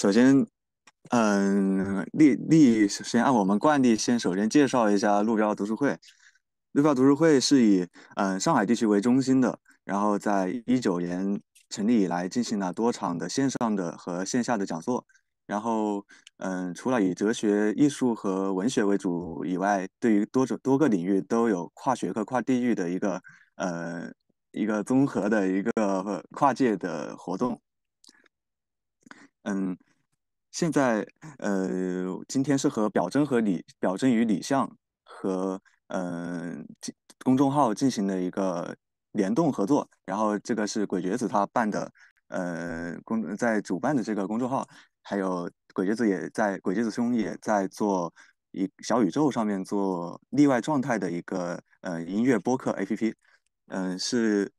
首先，嗯，立立，首先按我们惯例，先首先介绍一下路标读书会。路标读书会是以嗯上海地区为中心的，然后在一九年成立以来，进行了多场的线上的和线下的讲座。然后，嗯，除了以哲学、艺术和文学为主以外，对于多种多个领域都有跨学科、跨地域的一个呃一个综合的一个跨界的活动。嗯。现在，呃，今天是和表征和李表征与李相和，嗯，公众号进行了一个联动合作。然后这个是鬼觉子他办的，呃，公在主办的这个公众号，还有鬼觉子也在鬼觉子兄也在做一小宇宙上面做例外状态的一个呃音乐播客 A P P，嗯，是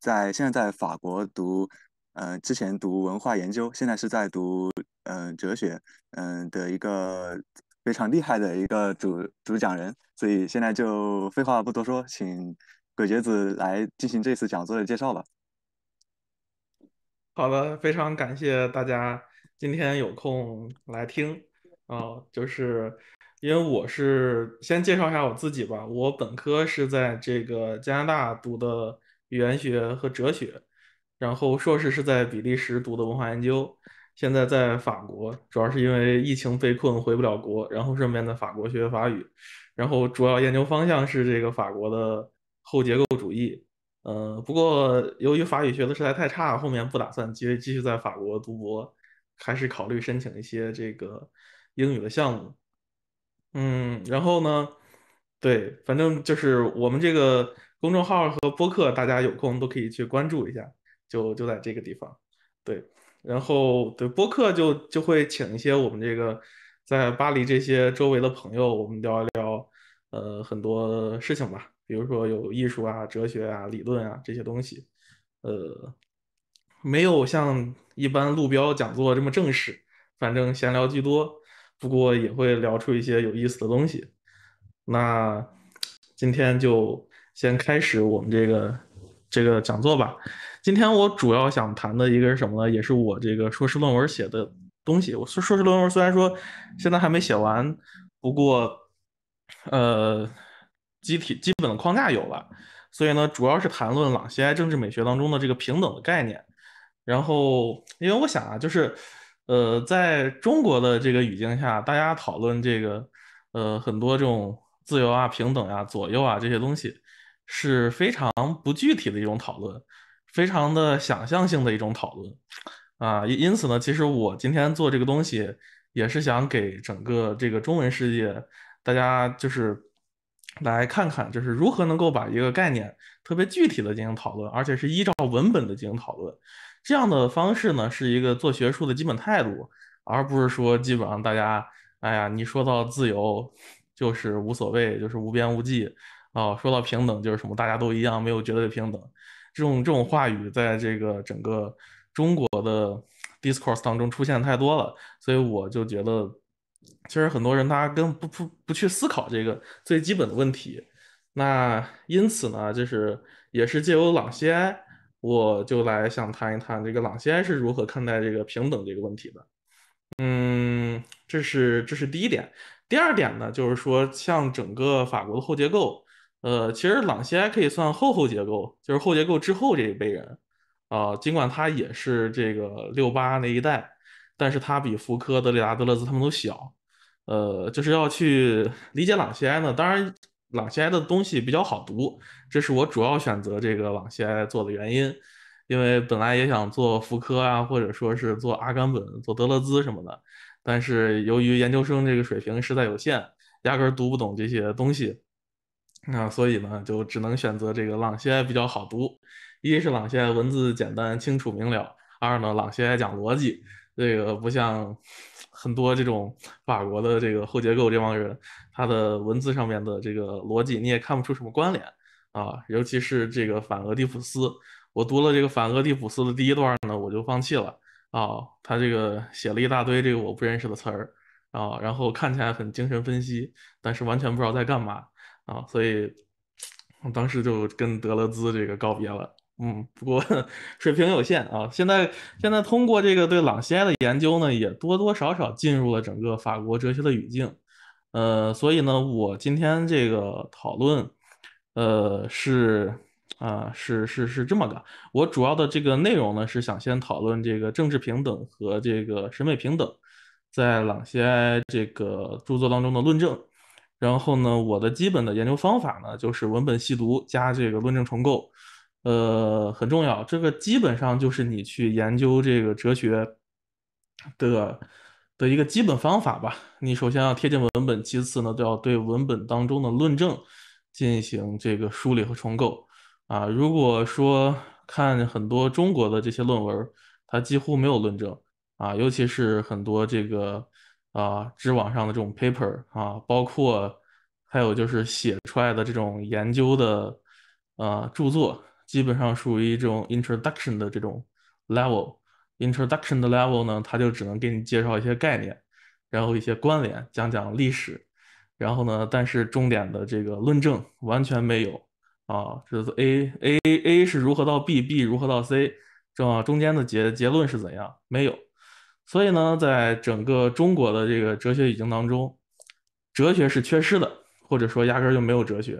在现在在法国读，呃，之前读文化研究，现在是在读。嗯，哲学，嗯的一个非常厉害的一个主主讲人，所以现在就废话不多说，请鬼杰子来进行这次讲座的介绍吧。好的，非常感谢大家今天有空来听啊，就是因为我是先介绍一下我自己吧，我本科是在这个加拿大读的语言学和哲学，然后硕士是在比利时读的文化研究。现在在法国，主要是因为疫情被困，回不了国，然后顺便在法国学法语，然后主要研究方向是这个法国的后结构主义。呃，不过由于法语学的实在太差，后面不打算继继续在法国读博，还是考虑申请一些这个英语的项目。嗯，然后呢，对，反正就是我们这个公众号和播客，大家有空都可以去关注一下，就就在这个地方，对。然后，对播客就就会请一些我们这个在巴黎这些周围的朋友，我们聊一聊，呃，很多事情吧，比如说有艺术啊、哲学啊、理论啊这些东西，呃，没有像一般路标讲座这么正式，反正闲聊居多，不过也会聊出一些有意思的东西。那今天就先开始我们这个这个讲座吧。今天我主要想谈的一个是什么呢？也是我这个硕士论文写的东西。我硕士论文虽然说现在还没写完，不过，呃，机体基本的框架有了。所以呢，主要是谈论朗西埃政治美学当中的这个平等的概念。然后，因为我想啊，就是，呃，在中国的这个语境下，大家讨论这个，呃，很多这种自由啊、平等呀、左右啊这些东西，是非常不具体的一种讨论。非常的想象性的一种讨论啊，因此呢，其实我今天做这个东西也是想给整个这个中文世界大家就是来看看，就是如何能够把一个概念特别具体的进行讨论，而且是依照文本的进行讨论。这样的方式呢，是一个做学术的基本态度，而不是说基本上大家，哎呀，你说到自由就是无所谓，就是无边无际啊，说到平等就是什么大家都一样，没有绝对平等。这种这种话语在这个整个中国的 discourse 当中出现太多了，所以我就觉得，其实很多人他根本不不不去思考这个最基本的问题。那因此呢，就是也是借由朗先，我就来想谈一谈这个朗先是如何看待这个平等这个问题的。嗯，这是这是第一点。第二点呢，就是说像整个法国的后结构。呃，其实朗西埃可以算后后结构，就是后结构之后这一辈人，啊，尽管他也是这个六八那一代，但是他比福柯、德里达、德勒兹他们都小。呃，就是要去理解朗西埃呢，当然朗西埃的东西比较好读，这是我主要选择这个朗西埃做的原因，因为本来也想做福柯啊，或者说是做阿甘本、做德勒兹什么的，但是由于研究生这个水平实在有限，压根读不懂这些东西。那所以呢，就只能选择这个朗宣比较好读。一是朗宣文字简单、清楚明了；二呢，朗宣讲逻辑。这个不像很多这种法国的这个后结构这帮人，他的文字上面的这个逻辑你也看不出什么关联啊。尤其是这个《反俄狄浦斯》，我读了这个《反俄狄浦斯》的第一段呢，我就放弃了啊。他这个写了一大堆这个我不认识的词儿啊，然后看起来很精神分析，但是完全不知道在干嘛。啊，所以当时就跟德勒兹这个告别了。嗯，不过 水平有限啊。现在现在通过这个对朗西埃的研究呢，也多多少少进入了整个法国哲学的语境。呃，所以呢，我今天这个讨论，呃，是啊，是是是这么个。我主要的这个内容呢，是想先讨论这个政治平等和这个审美平等，在朗西埃这个著作当中的论证。然后呢，我的基本的研究方法呢，就是文本细读加这个论证重构，呃，很重要。这个基本上就是你去研究这个哲学的的一个基本方法吧。你首先要贴近文本，其次呢，都要对文本当中的论证进行这个梳理和重构。啊，如果说看很多中国的这些论文，它几乎没有论证啊，尤其是很多这个。啊，知网上的这种 paper 啊，包括还有就是写出来的这种研究的呃著作，基本上属于这种 introduction 的这种 level。introduction 的 level 呢，它就只能给你介绍一些概念，然后一些关联，讲讲历史，然后呢，但是重点的这个论证完全没有啊，就是 A A A 是如何到 B B 如何到 C，这中间的结结论是怎样？没有。所以呢，在整个中国的这个哲学语境当中，哲学是缺失的，或者说压根儿就没有哲学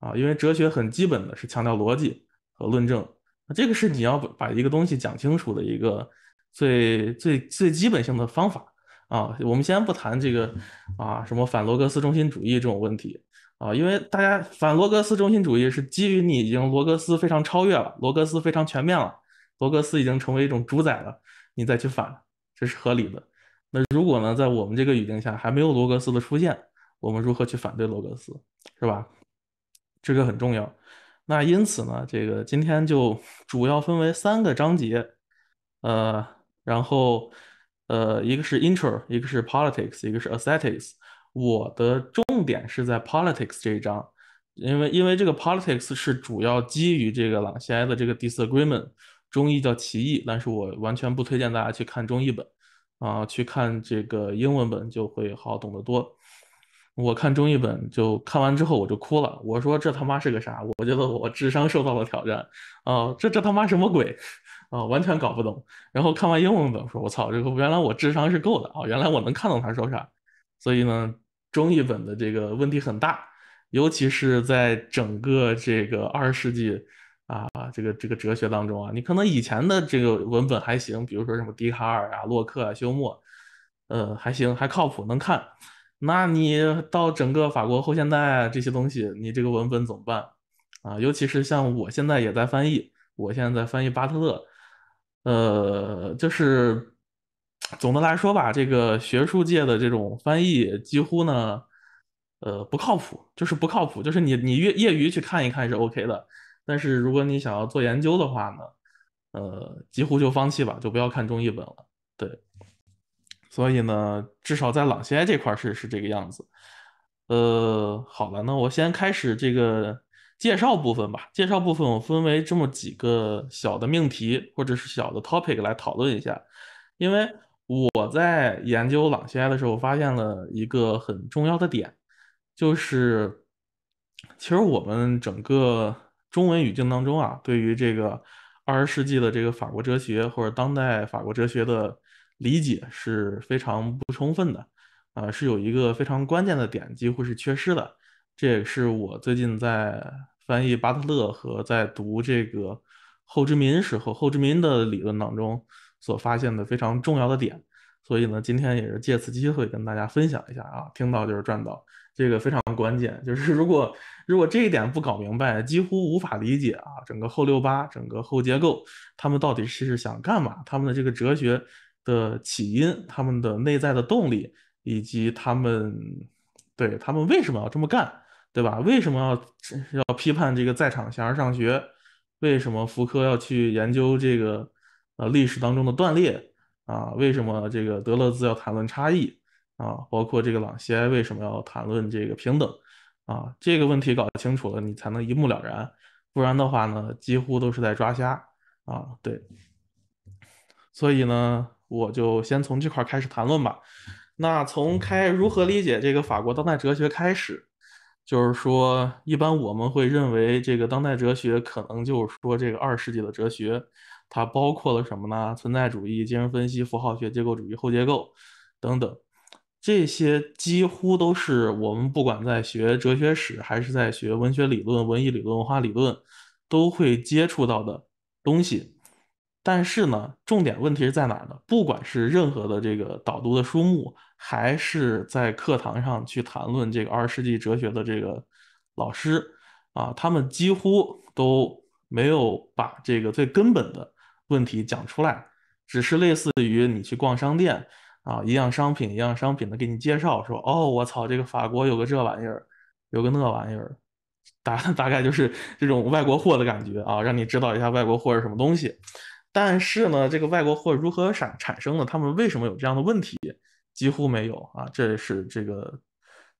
啊。因为哲学很基本的是强调逻辑和论证，这个是你要把一个东西讲清楚的一个最最最基本性的方法啊。我们先不谈这个啊，什么反罗格斯中心主义这种问题啊，因为大家反罗格斯中心主义是基于你已经罗格斯非常超越了，罗格斯非常全面了，罗格斯已经成为一种主宰了，你再去反。这是合理的。那如果呢，在我们这个语境下还没有罗格斯的出现，我们如何去反对罗格斯，是吧？这个很重要。那因此呢，这个今天就主要分为三个章节，呃，然后呃，一个是 intro，一个是 politics，一个是 aesthetics。我的重点是在 politics 这一章，因为因为这个 politics 是主要基于这个朗西埃的这个 disagreement。中译叫《奇译》，但是我完全不推荐大家去看中译本，啊，去看这个英文本就会好懂得多。我看中译本就看完之后我就哭了，我说这他妈是个啥？我觉得我智商受到了挑战，啊，这这他妈什么鬼？啊，完全搞不懂。然后看完英文本，说我操，这个原来我智商是够的啊，原来我能看懂他说啥。所以呢，中译本的这个问题很大，尤其是在整个这个二十世纪。啊这个这个哲学当中啊，你可能以前的这个文本还行，比如说什么笛卡尔啊、洛克啊、休谟，呃，还行还靠谱，能看。那你到整个法国后现代这些东西，你这个文本怎么办啊？尤其是像我现在也在翻译，我现在在翻译巴特勒，呃，就是总的来说吧，这个学术界的这种翻译几乎呢，呃，不靠谱，就是不靠谱，就是你你业业余去看一看是 OK 的。但是如果你想要做研究的话呢，呃，几乎就放弃吧，就不要看中译本了。对，所以呢，至少在朗西埃这块是是这个样子。呃，好了，那我先开始这个介绍部分吧。介绍部分我分为这么几个小的命题或者是小的 topic 来讨论一下，因为我在研究朗西埃的时候发现了一个很重要的点，就是其实我们整个。中文语境当中啊，对于这个二十世纪的这个法国哲学或者当代法国哲学的理解是非常不充分的，啊，是有一个非常关键的点几乎是缺失的。这也是我最近在翻译巴特勒和在读这个后殖民时候后殖民的理论当中所发现的非常重要的点。所以呢，今天也是借此机会跟大家分享一下啊，听到就是赚到，这个非常关键，就是如果。如果这一点不搞明白，几乎无法理解啊，整个后六八，整个后结构，他们到底是想干嘛？他们的这个哲学的起因，他们的内在的动力，以及他们，对他们为什么要这么干，对吧？为什么要要批判这个在场形而上学？为什么福柯要去研究这个呃历史当中的断裂啊？为什么这个德勒兹要谈论差异啊？包括这个朗西埃为什么要谈论这个平等？啊，这个问题搞清楚了，你才能一目了然，不然的话呢，几乎都是在抓瞎啊。对，所以呢，我就先从这块开始谈论吧。那从开如何理解这个法国当代哲学开始，就是说，一般我们会认为这个当代哲学可能就是说这个二世纪的哲学，它包括了什么呢？存在主义、精神分析、符号学、结构主义、后结构等等。这些几乎都是我们不管在学哲学史，还是在学文学理论、文艺理论、文化理论，都会接触到的东西。但是呢，重点问题是在哪儿呢？不管是任何的这个导读的书目，还是在课堂上去谈论这个二十世纪哲学的这个老师啊，他们几乎都没有把这个最根本的问题讲出来，只是类似于你去逛商店。啊，一样商品一样商品的给你介绍，说哦，我操，这个法国有个这玩意儿，有个那玩意儿，大 大概就是这种外国货的感觉啊，让你知道一下外国货是什么东西。但是呢，这个外国货如何产产生的，他们为什么有这样的问题？几乎没有啊，这是这个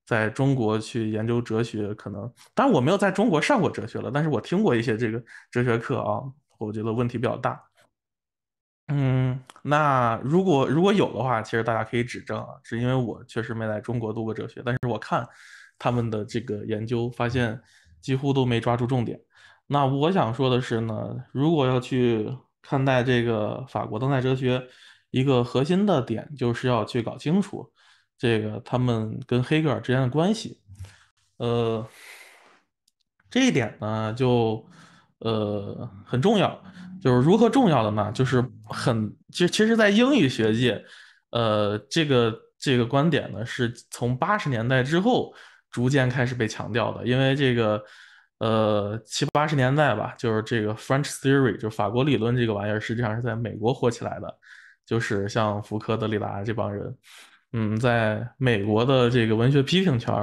在中国去研究哲学可能，当然我没有在中国上过哲学了，但是我听过一些这个哲学课啊，我觉得问题比较大。嗯，那如果如果有的话，其实大家可以指正啊，是因为我确实没在中国读过哲学，但是我看他们的这个研究，发现几乎都没抓住重点。那我想说的是呢，如果要去看待这个法国当代哲学，一个核心的点就是要去搞清楚这个他们跟黑格尔之间的关系。呃，这一点呢，就呃很重要。就是如何重要的呢？就是很其实，其实，在英语学界，呃，这个这个观点呢，是从八十年代之后逐渐开始被强调的。因为这个，呃，七八十年代吧，就是这个 French Theory，就法国理论这个玩意儿，实际上是在美国火起来的。就是像福柯、德里达这帮人，嗯，在美国的这个文学批评圈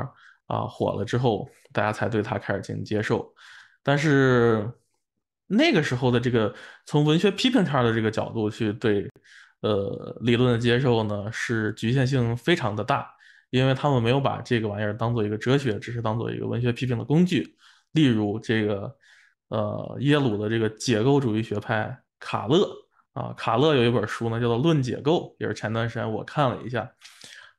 啊火了之后，大家才对他开始进行接受。但是。那个时候的这个从文学批评圈的这个角度去对，呃，理论的接受呢，是局限性非常的大，因为他们没有把这个玩意儿当做一个哲学，只是当做一个文学批评的工具。例如这个，呃，耶鲁的这个解构主义学派卡勒啊，卡勒有一本书呢，叫做《论解构》，也是前段时间我看了一下。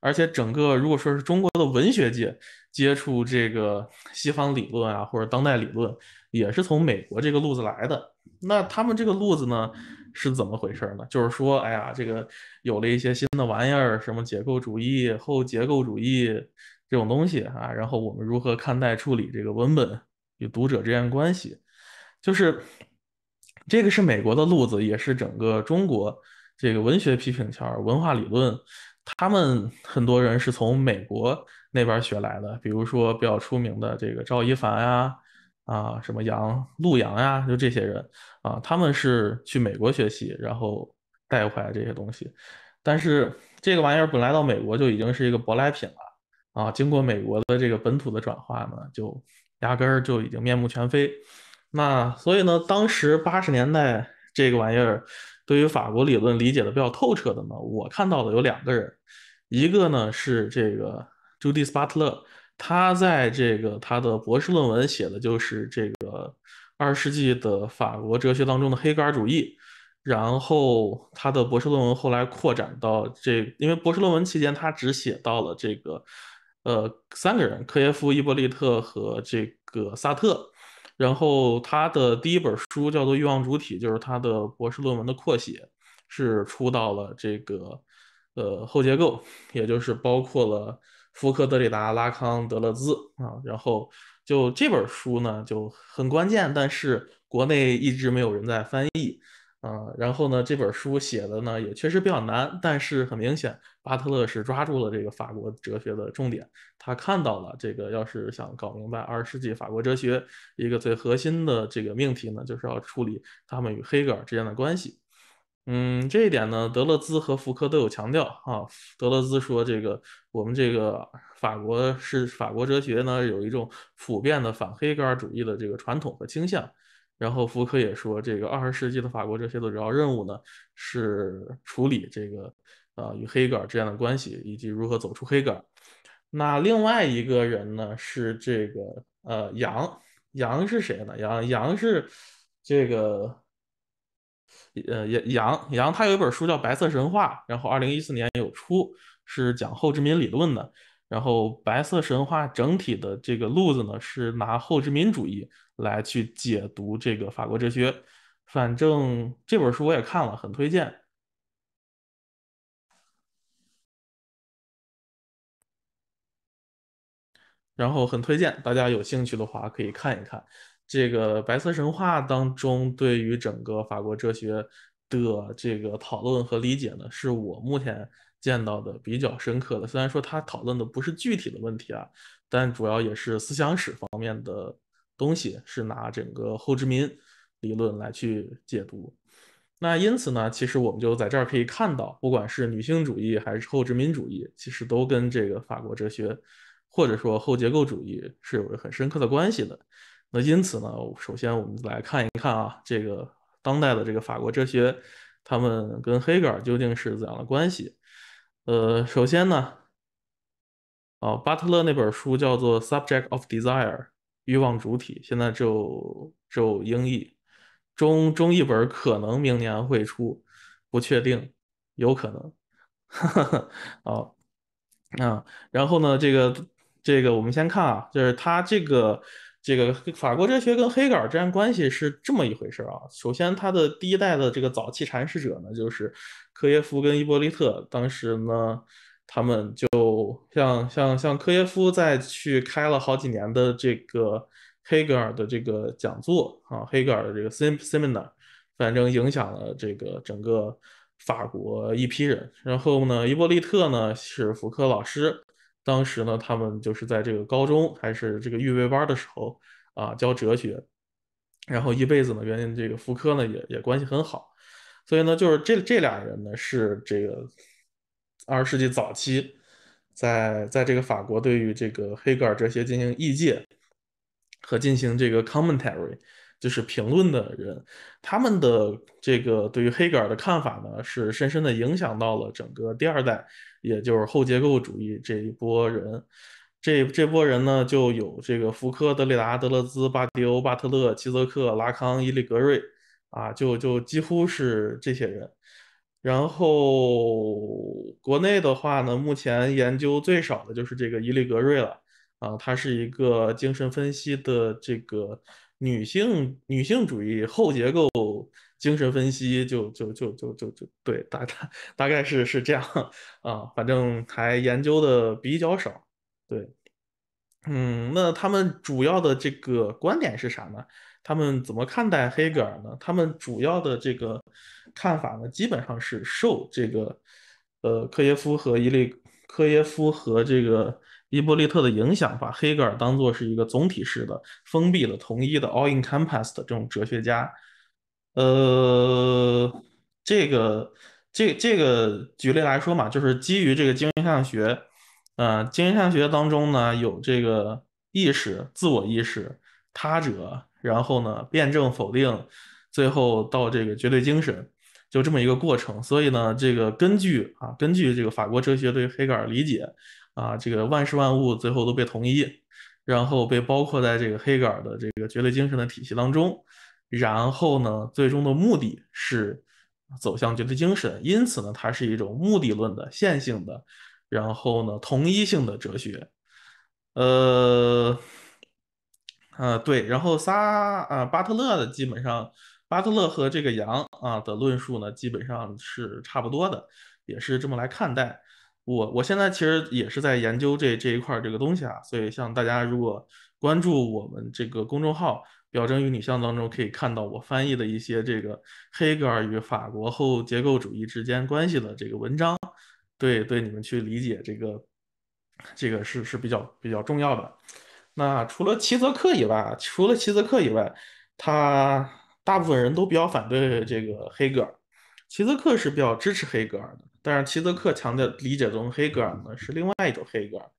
而且整个如果说是中国的文学界。接触这个西方理论啊，或者当代理论，也是从美国这个路子来的。那他们这个路子呢，是怎么回事呢？就是说，哎呀，这个有了一些新的玩意儿，什么结构主义、后结构主义这种东西啊。然后我们如何看待处理这个文本与读者之间关系？就是这个是美国的路子，也是整个中国这个文学批评圈、文化理论，他们很多人是从美国。那边学来的，比如说比较出名的这个赵一凡呀，啊什么杨陆杨呀，就这些人，啊他们是去美国学习，然后带回来这些东西。但是这个玩意儿本来到美国就已经是一个舶来品了，啊经过美国的这个本土的转化呢，就压根儿就已经面目全非。那所以呢，当时八十年代这个玩意儿对于法国理论理解的比较透彻的呢，我看到的有两个人，一个呢是这个。朱迪斯·巴特勒，他在这个他的博士论文写的就是这个二十世纪的法国哲学当中的黑格尔主义，然后他的博士论文后来扩展到这，因为博士论文期间他只写到了这个，呃，三个人：科耶夫、伊波利特和这个萨特。然后他的第一本书叫做《欲望主体》，就是他的博士论文的扩写，是出到了这个，呃，后结构，也就是包括了。福柯、德里达、拉康、德勒兹啊，然后就这本书呢就很关键，但是国内一直没有人在翻译啊。然后呢，这本书写的呢也确实比较难，但是很明显，巴特勒是抓住了这个法国哲学的重点，他看到了这个，要是想搞明白二十世纪法国哲学一个最核心的这个命题呢，就是要处理他们与黑格尔之间的关系。嗯，这一点呢，德勒兹和福柯都有强调啊。德勒兹说，这个我们这个法国是法国哲学呢，有一种普遍的反黑格尔主义的这个传统和倾向。然后福柯也说，这个二十世纪的法国哲学的主要任务呢，是处理这个啊与黑格尔之间的关系，以及如何走出黑格尔。那另外一个人呢，是这个呃杨杨是谁呢？杨杨是这个。呃，杨杨他有一本书叫《白色神话》，然后二零一四年有出，是讲后殖民理论的。然后《白色神话》整体的这个路子呢，是拿后殖民主义来去解读这个法国哲学。反正这本书我也看了，很推荐。然后很推荐大家有兴趣的话可以看一看。这个白色神话当中，对于整个法国哲学的这个讨论和理解呢，是我目前见到的比较深刻的。虽然说他讨论的不是具体的问题啊，但主要也是思想史方面的东西，是拿整个后殖民理论来去解读。那因此呢，其实我们就在这儿可以看到，不管是女性主义还是后殖民主义，其实都跟这个法国哲学或者说后结构主义是有着很深刻的关系的。那因此呢，首先我们来看一看啊，这个当代的这个法国哲学，他们跟黑格尔究竟是怎样的关系？呃，首先呢，啊，巴特勒那本书叫做《Subject of Desire》，欲望主体，现在只有只有英译，中中译本可能明年会出，不确定，有可能。哈 哈、啊，然后呢，这个这个我们先看啊，就是他这个。这个法国哲学跟黑格尔之间关系是这么一回事啊。首先，他的第一代的这个早期阐释者呢，就是科耶夫跟伊波利特。当时呢，他们就像像像科耶夫再去开了好几年的这个黑格尔的这个讲座啊，黑格尔的这个 sim seminar，反正影响了这个整个法国一批人。然后呢，伊波利特呢是福柯老师。当时呢，他们就是在这个高中还是这个预备班的时候啊，教哲学，然后一辈子呢，跟这个福柯呢也也关系很好，所以呢，就是这这俩人呢是这个二十世纪早期，在在这个法国对于这个黑格尔哲学进行译介和进行这个 commentary。就是评论的人，他们的这个对于黑格尔的看法呢，是深深的影响到了整个第二代，也就是后结构主义这一波人。这这波人呢，就有这个福柯、德里达、德勒兹、巴迪欧、巴特勒、齐泽克、拉康、伊利格瑞啊，就就几乎是这些人。然后国内的话呢，目前研究最少的就是这个伊利格瑞了啊，他是一个精神分析的这个。女性女性主义后结构精神分析就就就就就就对大大大概是是这样啊，反正还研究的比较少，对，嗯，那他们主要的这个观点是啥呢？他们怎么看待黑格尔呢？他们主要的这个看法呢，基本上是受这个呃科耶夫和伊利科耶夫和这个。伊波利特的影响，把黑格尔当做是一个总体式的、封闭的、统一的 a l l i n c o m p a s s 的这种哲学家。呃，这个这这个，举例来说嘛，就是基于这个精神上学。呃，精神上学当中呢，有这个意识、自我意识、他者，然后呢，辩证否定，最后到这个绝对精神，就这么一个过程。所以呢，这个根据啊，根据这个法国哲学对黑格尔理解。啊，这个万事万物最后都被统一，然后被包括在这个黑格尔的这个绝对精神的体系当中，然后呢，最终的目的是走向绝对精神，因此呢，它是一种目的论的线性的，然后呢，同一性的哲学。呃，呃，对，然后仨啊巴特勒的基本上，巴特勒和这个杨啊的论述呢，基本上是差不多的，也是这么来看待。我我现在其实也是在研究这这一块这个东西啊，所以像大家如果关注我们这个公众号“表征与拟象当中，可以看到我翻译的一些这个黑格尔与法国后结构主义之间关系的这个文章。对对，你们去理解这个，这个是是比较比较重要的。那除了齐泽克以外，除了齐泽克以外，他大部分人都比较反对这个黑格尔，齐泽克是比较支持黑格尔的。但是齐泽克强调，理解中黑格尔呢是另外一种黑格尔，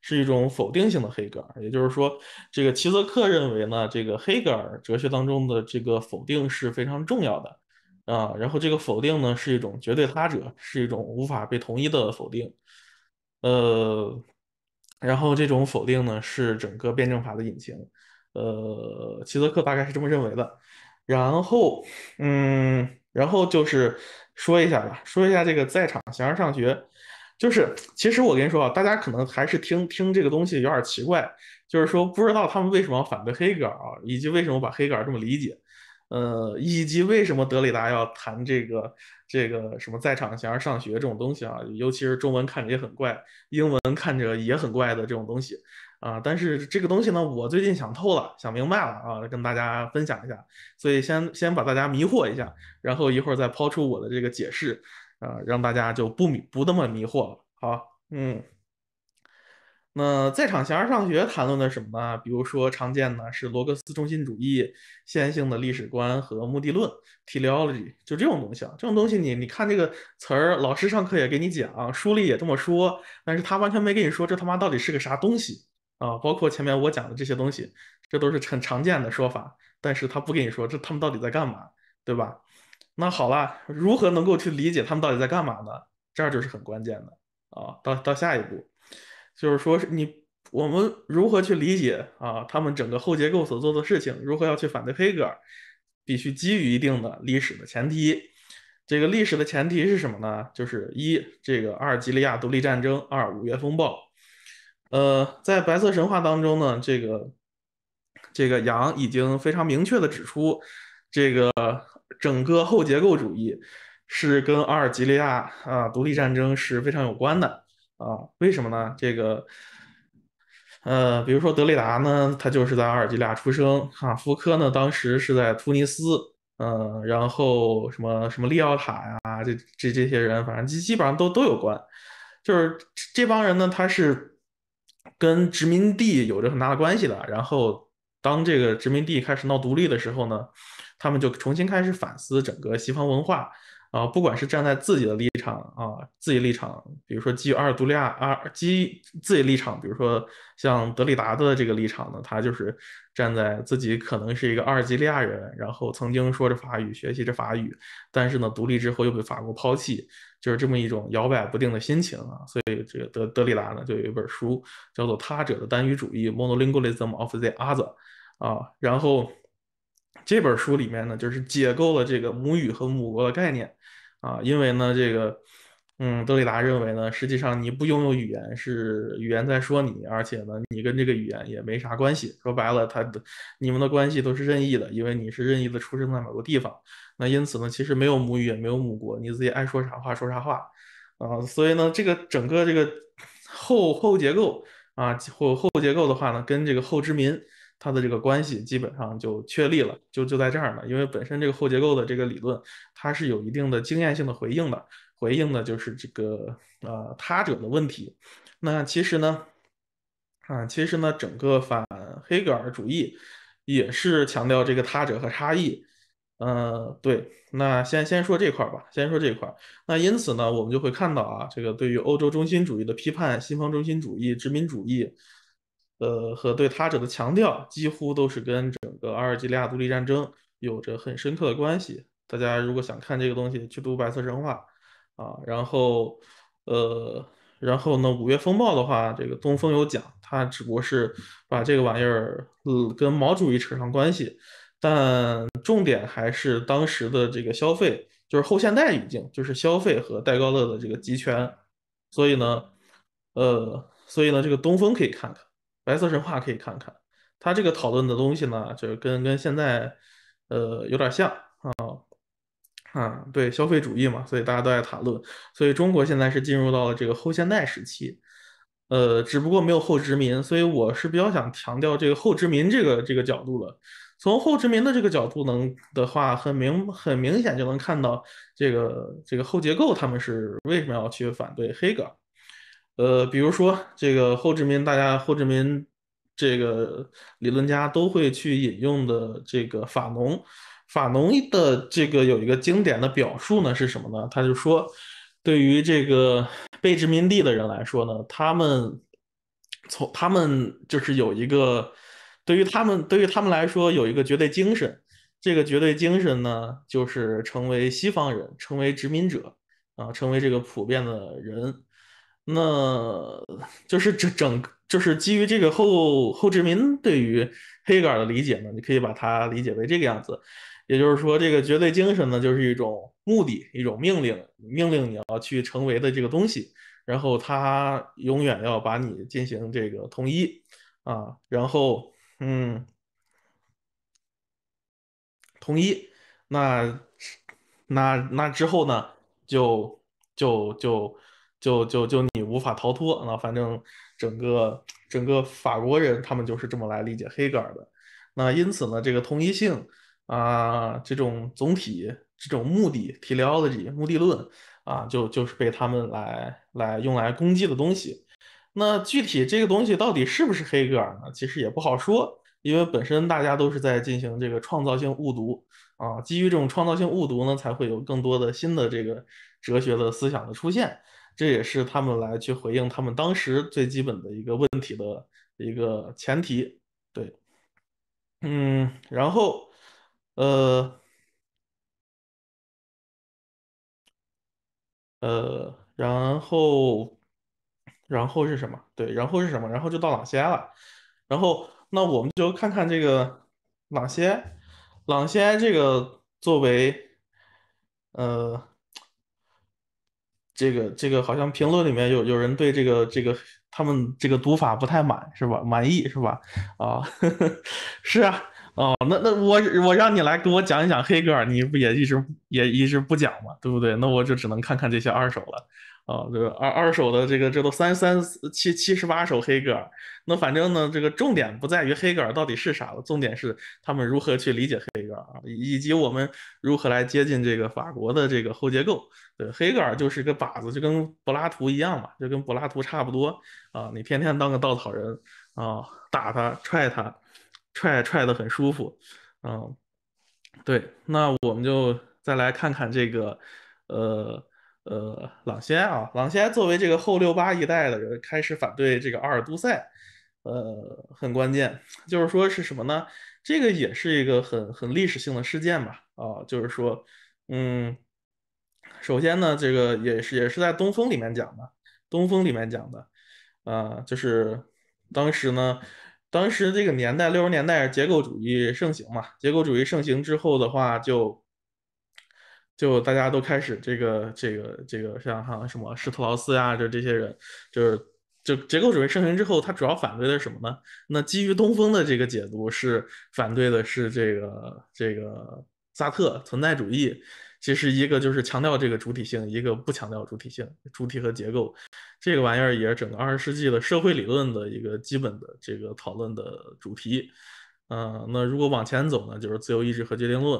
是一种否定性的黑格尔。也就是说，这个齐泽克认为呢，这个黑格尔哲学当中的这个否定是非常重要的啊。然后这个否定呢是一种绝对他者，是一种无法被统一的否定。呃，然后这种否定呢是整个辩证法的引擎。呃，齐泽克大概是这么认为的。然后，嗯，然后就是。说一下吧，说一下这个在场形而上学，就是其实我跟你说啊，大家可能还是听听这个东西有点奇怪，就是说不知道他们为什么要反对黑格尔，以及为什么把黑格尔这么理解，呃，以及为什么德里达要谈这个这个什么在场形而上学这种东西啊，尤其是中文看着也很怪，英文看着也很怪的这种东西。啊，但是这个东西呢，我最近想透了，想明白了啊，跟大家分享一下。所以先先把大家迷惑一下，然后一会儿再抛出我的这个解释，啊，让大家就不迷不那么迷惑了。好，嗯，那在场闲而上学谈论的什么呢？比如说常见的是罗格斯中心主义、线性的历史观和目的论 （teleology），就这种东西啊。这种东西你你看这个词儿，老师上课也给你讲，书里也这么说，但是他完全没跟你说这他妈到底是个啥东西。啊，包括前面我讲的这些东西，这都是很常见的说法，但是他不跟你说，这他们到底在干嘛，对吧？那好了，如何能够去理解他们到底在干嘛呢？这就是很关键的啊。到到下一步，就是说你我们如何去理解啊，他们整个后结构所做的事情，如何要去反对黑格尔，必须基于一定的历史的前提。这个历史的前提是什么呢？就是一这个阿尔及利亚独立战争，二五月风暴。呃，在白色神话当中呢，这个这个羊已经非常明确的指出，这个整个后结构主义是跟阿尔及利亚啊独立战争是非常有关的啊。为什么呢？这个呃，比如说德里达呢，他就是在阿尔及利亚出生哈，福柯呢当时是在突尼斯，嗯，然后什么什么利奥塔呀，这这这些人，反正基基本上都都有关，就是这帮人呢，他是。跟殖民地有着很大的关系的。然后，当这个殖民地开始闹独立的时候呢，他们就重新开始反思整个西方文化。啊，不管是站在自己的立场啊，自己立场，比如说基于阿尔都利亚啊，基自己立场，比如说像德里达的这个立场呢，他就是站在自己可能是一个阿尔及利亚人，然后曾经说着法语，学习着法语，但是呢，独立之后又被法国抛弃，就是这么一种摇摆不定的心情啊。所以这个德德里达呢，就有一本书叫做《他者的单语主义》（Monolingualism of the o t h e r 啊，然后这本书里面呢，就是解构了这个母语和母国的概念。啊，因为呢，这个，嗯，德里达认为呢，实际上你不拥有语言，是语言在说你，而且呢，你跟这个语言也没啥关系。说白了，他的你们的关系都是任意的，因为你是任意的出生在某个地方。那因此呢，其实没有母语，也没有母国，你自己爱说啥话说啥话。啊，所以呢，这个整个这个后后结构啊，或后结构的话呢，跟这个后殖民。它的这个关系基本上就确立了，就就在这儿呢。因为本身这个后结构的这个理论，它是有一定的经验性的回应的，回应的就是这个呃他者的问题。那其实呢，啊其实呢，整个反黑格尔主义也是强调这个他者和差异。嗯，对。那先先说这块吧，先说这块。那因此呢，我们就会看到啊，这个对于欧洲中心主义的批判，西方中心主义、殖民主义。呃，和对他者的强调几乎都是跟整个阿尔及利亚独立战争有着很深刻的关系。大家如果想看这个东西，去读《白色神话》，啊，然后，呃，然后呢，五月风暴的话，这个东风有讲，他只不过是把这个玩意儿，嗯，跟毛主义扯上关系，但重点还是当时的这个消费，就是后现代语境，就是消费和戴高乐的这个集权。所以呢，呃，所以呢，这个东风可以看看。白色神话可以看看，他这个讨论的东西呢，就是跟跟现在，呃，有点像啊，啊，对消费主义嘛，所以大家都在谈论，所以中国现在是进入到了这个后现代时期，呃，只不过没有后殖民，所以我是比较想强调这个后殖民这个这个角度了。从后殖民的这个角度能的话，很明很明显就能看到这个这个后结构他们是为什么要去反对黑格尔。呃，比如说这个后殖民，大家后殖民这个理论家都会去引用的这个法农，法农的这个有一个经典的表述呢是什么呢？他就说，对于这个被殖民地的人来说呢，他们从他们就是有一个，对于他们对于他们来说有一个绝对精神，这个绝对精神呢就是成为西方人，成为殖民者啊，成为这个普遍的人。那就是整整就是基于这个后后殖民对于黑格尔的理解呢，你可以把它理解为这个样子，也就是说，这个绝对精神呢，就是一种目的，一种命令，命令你要去成为的这个东西，然后它永远要把你进行这个统一啊，然后嗯，统一，那那那之后呢，就就就就就就。无法逃脱。那反正整个整个法国人，他们就是这么来理解黑格尔的。那因此呢，这个同一性啊，这种总体这种目的 teleology 目的论啊，就就是被他们来来用来攻击的东西。那具体这个东西到底是不是黑格尔呢？其实也不好说，因为本身大家都是在进行这个创造性误读啊。基于这种创造性误读呢，才会有更多的新的这个哲学的思想的出现。这也是他们来去回应他们当时最基本的一个问题的一个前提，对，嗯，然后，呃，呃，然后，然后是什么？对，然后是什么？然后就到朗先了，然后那我们就看看这个哪些，朗先这个作为，呃。这个这个好像评论里面有有人对这个这个他们这个读法不太满是吧？满意是吧？啊，是啊，哦，那那我我让你来给我讲一讲黑格尔，你不也一直也一直不讲嘛，对不对？那我就只能看看这些二手了。啊，这个二二手的这个，这都三三七七十八首黑格尔。那反正呢，这个重点不在于黑格尔到底是啥了，重点是他们如何去理解黑格尔啊，以及我们如何来接近这个法国的这个后结构。对，黑格尔就是个靶子，就跟柏拉图一样嘛，就跟柏拉图差不多啊。你天天当个稻草人啊，打他踹他，踹踹的很舒服。嗯，对，那我们就再来看看这个，呃。呃，朗先啊，朗先作为这个后六八一代的人，开始反对这个阿尔都塞，呃，很关键，就是说是什么呢？这个也是一个很很历史性的事件吧，啊，就是说，嗯，首先呢，这个也是也是在东风里面讲的，东风里面讲的，啊，就是当时呢，当时这个年代，六十年代结构主义盛行嘛，结构主义盛行之后的话就。就大家都开始这个这个这个，像哈什么施特劳斯呀，就这些人，就是就结构主义盛行之后，他主要反对的是什么呢？那基于东风的这个解读是反对的是这个这个萨特存在主义。其实一个就是强调这个主体性，一个不强调主体性，主体和结构。这个玩意儿也是整个二十世纪的社会理论的一个基本的这个讨论的主题。嗯，那如果往前走呢，就是自由意志和决定论。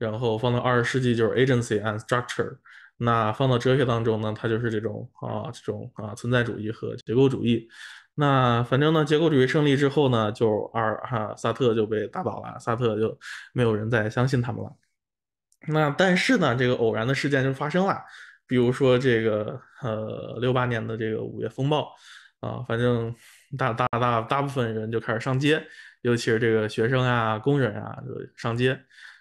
然后放到二十世纪就是 agency and structure，那放到哲学当中呢，它就是这种啊这种啊存在主义和结构主义。那反正呢，结构主义胜利之后呢，就二哈萨特就被打倒了，萨特就没有人再相信他们了。那但是呢，这个偶然的事件就发生了，比如说这个呃六八年的这个五月风暴啊，反正大大大大部分人就开始上街，尤其是这个学生啊工人啊就上街。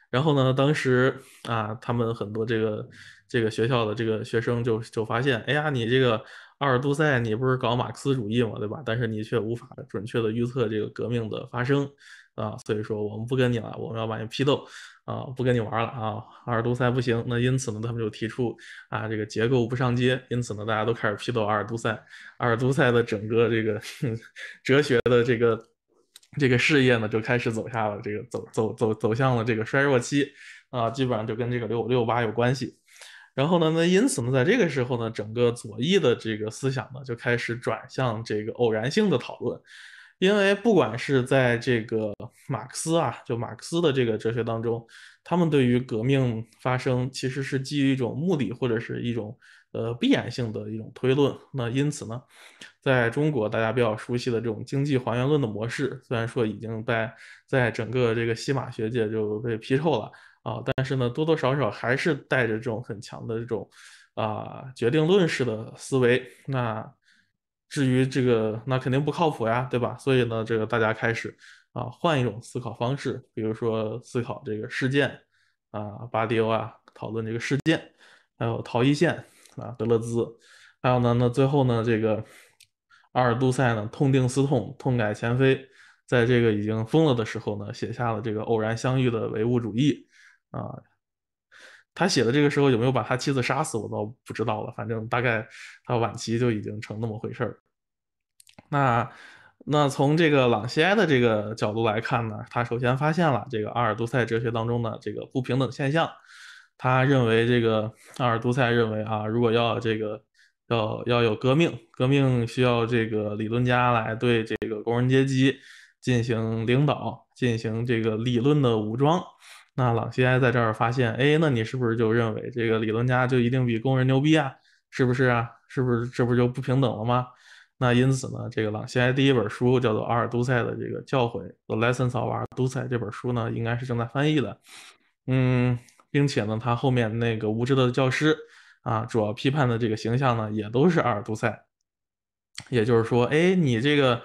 然后呢？当时啊，他们很多这个这个学校的这个学生就就发现，哎呀，你这个阿尔都塞，你不是搞马克思主义嘛，对吧？但是你却无法准确的预测这个革命的发生啊，所以说我们不跟你了，我们要把你批斗啊，不跟你玩了啊，阿尔都塞不行。那因此呢，他们就提出啊，这个结构不上街。因此呢，大家都开始批斗阿尔都塞，阿尔都塞的整个这个 哲学的这个。这个事业呢，就开始走下了，这个走走走走向了这个衰弱期，啊，基本上就跟这个六六八有关系。然后呢，那因此呢，在这个时候呢，整个左翼的这个思想呢，就开始转向这个偶然性的讨论，因为不管是在这个马克思啊，就马克思的这个哲学当中，他们对于革命发生其实是基于一种目的或者是一种。呃，必然性的一种推论。那因此呢，在中国大家比较熟悉的这种经济还原论的模式，虽然说已经在在整个这个西马学界就被批臭了啊，但是呢，多多少少还是带着这种很强的这种啊决定论式的思维。那至于这个，那肯定不靠谱呀，对吧？所以呢，这个大家开始啊换一种思考方式，比如说思考这个事件啊，巴迪欧啊，讨论这个事件，还有逃逸线。啊，德勒兹，还有呢，那最后呢，这个阿尔杜塞呢，痛定思痛，痛改前非，在这个已经疯了的时候呢，写下了这个《偶然相遇的唯物主义》啊。他写的这个时候有没有把他妻子杀死，我倒不知道了。反正大概他晚期就已经成那么回事儿。那那从这个朗西埃的这个角度来看呢，他首先发现了这个阿尔杜塞哲学当中的这个不平等现象。他认为这个阿尔都塞认为啊，如果要这个要要有革命，革命需要这个理论家来对这个工人阶级进行领导，进行这个理论的武装。那朗西埃在这儿发现，哎，那你是不是就认为这个理论家就一定比工人牛逼啊？是不是啊？是不是这不就不平等了吗？那因此呢，这个朗西埃第一本书叫做《阿尔都塞的这个教诲》（The Lessons of a r l 这本书呢，应该是正在翻译的。嗯。并且呢，他后面那个无知的教师啊，主要批判的这个形象呢，也都是阿尔都塞，也就是说，哎，你这个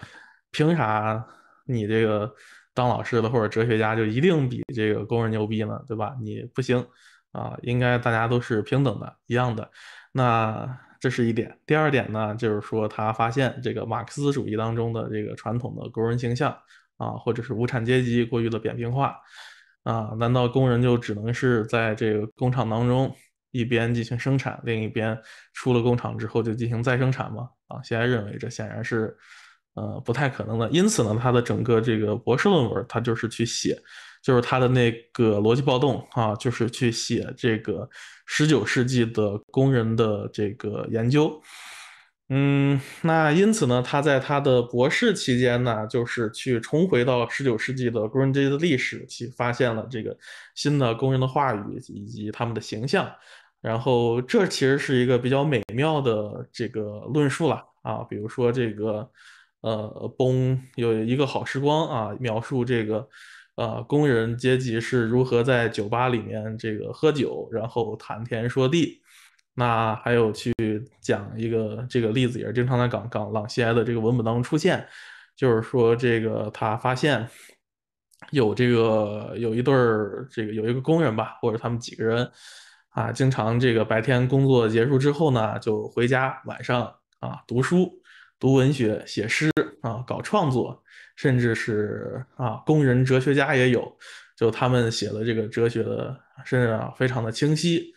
凭啥你这个当老师的或者哲学家就一定比这个工人牛逼呢？对吧？你不行啊，应该大家都是平等的，一样的。那这是一点。第二点呢，就是说他发现这个马克思主义当中的这个传统的工人形象啊，或者是无产阶级过于的扁平化。啊，难道工人就只能是在这个工厂当中一边进行生产，另一边出了工厂之后就进行再生产吗？啊，现在认为这显然是，呃，不太可能的。因此呢，他的整个这个博士论文，他就是去写，就是他的那个逻辑暴动啊，就是去写这个十九世纪的工人的这个研究。嗯，那因此呢，他在他的博士期间呢，就是去重回到十九世纪的工人阶级的历史，去发现了这个新的工人的话语以及他们的形象。然后这其实是一个比较美妙的这个论述了啊，比如说这个呃，崩有一个好时光啊，描述这个呃工人阶级是如何在酒吧里面这个喝酒，然后谈天说地。那还有去讲一个这个例子，也是经常在港港朗西埃的这个文本当中出现，就是说这个他发现有这个有一对儿这个有一个工人吧，或者他们几个人啊，经常这个白天工作结束之后呢，就回家晚上啊读书读文学写诗啊搞创作，甚至是啊工人哲学家也有，就他们写的这个哲学的，甚至啊非常的清晰。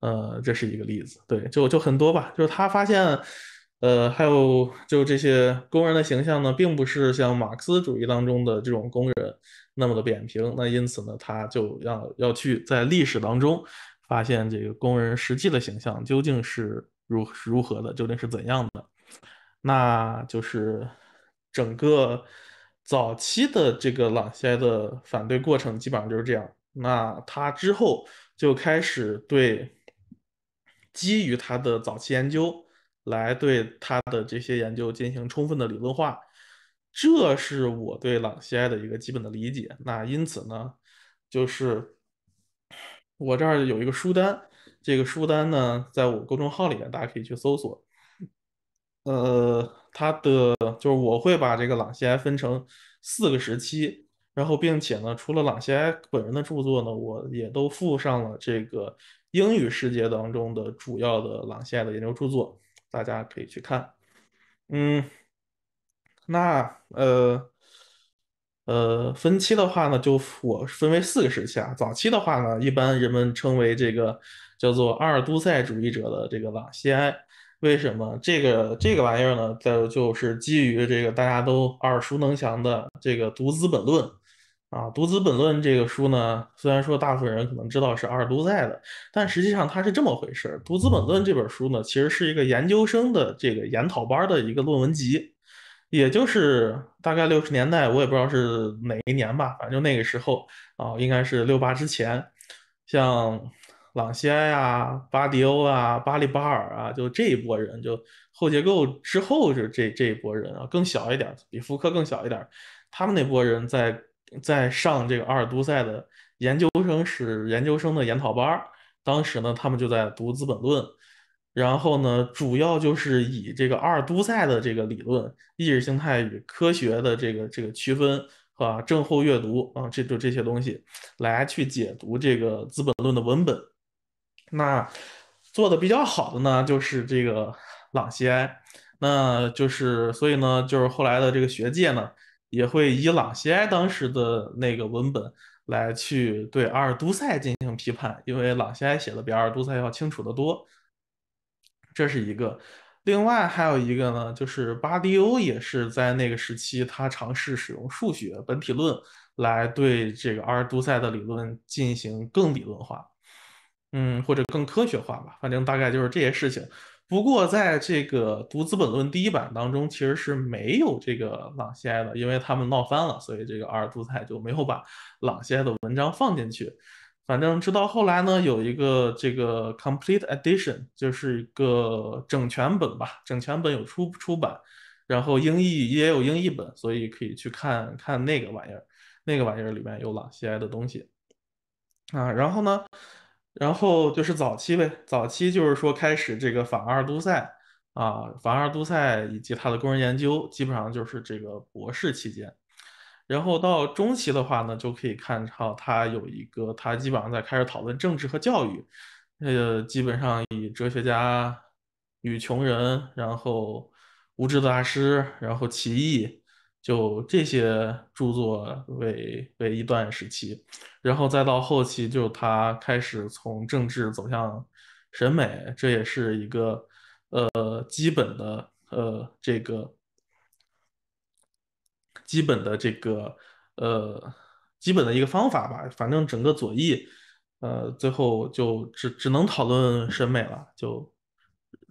呃，这是一个例子，对，就就很多吧，就是他发现，呃，还有就这些工人的形象呢，并不是像马克思主义当中的这种工人那么的扁平，那因此呢，他就要要去在历史当中发现这个工人实际的形象究竟是如如何的，究竟是怎样的，那就是整个早期的这个朗西埃的反对过程基本上就是这样，那他之后就开始对。基于他的早期研究，来对他的这些研究进行充分的理论化，这是我对朗西埃的一个基本的理解。那因此呢，就是我这儿有一个书单，这个书单呢，在我公众号里面大家可以去搜索。呃，他的就是我会把这个朗西埃分成四个时期，然后并且呢，除了朗西埃本人的著作呢，我也都附上了这个。英语世界当中的主要的朗西艾的研究著作，大家可以去看。嗯，那呃呃分期的话呢，就我分为四个时期啊。早期的话呢，一般人们称为这个叫做阿尔都塞主义者的这个朗西埃。为什么这个这个玩意儿呢？在就是基于这个大家都耳熟能详的这个《读《资本论》。啊，读《资本论》这个书呢，虽然说大部分人可能知道是阿尔都塞的，但实际上它是这么回事儿。读《资本论》这本书呢，其实是一个研究生的这个研讨班的一个论文集，也就是大概六十年代，我也不知道是哪一年吧，反正那个时候啊，应该是六八之前，像朗西埃呀、巴迪欧啊、巴利巴尔啊，就这一波人，就后结构之后这这这一波人啊，更小一点，比福柯更小一点，他们那波人在。在上这个阿尔都塞的研究生是研究生的研讨班，当时呢，他们就在读《资本论》，然后呢，主要就是以这个阿尔都塞的这个理论、意识形态与科学的这个这个区分，啊，正后阅读啊，这就这些东西来去解读这个《资本论》的文本。那做的比较好的呢，就是这个朗西埃，那就是所以呢，就是后来的这个学界呢。也会以朗西埃当时的那个文本来去对阿尔都塞进行批判，因为朗西埃写的比阿尔都塞要清楚的多。这是一个，另外还有一个呢，就是巴迪欧也是在那个时期，他尝试使用数学本体论来对这个阿尔都塞的理论进行更理论化，嗯，或者更科学化吧，反正大概就是这些事情。不过，在这个读《资本论》第一版当中，其实是没有这个朗西埃的，因为他们闹翻了，所以这个阿尔杜塞就没有把朗西埃的文章放进去。反正直到后来呢，有一个这个 complete edition，就是一个整全本吧，整全本有出出版，然后英译也有英译本，所以可以去看看那个玩意儿，那个玩意儿里面有朗西埃的东西啊。然后呢？然后就是早期呗，早期就是说开始这个反二都塞啊，反二都塞以及他的工人研究，基本上就是这个博士期间。然后到中期的话呢，就可以看到他有一个，他基本上在开始讨论政治和教育，呃，基本上以哲学家与穷人，然后无知大师，然后奇异。就这些著作为为一段时期，然后再到后期，就他开始从政治走向审美，这也是一个呃基本的呃这个基本的这个呃基本的一个方法吧。反正整个左翼呃最后就只只能讨论审美了，就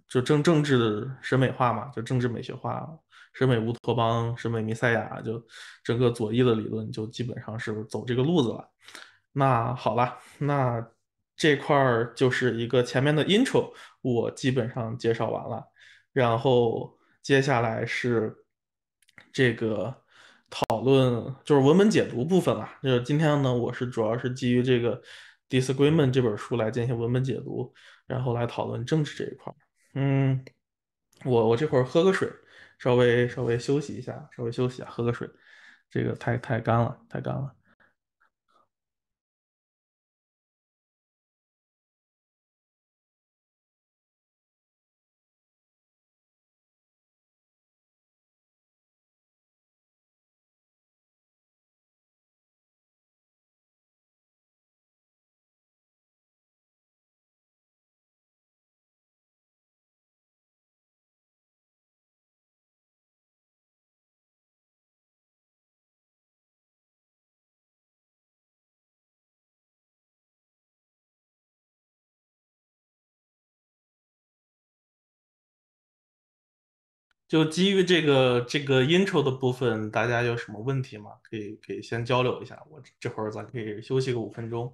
就政政治审美化嘛，就政治美学化。审美乌托邦，审美弥赛亚，就整个左翼的理论就基本上是走这个路子了。那好吧，那这块儿就是一个前面的 intro，我基本上介绍完了。然后接下来是这个讨论，就是文本解读部分了。就是今天呢，我是主要是基于这个《Disagreement》这本书来进行文本解读，然后来讨论政治这一块儿。嗯，我我这会儿喝个水。稍微稍微休息一下，稍微休息啊，喝个水，这个太太干了，太干了。就基于这个这个 intro 的部分，大家有什么问题吗？可以可以先交流一下。我这会儿咱可以休息个五分钟。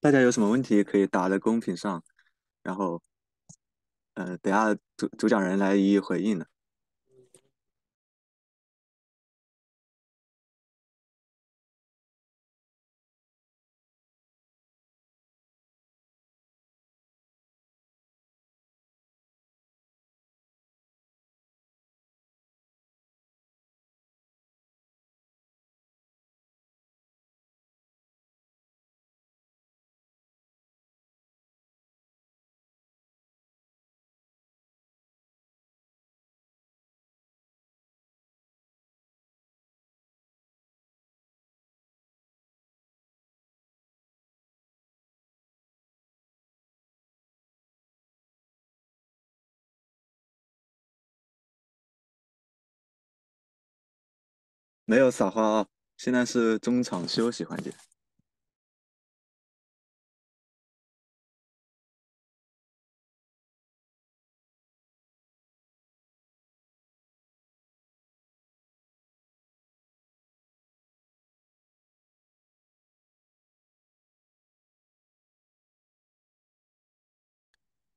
大家有什么问题可以打在公屏上，然后，呃，等下主主讲人来一一回应的。没有撒花啊！现在是中场休息环节。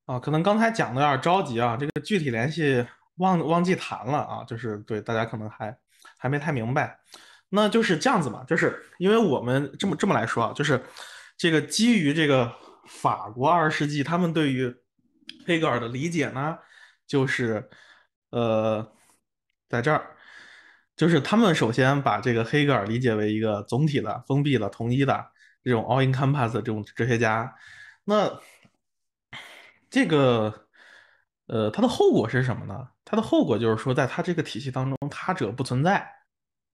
啊，可能刚才讲的有点着急啊，这个具体联系忘忘记谈了啊，就是对大家可能还。还没太明白，那就是这样子嘛，就是因为我们这么这么来说啊，就是这个基于这个法国二十世纪他们对于黑格尔的理解呢，就是呃，在这儿，就是他们首先把这个黑格尔理解为一个总体的、封闭的、统一的这种 all in compass 的这种哲学家，那这个。呃，它的后果是什么呢？它的后果就是说，在它这个体系当中，他者不存在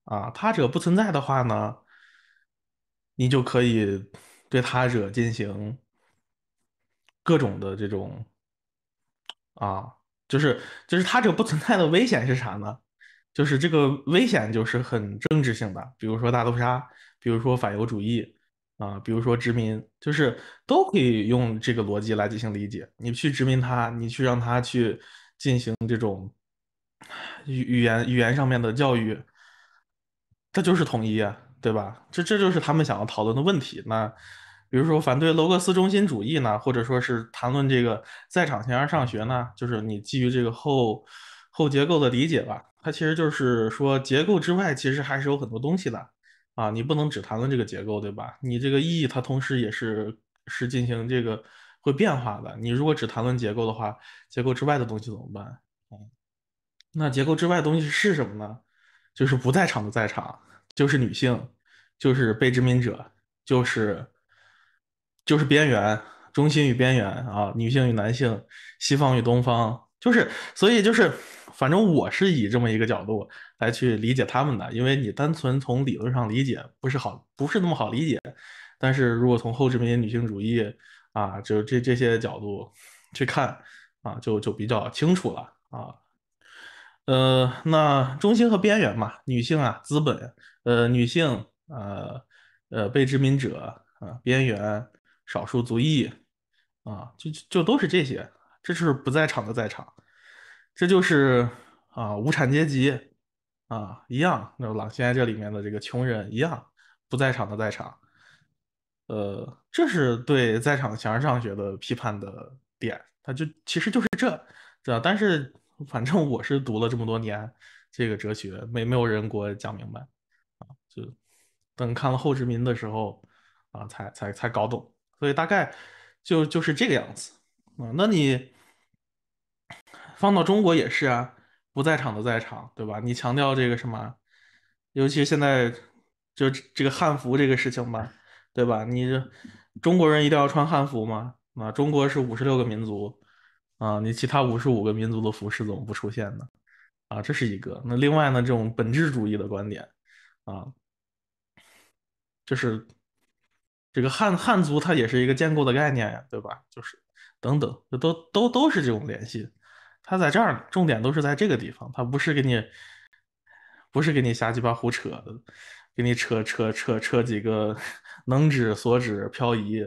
啊。他者不存在的话呢，你就可以对他者进行各种的这种啊，就是就是他者不存在的危险是啥呢？就是这个危险就是很政治性的，比如说大屠杀，比如说反犹主义。啊，比如说殖民，就是都可以用这个逻辑来进行理解。你去殖民它，你去让它去进行这种语语言语言上面的教育，这就是统一啊，对吧？这这就是他们想要讨论的问题。那比如说反对罗格斯中心主义呢，或者说是谈论这个在场形而上学呢，就是你基于这个后后结构的理解吧，它其实就是说结构之外，其实还是有很多东西的。啊，你不能只谈论这个结构，对吧？你这个意义它同时也是是进行这个会变化的。你如果只谈论结构的话，结构之外的东西怎么办？那结构之外的东西是什么呢？就是不在场的在场，就是女性，就是被殖民者，就是就是边缘、中心与边缘啊，女性与男性，西方与东方，就是所以就是。反正我是以这么一个角度来去理解他们的，因为你单纯从理论上理解不是好，不是那么好理解。但是如果从后殖民女性主义啊，就这这些角度去看啊，就就比较清楚了啊。呃，那中心和边缘嘛，女性啊，资本，呃，女性，呃，呃，被殖民者啊，边缘少数族裔啊，就就都是这些，这是不在场的在场。这就是啊，无产阶级啊，一样。那朗先埃这里面的这个穷人一样，不在场的在场。呃，这是对在场形而上学的批判的点。他就其实就是这，这。但是反正我是读了这么多年这个哲学，没没有人给我讲明白啊。就等看了后殖民的时候啊，才才才搞懂。所以大概就就是这个样子啊。那你？放到中国也是啊，不在场的在场，对吧？你强调这个什么？尤其现在就这个汉服这个事情吧，对吧？你这中国人一定要穿汉服吗？啊，中国是五十六个民族啊，你其他五十五个民族的服饰怎么不出现呢？啊，这是一个。那另外呢，这种本质主义的观点啊，就是这个汉汉族它也是一个建构的概念呀，对吧？就是等等，这都都都是这种联系。他在这儿呢，重点都是在这个地方，他不是给你，不是给你瞎鸡巴胡扯的，给你扯扯扯扯几个能指所指漂移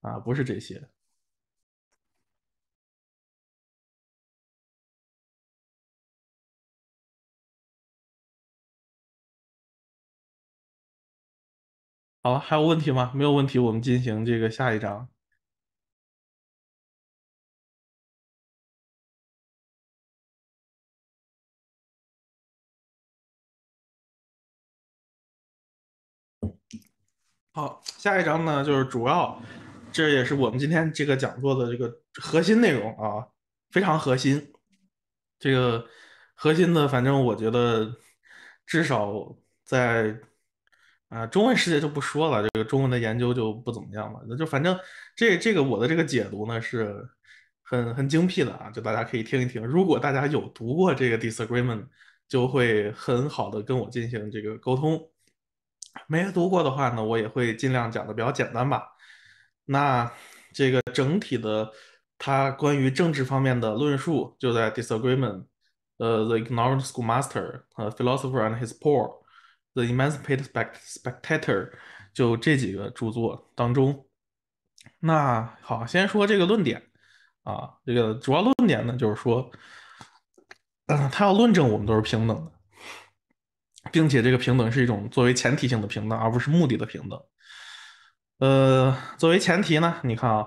啊，不是这些。好了，还有问题吗？没有问题，我们进行这个下一章。好，下一章呢，就是主要，这也是我们今天这个讲座的这个核心内容啊，非常核心。这个核心的，反正我觉得，至少在啊，中文世界就不说了，这个中文的研究就不怎么样了。那就反正这这个我的这个解读呢，是很很精辟的啊，就大家可以听一听。如果大家有读过这个 disagreement，就会很好的跟我进行这个沟通。没读过的话呢，我也会尽量讲的比较简单吧。那这个整体的他关于政治方面的论述，就在《Disagreement》、呃《The Ignorant Schoolmaster》和《Philosopher and His Poor》、《The Emancipated Spectator》就这几个著作当中。那好，先说这个论点啊，这个主要论点呢，就是说，嗯，他要论证我们都是平等的。并且这个平等是一种作为前提性的平等，而不是目的的平等。呃，作为前提呢，你看啊，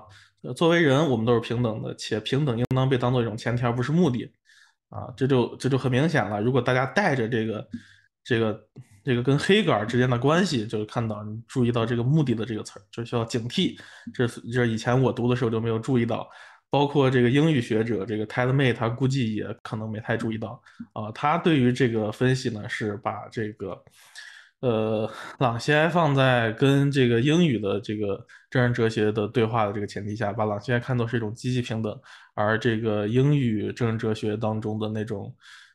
作为人我们都是平等的，且平等应当被当做一种前提，而不是目的啊。这就这就很明显了。如果大家带着这个、这个、这个跟黑格尔之间的关系，就看到注意到这个“目的”的这个词儿，就需要警惕。这这以前我读的时候就没有注意到。包括这个英语学者这个 t e d May，他估计也可能没太注意到啊。他对于这个分析呢，是把这个，呃，朗西埃放在跟这个英语的这个政治哲学的对话的这个前提下，把朗西埃看作是一种积极平等，而这个英语政治哲学当中的那种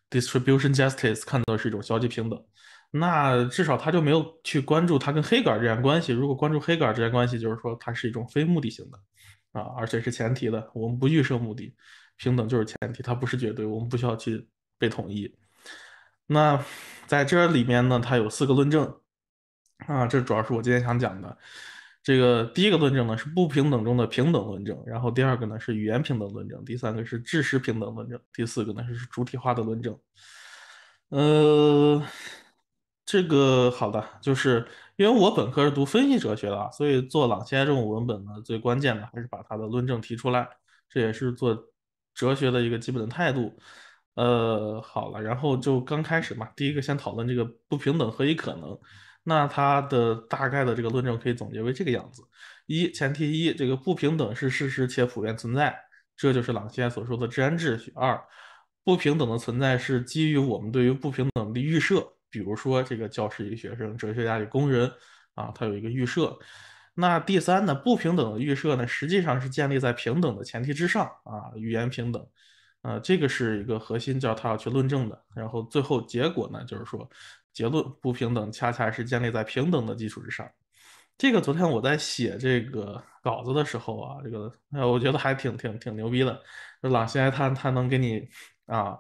distribution justice 看作是一种消极平等。那至少他就没有去关注他跟黑格尔之间关系。如果关注黑格尔之间关系，就是说它是一种非目的性的。啊，而且是前提的，我们不预设目的，平等就是前提，它不是绝对，我们不需要去被统一。那在这里面呢，它有四个论证啊，这主要是我今天想讲的。这个第一个论证呢是不平等中的平等论证，然后第二个呢是语言平等论证，第三个是知识平等论证，第四个呢是主体化的论证。呃，这个好的，就是。因为我本科是读分析哲学的，所以做朗埃这种文本呢，最关键的还是把他的论证提出来，这也是做哲学的一个基本的态度。呃，好了，然后就刚开始嘛，第一个先讨论这个不平等何以可能。那他的大概的这个论证可以总结为这个样子：一、前提一，这个不平等是事实且普遍存在，这就是朗埃所说的治安秩序；二、不平等的存在是基于我们对于不平等的预设。比如说，这个教师与学生，哲学家与工人，啊，他有一个预设。那第三呢，不平等的预设呢，实际上是建立在平等的前提之上啊，语言平等，呃，这个是一个核心，叫他要去论证的。然后最后结果呢，就是说，结论不平等恰恰是建立在平等的基础之上。这个昨天我在写这个稿子的时候啊，这个，我觉得还挺挺挺牛逼的，朗西埃他他能给你啊。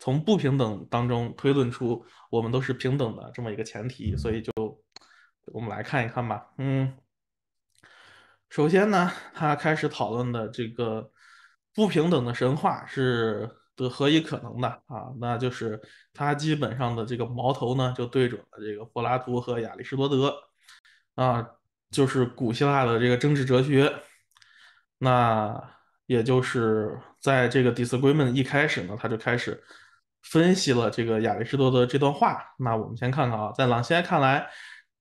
从不平等当中推论出我们都是平等的这么一个前提，所以就我们来看一看吧。嗯，首先呢，他开始讨论的这个不平等的神话是的何以可能的啊？那就是他基本上的这个矛头呢，就对准了这个柏拉图和亚里士多德啊，就是古希腊的这个政治哲学。那也就是在这个 disagreement 一开始呢，他就开始。分析了这个亚里士多德这段话，那我们先看看啊，在朗西埃看来，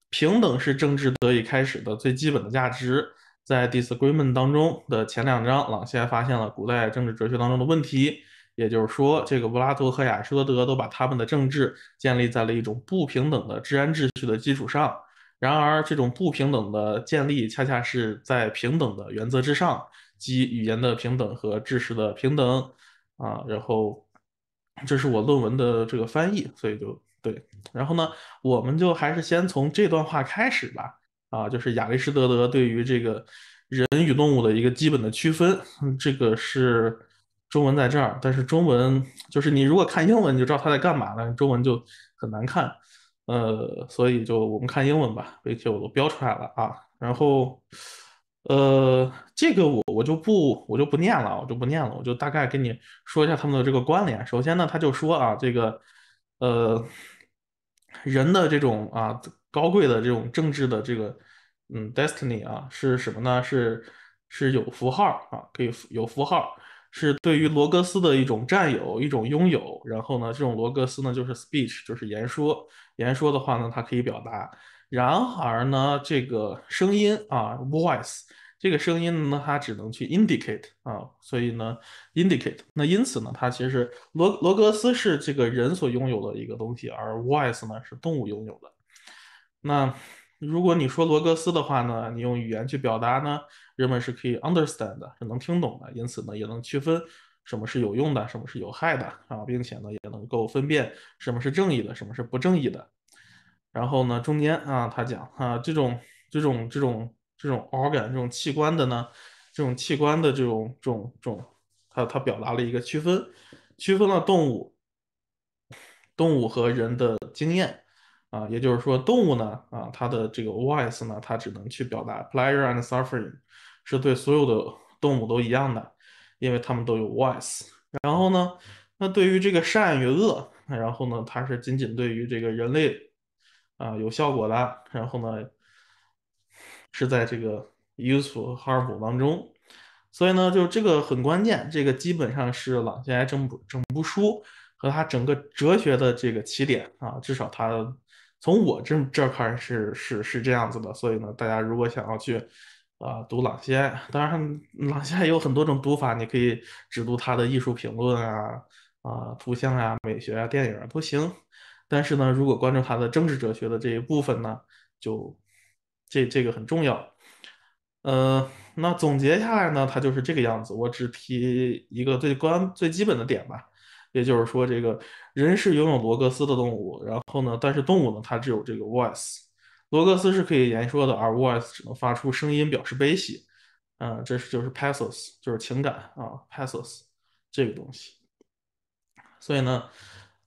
平等是政治得以开始的最基本的价值。在《d i s a g r e e m e n t 当中的前两章，朗西埃发现了古代政治哲学当中的问题，也就是说，这个柏拉图和亚里士多德都把他们的政治建立在了一种不平等的治安秩序的基础上。然而，这种不平等的建立恰恰是在平等的原则之上，即语言的平等和知识的平等啊，然后。这是我论文的这个翻译，所以就对。然后呢，我们就还是先从这段话开始吧。啊，就是亚里士多德对于这个人与动物的一个基本的区分，这个是中文在这儿，但是中文就是你如果看英文你就知道他在干嘛了，中文就很难看。呃，所以就我们看英文吧，而且我都标出来了啊。然后。呃，这个我我就不我就不念了，我就不念了，我就大概跟你说一下他们的这个关联。首先呢，他就说啊，这个呃人的这种啊高贵的这种政治的这个嗯 destiny 啊是什么呢？是是有符号啊，可以有符号，是对于罗格斯的一种占有，一种拥有。然后呢，这种罗格斯呢就是 speech，就是言说，言说的话呢，它可以表达。然而呢，这个声音啊，voice，这个声音呢，它只能去 indicate 啊，所以呢，indicate。那因此呢，它其实罗罗格斯是这个人所拥有的一个东西，而 voice 呢是动物拥有的。那如果你说罗格斯的话呢，你用语言去表达呢，人们是可以 understand 的，是能听懂的，因此呢，也能区分什么是有用的，什么是有害的啊，并且呢，也能够分辨什么是正义的，什么是不正义的。然后呢，中间啊，他讲啊，这种这种这种这种 organ 这种器官的呢，这种器官的这种这种这种，他他表达了一个区分，区分了动物动物和人的经验啊，也就是说动物呢啊，它的这个 v i s e 呢，它只能去表达 pleasure and suffering，是对所有的动物都一样的，因为它们都有 v i s e 然后呢，那对于这个善与恶，然后呢，它是仅仅对于这个人类。啊，有效果的，然后呢，是在这个 useful harm 当中，所以呢，就这个很关键。这个基本上是朗西埃整部整部书和他整个哲学的这个起点啊。至少他从我这这开始是是是这样子的。所以呢，大家如果想要去啊读朗西埃，当然朗西埃有很多种读法，你可以只读他的艺术评论啊啊图像啊美学啊电影啊都行。但是呢，如果关注他的政治哲学的这一部分呢，就这这个很重要。呃，那总结下来呢，它就是这个样子。我只提一个最关最基本的点吧，也就是说，这个人是拥有罗格斯的动物，然后呢，但是动物呢，它只有这个 voice，罗格斯是可以言说的，而 voice 只能发出声音表示悲喜。嗯，这是就是 p a s s l o s 就是情感啊 p a s s l o s 这个东西。所以呢。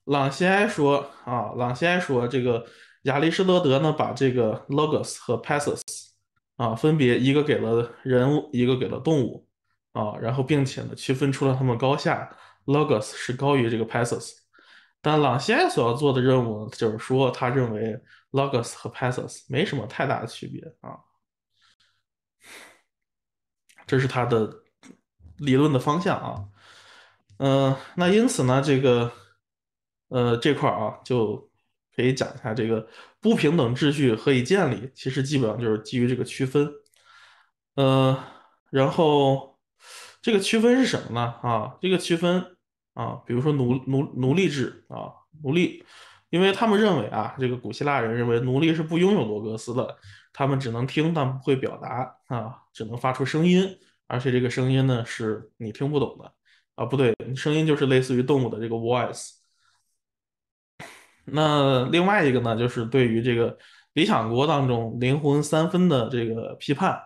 朗西埃说啊，朗西埃说，这个亚里士多德呢，把这个 logos 和 pathos 啊，分别一个给了人物，一个给了动物啊，然后并且呢，区分出了他们高下，logos 是高于这个 pathos，但朗西埃所要做的任务就是说，他认为 logos 和 pathos 没什么太大的区别啊，这是他的理论的方向啊，嗯，那因此呢，这个。呃，这块儿啊，就可以讲一下这个不平等秩序何以建立。其实基本上就是基于这个区分。呃，然后这个区分是什么呢？啊，这个区分啊，比如说奴奴奴隶制啊，奴隶，因为他们认为啊，这个古希腊人认为奴隶是不拥有罗格斯的，他们只能听但不会表达啊，只能发出声音，而且这个声音呢是你听不懂的啊，不对，声音就是类似于动物的这个 voice。那另外一个呢，就是对于这个理想国当中灵魂三分的这个批判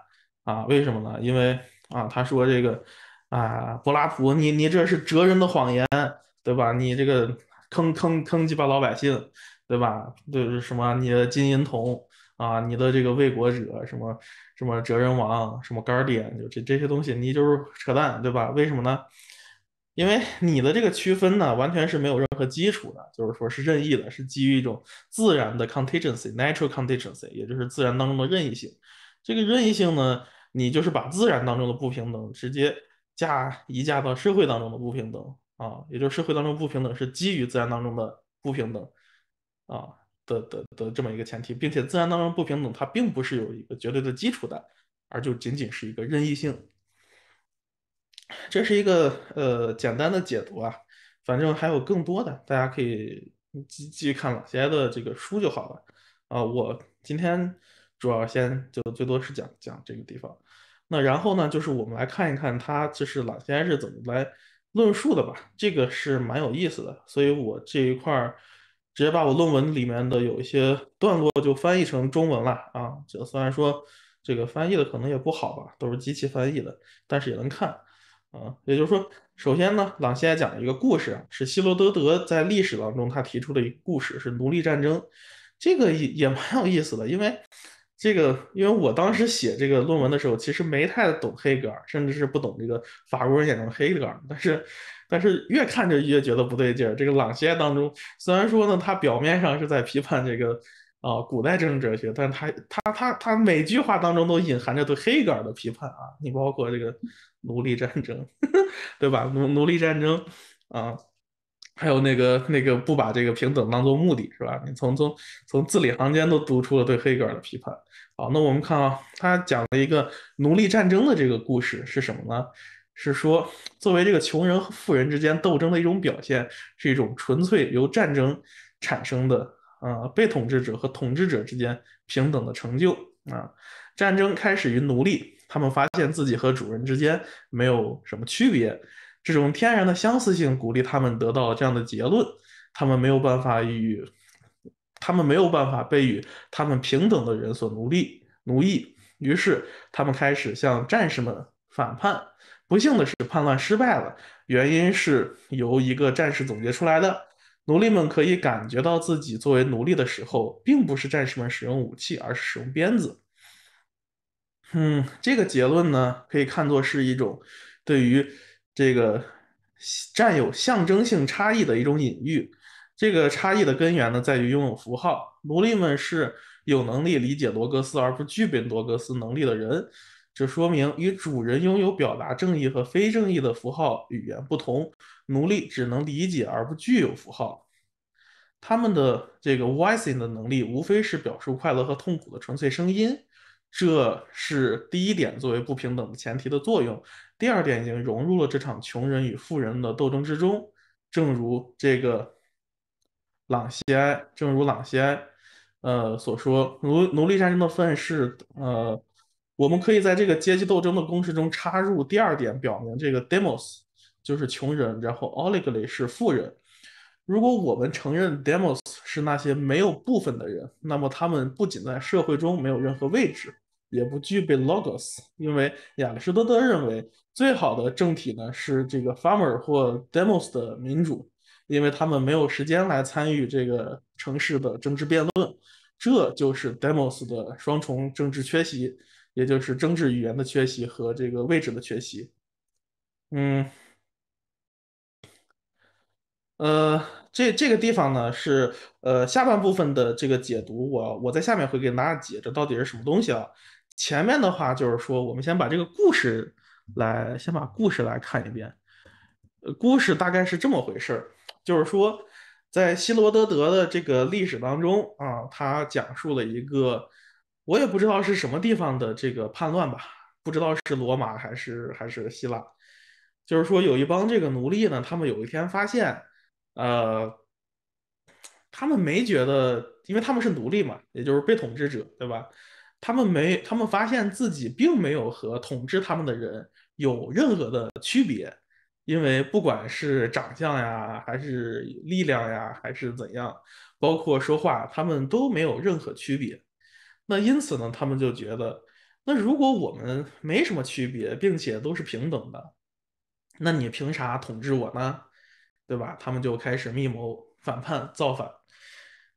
啊，为什么呢？因为啊，他说这个啊，柏拉图，你你这是哲人的谎言，对吧？你这个坑坑坑鸡巴老百姓，对吧？就是什么你的金银铜啊，你的这个卫国者什么什么哲人王什么 guardian，就这这些东西，你就是扯淡，对吧？为什么呢？因为你的这个区分呢，完全是没有任何基础的，就是说是任意的，是基于一种自然的 contingency，natural contingency，也就是自然当中的任意性。这个任意性呢，你就是把自然当中的不平等直接加移加到社会当中的不平等啊，也就是社会当中不平等是基于自然当中的不平等啊的的的这么一个前提，并且自然当中不平等它并不是有一个绝对的基础的，而就仅仅是一个任意性。这是一个呃简单的解读啊，反正还有更多的，大家可以继继续看老先的这个书就好了啊。我今天主要先就最多是讲讲这个地方，那然后呢，就是我们来看一看他就是朗先生是怎么来论述的吧，这个是蛮有意思的，所以我这一块儿直接把我论文里面的有一些段落就翻译成中文了啊，就虽然说这个翻译的可能也不好吧，都是机器翻译的，但是也能看。啊，也就是说，首先呢，朗西埃讲一个故事是希罗德德在历史当中他提出的一个故事，是奴隶战争，这个也也蛮有意思的，因为这个，因为我当时写这个论文的时候，其实没太懂黑格尔，甚至是不懂这个法国人眼中黑格尔，但是，但是越看着越觉得不对劲儿，这个朗西埃当中，虽然说呢，他表面上是在批判这个。啊，古代政治哲学，但是他他他他每句话当中都隐含着对黑格尔的批判啊，你包括这个奴隶战争，对吧？奴奴隶战争啊，还有那个那个不把这个平等当做目的，是吧？你从从从字里行间都读出了对黑格尔的批判。好，那我们看啊，他讲了一个奴隶战争的这个故事是什么呢？是说作为这个穷人和富人之间斗争的一种表现，是一种纯粹由战争产生的。呃，被统治者和统治者之间平等的成就啊，战争开始于奴隶，他们发现自己和主人之间没有什么区别，这种天然的相似性鼓励他们得到这样的结论：他们没有办法与，他们没有办法被与他们平等的人所奴隶奴役。于是他们开始向战士们反叛。不幸的是，叛乱失败了，原因是由一个战士总结出来的。奴隶们可以感觉到自己作为奴隶的时候，并不是战士们使用武器，而是使用鞭子。嗯，这个结论呢，可以看作是一种对于这个占有象征性差异的一种隐喻。这个差异的根源呢，在于拥有符号。奴隶们是有能力理解罗格斯而不具备罗格斯能力的人。这说明，与主人拥有表达正义和非正义的符号语言不同，奴隶只能理解而不具有符号。他们的这个 vocing 的能力，无非是表述快乐和痛苦的纯粹声音。这是第一点，作为不平等的前提的作用。第二点已经融入了这场穷人与富人的斗争之中。正如这个朗西埃，正如朗西埃，呃所说，奴奴隶战争的愤世，呃。我们可以在这个阶级斗争的公式中插入第二点，表明这个 demos 就是穷人，然后 oligarchy 是富人。如果我们承认 demos 是那些没有部分的人，那么他们不仅在社会中没有任何位置，也不具备 logos，因为亚里士多德认为最好的政体呢是这个 farmer 或 demos 的民主，因为他们没有时间来参与这个城市的政治辩论。这就是 demos 的双重政治缺席。也就是政治语言的缺席和这个位置的缺席，嗯，呃，这这个地方呢是呃下半部分的这个解读，我我在下面会给大家解这到底是什么东西啊。前面的话就是说，我们先把这个故事来先把故事来看一遍。故事大概是这么回事儿，就是说，在希罗德德的这个历史当中啊，他讲述了一个。我也不知道是什么地方的这个叛乱吧，不知道是罗马还是还是希腊，就是说有一帮这个奴隶呢，他们有一天发现，呃，他们没觉得，因为他们是奴隶嘛，也就是被统治者，对吧？他们没，他们发现自己并没有和统治他们的人有任何的区别，因为不管是长相呀，还是力量呀，还是怎样，包括说话，他们都没有任何区别。那因此呢，他们就觉得，那如果我们没什么区别，并且都是平等的，那你凭啥统治我呢？对吧？他们就开始密谋反叛、造反。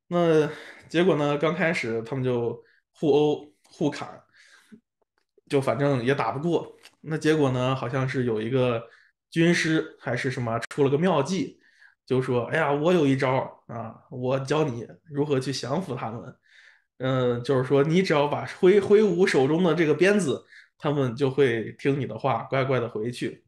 那结果呢？刚开始他们就互殴、互砍，就反正也打不过。那结果呢？好像是有一个军师还是什么出了个妙计，就说：“哎呀，我有一招啊，我教你如何去降服他们。”嗯，就是说，你只要把挥挥舞手中的这个鞭子，他们就会听你的话，乖乖的回去。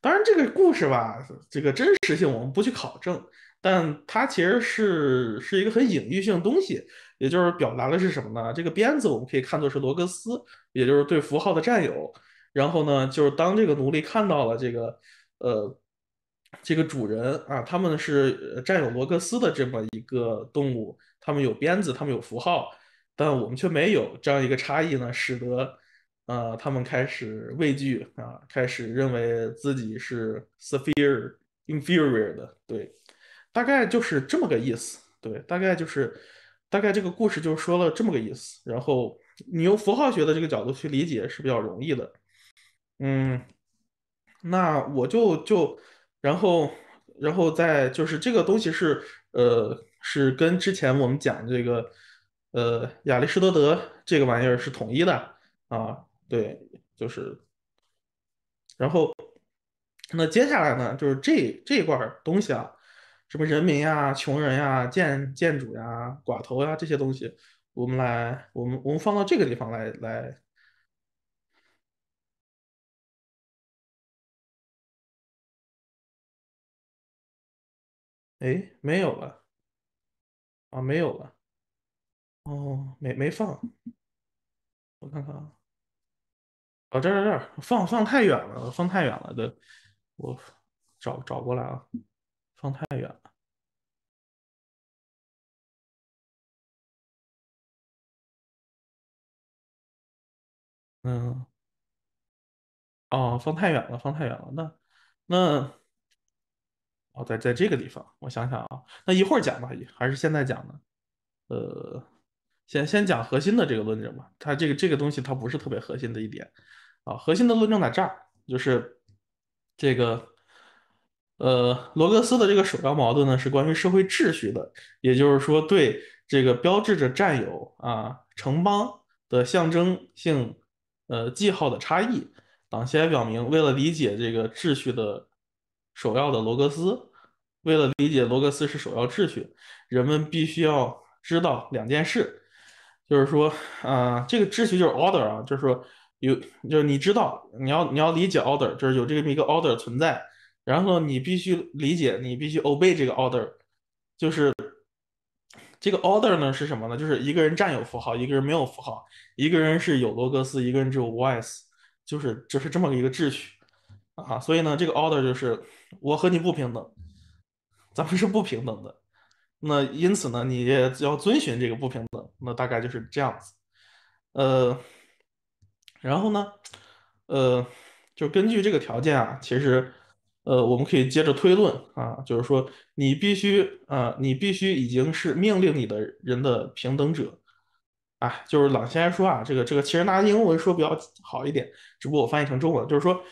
当然，这个故事吧，这个真实性我们不去考证，但它其实是是一个很隐喻性的东西，也就是表达的是什么呢？这个鞭子我们可以看作是罗格斯，也就是对符号的占有。然后呢，就是当这个奴隶看到了这个，呃。这个主人啊，他们是占有罗格斯的这么一个动物，他们有鞭子，他们有符号，但我们却没有这样一个差异呢，使得呃，他们开始畏惧啊，开始认为自己是 s e p e r i inferior 的，对，大概就是这么个意思，对，大概就是大概这个故事就说了这么个意思，然后你用符号学的这个角度去理解是比较容易的，嗯，那我就就。然后，然后再就是这个东西是，呃，是跟之前我们讲这个，呃，亚里士多德这个玩意儿是统一的啊，对，就是。然后，那接下来呢，就是这这一块东西啊，什么人民呀、穷人呀、建建筑呀、寡头呀这些东西，我们来，我们我们放到这个地方来来。哎，没有了，啊，没有了，哦，没没放，我看看啊，哦，这这儿这儿，放放太远了，放太远了的，我找找过来啊，放太远了，嗯，哦，放太远了，放太远了，那那。哦，在在这个地方，我想想啊，那一会儿讲吧，还是现在讲呢？呃，先先讲核心的这个论证吧。他这个这个东西，它不是特别核心的一点啊。核心的论证在这儿，就是这个呃，罗格斯的这个首要矛盾呢是关于社会秩序的，也就是说，对这个标志着占有啊城邦的象征性呃记号的差异。党席还表明，为了理解这个秩序的。首要的罗格斯，为了理解罗格斯是首要秩序，人们必须要知道两件事，就是说，啊，这个秩序就是 order 啊，就是说有，就是你知道你要你要理解 order，就是有这么一个 order 存在，然后你必须理解你必须 obey 这个 order，就是这个 order 呢是什么呢？就是一个人占有符号，一个人没有符号，一个人是有罗格斯，一个人只有 w i s e 就是就是这么一个秩序啊，所以呢，这个 order 就是。我和你不平等，咱们是不平等的。那因此呢，你也要遵循这个不平等。那大概就是这样子。呃，然后呢，呃，就根据这个条件啊，其实呃，我们可以接着推论啊，就是说你必须呃，你必须已经是命令你的人的平等者啊。就是朗先生说啊，这个这个其实拿英文说比较好一点，只不过我翻译成中文，就是说，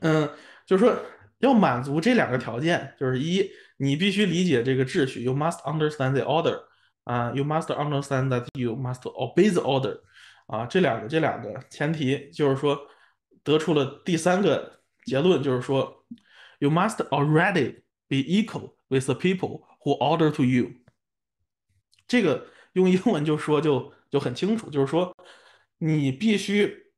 嗯。就是说，要满足这两个条件，就是一，你必须理解这个秩序，you must understand the order，啊，you must understand that you must obey the order，啊，这两个，这两个前提，就是说，得出了第三个结论，就是说，you must already be equal with the people who order to you。这个用英文就说就就很清楚，就是说，你必须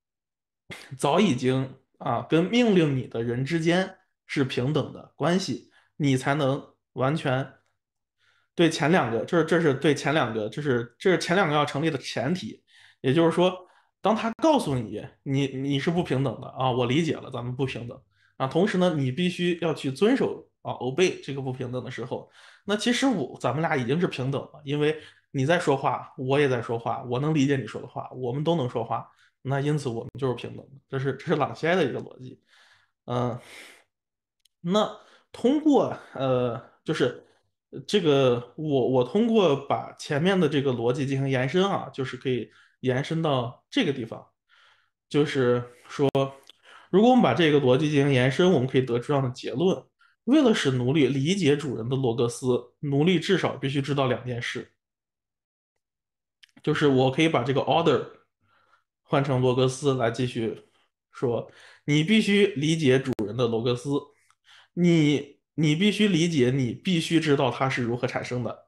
早已经。啊，跟命令你的人之间是平等的关系，你才能完全对前两个，这是这是对前两个，这是这是前两个要成立的前提。也就是说，当他告诉你你你是不平等的啊，我理解了，咱们不平等啊。同时呢，你必须要去遵守啊，obey 这个不平等的时候，那其实我咱们俩已经是平等了，因为你在说话，我也在说话，我能理解你说的话，我们都能说话。那因此我们就是平等，的，这是这是朗西埃的一个逻辑，嗯，那通过呃就是这个我我通过把前面的这个逻辑进行延伸啊，就是可以延伸到这个地方，就是说如果我们把这个逻辑进行延伸，我们可以得出这样的结论：为了使奴隶理解主人的罗格斯，奴隶至少必须知道两件事，就是我可以把这个 order。换成罗格斯来继续说，你必须理解主人的罗格斯，你你必须理解，你必须知道它是如何产生的。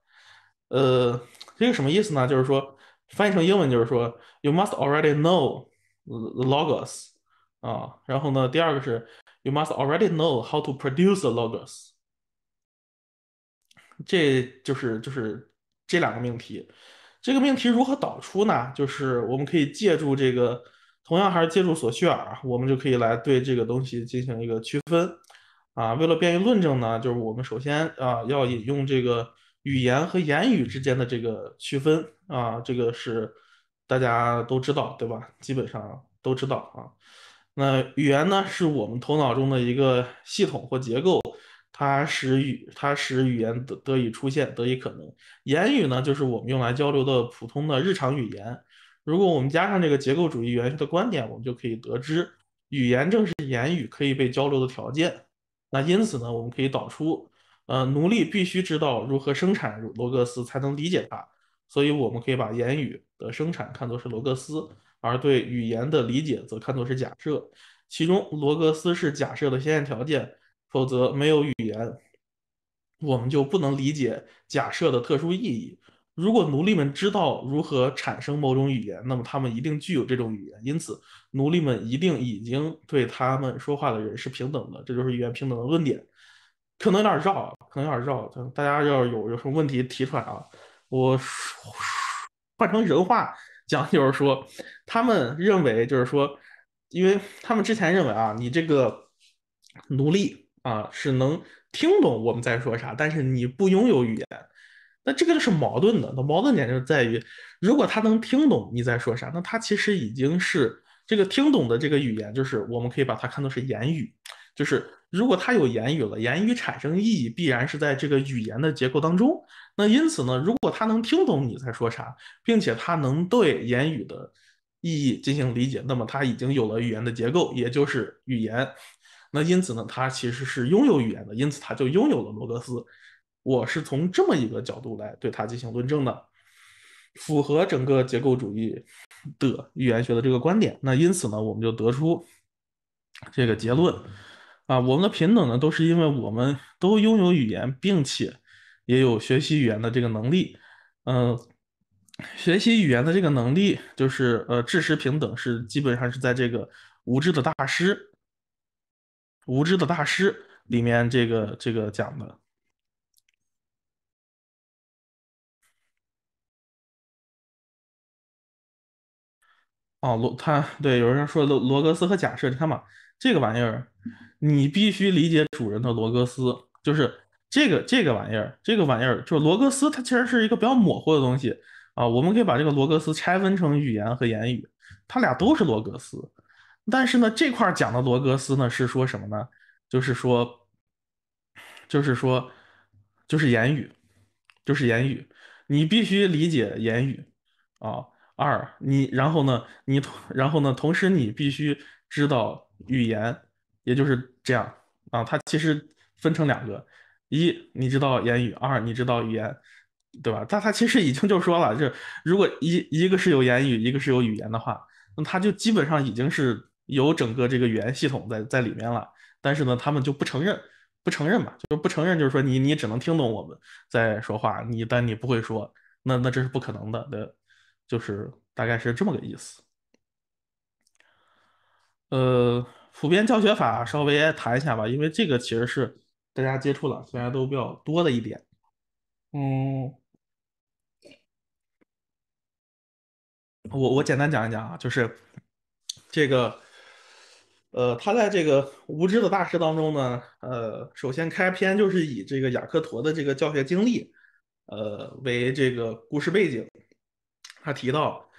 呃，这个什么意思呢？就是说，翻译成英文就是说，you must already know the logos，啊，然后呢，第二个是，you must already know how to produce the logos。这就是就是这两个命题。这个命题如何导出呢？就是我们可以借助这个，同样还是借助索绪尔，我们就可以来对这个东西进行一个区分啊。为了便于论证呢，就是我们首先啊要引用这个语言和言语之间的这个区分啊，这个是大家都知道对吧？基本上都知道啊。那语言呢，是我们头脑中的一个系统或结构。它使语它使语言得得以出现，得以可能。言语呢，就是我们用来交流的普通的日常语言。如果我们加上这个结构主义元素的观点，我们就可以得知，语言正是言语可以被交流的条件。那因此呢，我们可以导出，呃，奴隶必须知道如何生产罗格斯才能理解它。所以我们可以把言语的生产看作是罗格斯，而对语言的理解则看作是假设，其中罗格斯是假设的先验条件。否则，没有语言，我们就不能理解假设的特殊意义。如果奴隶们知道如何产生某种语言，那么他们一定具有这种语言。因此，奴隶们一定已经对他们说话的人是平等的。这就是语言平等的论点。可能有点绕，可能有点绕。大家要有有什么问题提出来啊？我换成人话讲，就是说，他们认为，就是说，因为他们之前认为啊，你这个奴隶。啊，是能听懂我们在说啥，但是你不拥有语言，那这个就是矛盾的。那矛盾点就在于，如果他能听懂你在说啥，那他其实已经是这个听懂的这个语言，就是我们可以把它看作是言语。就是如果他有言语了，言语产生意义，必然是在这个语言的结构当中。那因此呢，如果他能听懂你在说啥，并且他能对言语的意义进行理解，那么他已经有了语言的结构，也就是语言。那因此呢，他其实是拥有语言的，因此他就拥有了罗格斯。我是从这么一个角度来对他进行论证的，符合整个结构主义的语言学的这个观点。那因此呢，我们就得出这个结论：啊，我们的平等呢，都是因为我们都拥有语言，并且也有学习语言的这个能力。嗯，学习语言的这个能力，就是呃，知识平等是基本上是在这个无知的大师。无知的大师里面，这个这个讲的。哦，罗他对，有人说罗罗格斯和假设，你看吧，这个玩意儿，你必须理解主人的罗格斯，就是这个这个玩意儿，这个玩意儿就是罗格斯，它其实是一个比较模糊的东西啊。我们可以把这个罗格斯拆分成语言和言语，它俩都是罗格斯。但是呢，这块讲的罗格斯呢是说什么呢？就是说，就是说，就是言语，就是言语。你必须理解言语啊。二，你然后呢，你然后呢，同时你必须知道语言，也就是这样啊。他其实分成两个：一，你知道言语；二，你知道语言，对吧？但他其实已经就说了，就如果一一个是有言语，一个是有语言的话，那他就基本上已经是。有整个这个语言系统在在里面了，但是呢，他们就不承认，不承认嘛，就不承认，就是说你你只能听懂我们在说话，你但你不会说，那那这是不可能的，对，就是大概是这么个意思。呃，普遍教学法稍微谈一下吧，因为这个其实是大家接触了，虽然都比较多的一点。嗯，我我简单讲一讲啊，就是这个。呃，他在这个无知的大师当中呢，呃，首先开篇就是以这个雅克陀的这个教学经历，呃，为这个故事背景。他提到，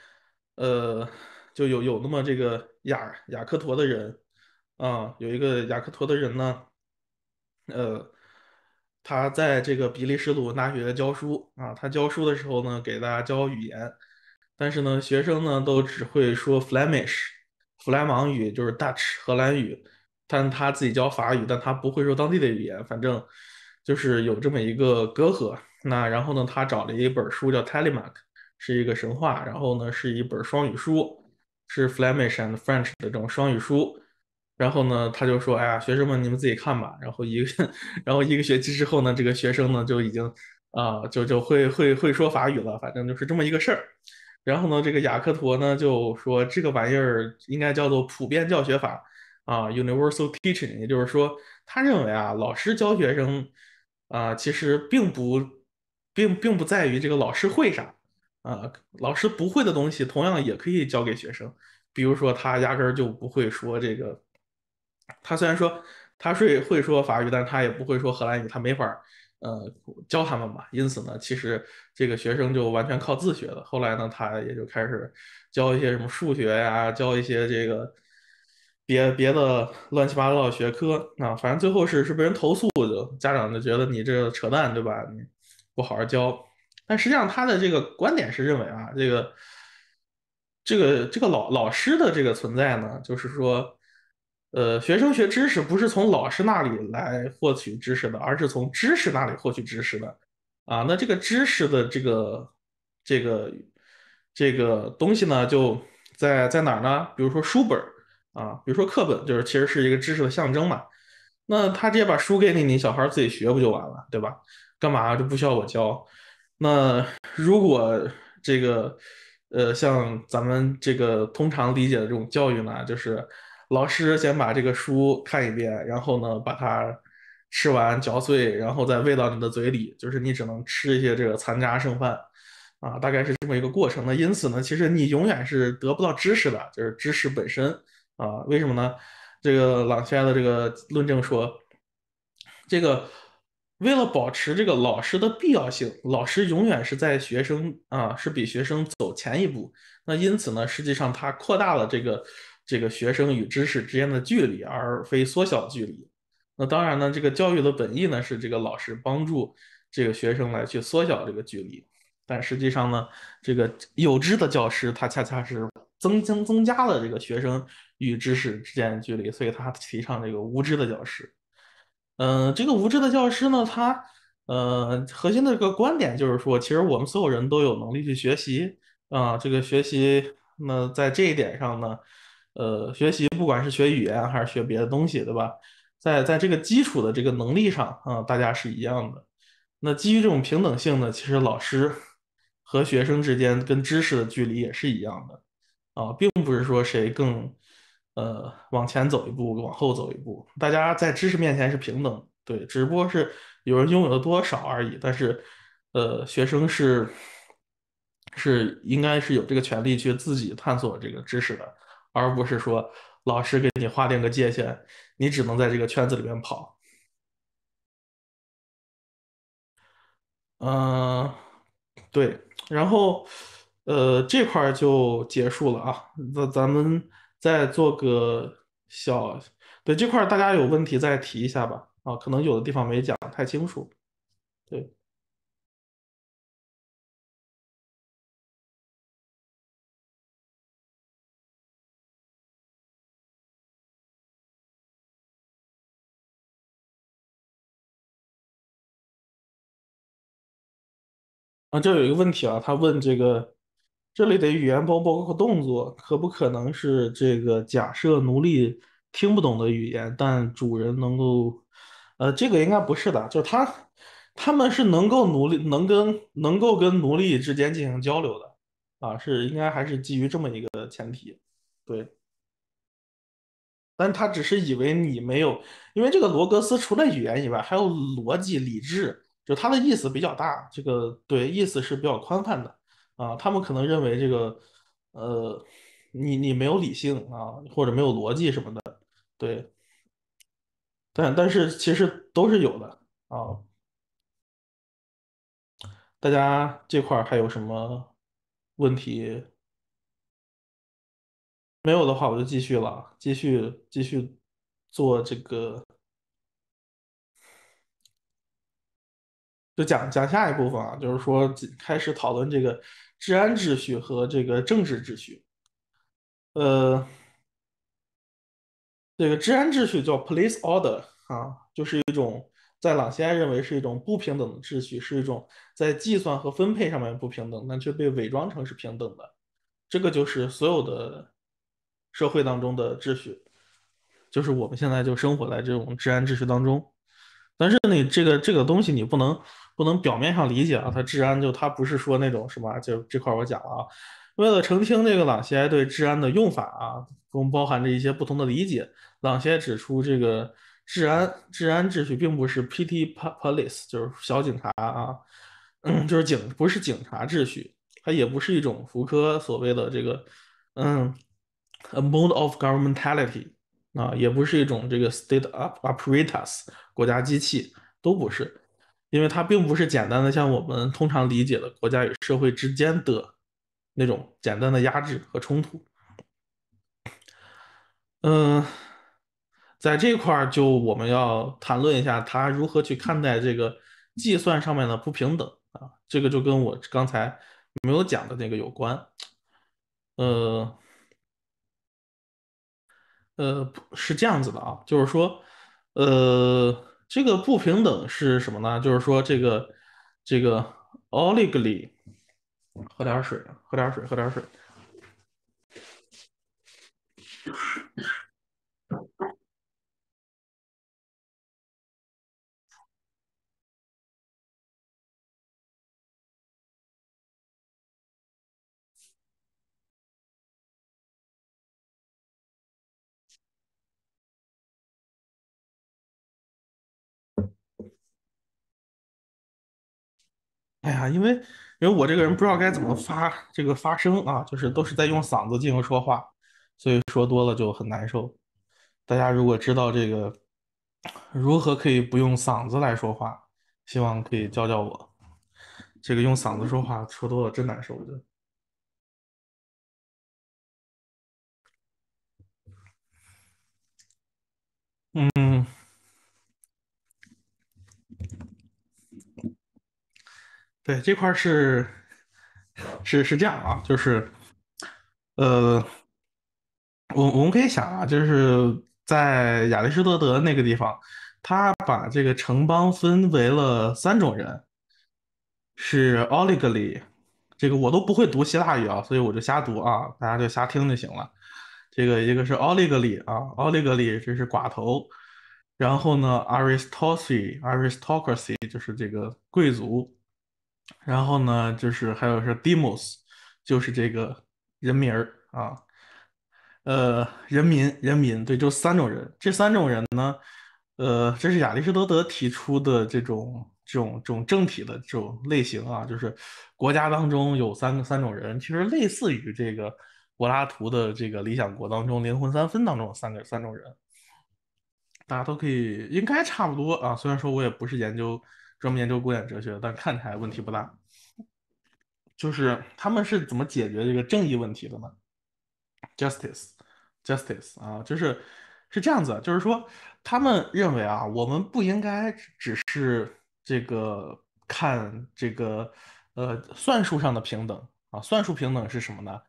呃，就有有那么这个雅雅克陀的人啊，有一个雅克陀的人呢，呃，他在这个比利时鲁大学教书啊，他教书的时候呢，给大家教语言，但是呢，学生呢都只会说 Flemish。弗莱芒语就是 Dutch，荷兰语，但他自己教法语，但他不会说当地的语言，反正就是有这么一个隔阂。那然后呢，他找了一本书叫《Telemach》，是一个神话，然后呢是一本双语书，是 Flemish and French 的这种双语书。然后呢，他就说：“哎呀，学生们你们自己看吧。”然后一个，然后一个学期之后呢，这个学生呢就已经啊就就会会会说法语了，反正就是这么一个事儿。然后呢，这个雅克托呢就说这个玩意儿应该叫做普遍教学法啊，universal teaching，也就是说，他认为啊，老师教学生啊，其实并不并并不在于这个老师会啥啊，老师不会的东西同样也可以教给学生，比如说他压根儿就不会说这个，他虽然说他是会说法语，但他也不会说荷兰语，他没法。呃，教他们吧。因此呢，其实这个学生就完全靠自学了。后来呢，他也就开始教一些什么数学呀，教一些这个别别的乱七八糟的学科啊。反正最后是是被人投诉，就家长就觉得你这扯淡，对吧？不好好教。但实际上他的这个观点是认为啊，这个这个这个老老师的这个存在呢，就是说。呃，学生学知识不是从老师那里来获取知识的，而是从知识那里获取知识的，啊，那这个知识的这个这个这个东西呢，就在在哪儿呢？比如说书本啊，比如说课本，就是其实是一个知识的象征嘛。那他直接把书给你，小孩自己学不就完了，对吧？干嘛就不需要我教？那如果这个呃，像咱们这个通常理解的这种教育呢，就是。老师先把这个书看一遍，然后呢，把它吃完嚼碎，然后再喂到你的嘴里。就是你只能吃一些这个残渣剩饭，啊，大概是这么一个过程那因此呢，其实你永远是得不到知识的，就是知识本身，啊，为什么呢？这个朗先的这个论证说，这个为了保持这个老师的必要性，老师永远是在学生啊，是比学生走前一步。那因此呢，实际上他扩大了这个。这个学生与知识之间的距离，而非缩小距离。那当然呢，这个教育的本意呢，是这个老师帮助这个学生来去缩小这个距离。但实际上呢，这个有知的教师，他恰恰是增增增加了这个学生与知识之间的距离。所以他提倡这个无知的教师。嗯，这个无知的教师呢，他呃核心的一个观点就是说，其实我们所有人都有能力去学习啊。这个学习，那在这一点上呢？呃，学习不管是学语言还是学别的东西，对吧？在在这个基础的这个能力上，啊，大家是一样的。那基于这种平等性呢，其实老师和学生之间跟知识的距离也是一样的啊，并不是说谁更呃往前走一步，往后走一步，大家在知识面前是平等，对，只不过是有人拥有的多少而已。但是，呃，学生是是应该是有这个权利去自己探索这个知识的。而不是说老师给你划定个界限，你只能在这个圈子里面跑。嗯，对，然后，呃，这块就结束了啊。那咱们再做个小，对这块大家有问题再提一下吧。啊，可能有的地方没讲太清楚，对。啊，这有一个问题啊，他问这个这里的语言包包括动作，可不可能是这个假设奴隶听不懂的语言，但主人能够？呃，这个应该不是的，就是他他们是能够奴隶能跟能够跟奴隶之间进行交流的啊，是应该还是基于这么一个前提，对。但他只是以为你没有，因为这个罗格斯除了语言以外，还有逻辑理智。就他的意思比较大，这个对意思是比较宽泛的，啊，他们可能认为这个，呃，你你没有理性啊，或者没有逻辑什么的，对，但但是其实都是有的啊，大家这块还有什么问题？没有的话，我就继续了，继续继续做这个。就讲讲下一部分啊，就是说开始讨论这个治安秩序和这个政治秩序。呃，这个治安秩序叫 police order 啊，就是一种在朗西埃认为是一种不平等的秩序，是一种在计算和分配上面不平等，但却被伪装成是平等的。这个就是所有的社会当中的秩序，就是我们现在就生活在这种治安秩序当中。但是你这个这个东西你不能。不能表面上理解啊，它治安就它不是说那种什么，就这块我讲了啊。为了澄清这个朗西埃对治安的用法啊，中包含着一些不同的理解。朗西埃指出，这个治安、治安秩序并不是 p t p police，就是小警察啊，嗯，就是警，不是警察秩序，它也不是一种福柯所谓的这个嗯，a mode of governmentality 啊，也不是一种这个 state apparatus 国家机器，都不是。因为它并不是简单的像我们通常理解的国家与社会之间的那种简单的压制和冲突。嗯，在这块儿就我们要谈论一下他如何去看待这个计算上面的不平等啊，这个就跟我刚才没有讲的那个有关。呃，呃，是这样子的啊，就是说，呃。这个不平等是什么呢？就是说，这个，这个 o l 给，g l y 喝点水，喝点水，喝点水。哎呀，因为因为我这个人不知道该怎么发这个发声啊，就是都是在用嗓子进行说话，所以说多了就很难受。大家如果知道这个如何可以不用嗓子来说话，希望可以教教我。这个用嗓子说话说多了真难受，我觉得。嗯。对这块是，是是这样啊，就是，呃，我我们可以想啊，就是在亚里士多德那个地方，他把这个城邦分为了三种人，是 oligarchy，这个我都不会读希腊语啊，所以我就瞎读啊，大家就瞎听就行了。这个一个是 oligarchy 啊，oligarchy 这是寡头，然后呢，aristocracy，aristocracy 就是这个贵族。然后呢，就是还有是 Demos，就是这个人名儿啊，呃，人民，人民，对，就三种人，这三种人呢，呃，这是亚里士多德提出的这种这种这种政体的这种类型啊，就是国家当中有三个三种人，其实类似于这个柏拉图的这个理想国当中灵魂三分当中三个三种人，大家都可以应该差不多啊，虽然说我也不是研究。专门研究古典哲学但看起来问题不大。就是他们是怎么解决这个正义问题的呢？Justice，justice 啊，就是是这样子，就是说他们认为啊，我们不应该只是这个看这个呃算术上的平等啊，算术平等是什么呢？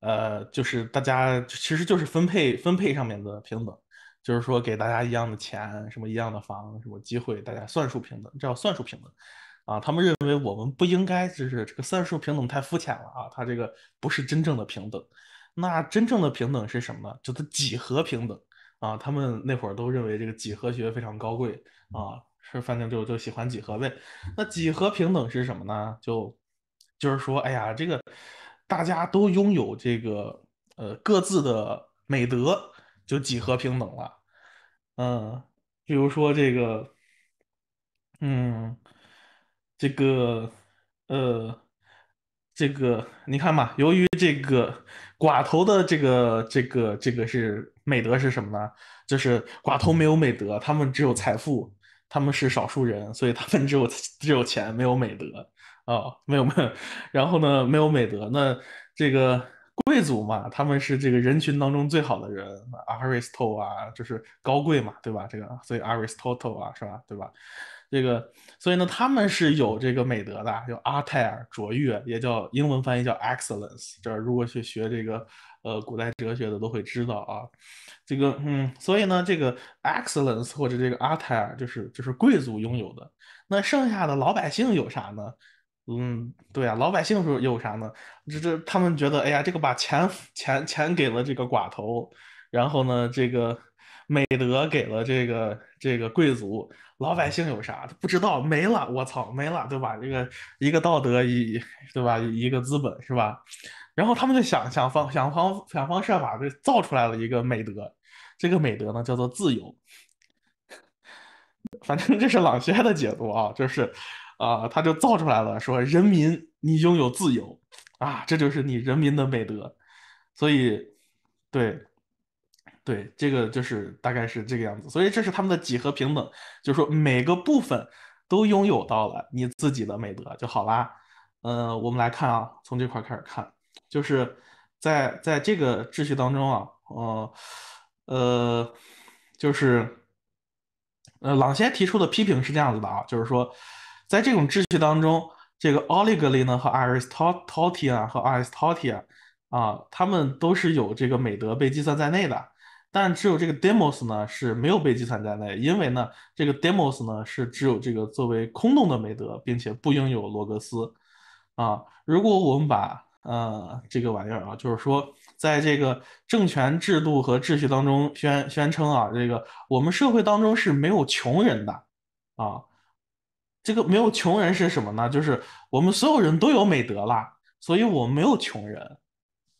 呃，就是大家其实就是分配分配上面的平等。就是说，给大家一样的钱，什么一样的房，什么机会，大家算术平等，这叫算术平等，啊，他们认为我们不应该，就是这个算术平等太肤浅了啊，它这个不是真正的平等。那真正的平等是什么呢？就是几何平等，啊，他们那会儿都认为这个几何学非常高贵，啊，是反正就就喜欢几何呗。那几何平等是什么呢？就就是说，哎呀，这个大家都拥有这个呃各自的美德。就几何平等了，嗯，比如说这个，嗯，这个，呃，这个，你看嘛，由于这个寡头的这个这个这个是美德是什么呢？就是寡头没有美德，他们只有财富，他们是少数人，所以他们只有只有钱，没有美德啊，没有没有，然后呢，没有美德，那这个。贵族嘛，他们是这个人群当中最好的人，Aristotle 啊，就是高贵嘛，对吧？这个，所以 Aristotle 啊，是吧？对吧？这个，所以呢，他们是有这个美德的，叫阿泰尔卓越，也叫英文翻译叫 excellence。这如果去学这个呃古代哲学的都会知道啊。这个，嗯，所以呢，这个 excellence 或者这个阿泰尔就是就是贵族拥有的。那剩下的老百姓有啥呢？嗯，对啊，老百姓有啥呢？这这，他们觉得，哎呀，这个把钱钱钱给了这个寡头，然后呢，这个美德给了这个这个贵族，老百姓有啥？不知道，没了，我操，没了，对吧？这个一个道德，一，对吧？一个资本，是吧？然后他们就想想方想方想方设法的造出来了一个美德，这个美德呢叫做自由。反正这是朗薛的解读啊，就是。啊，他就造出来了，说人民，你拥有自由，啊，这就是你人民的美德，所以，对，对，这个就是大概是这个样子，所以这是他们的几何平等，就是说每个部分都拥有到了你自己的美德，就好啦。嗯，我们来看啊，从这块开始看，就是在在这个秩序当中啊，呃，呃，就是，呃，朗先提出的批评是这样子的啊，就是说。在这种秩序当中，这个 o l i g h y 呢和 a r i s toti 啊和 a r i s toti 啊，啊，他们都是有这个美德被计算在内的，但只有这个 demos 呢是没有被计算在内，因为呢，这个 demos 呢是只有这个作为空洞的美德，并且不应有罗格斯。啊，如果我们把呃这个玩意儿啊，就是说在这个政权制度和秩序当中宣宣称啊，这个我们社会当中是没有穷人的啊。这个没有穷人是什么呢？就是我们所有人都有美德啦，所以我们没有穷人。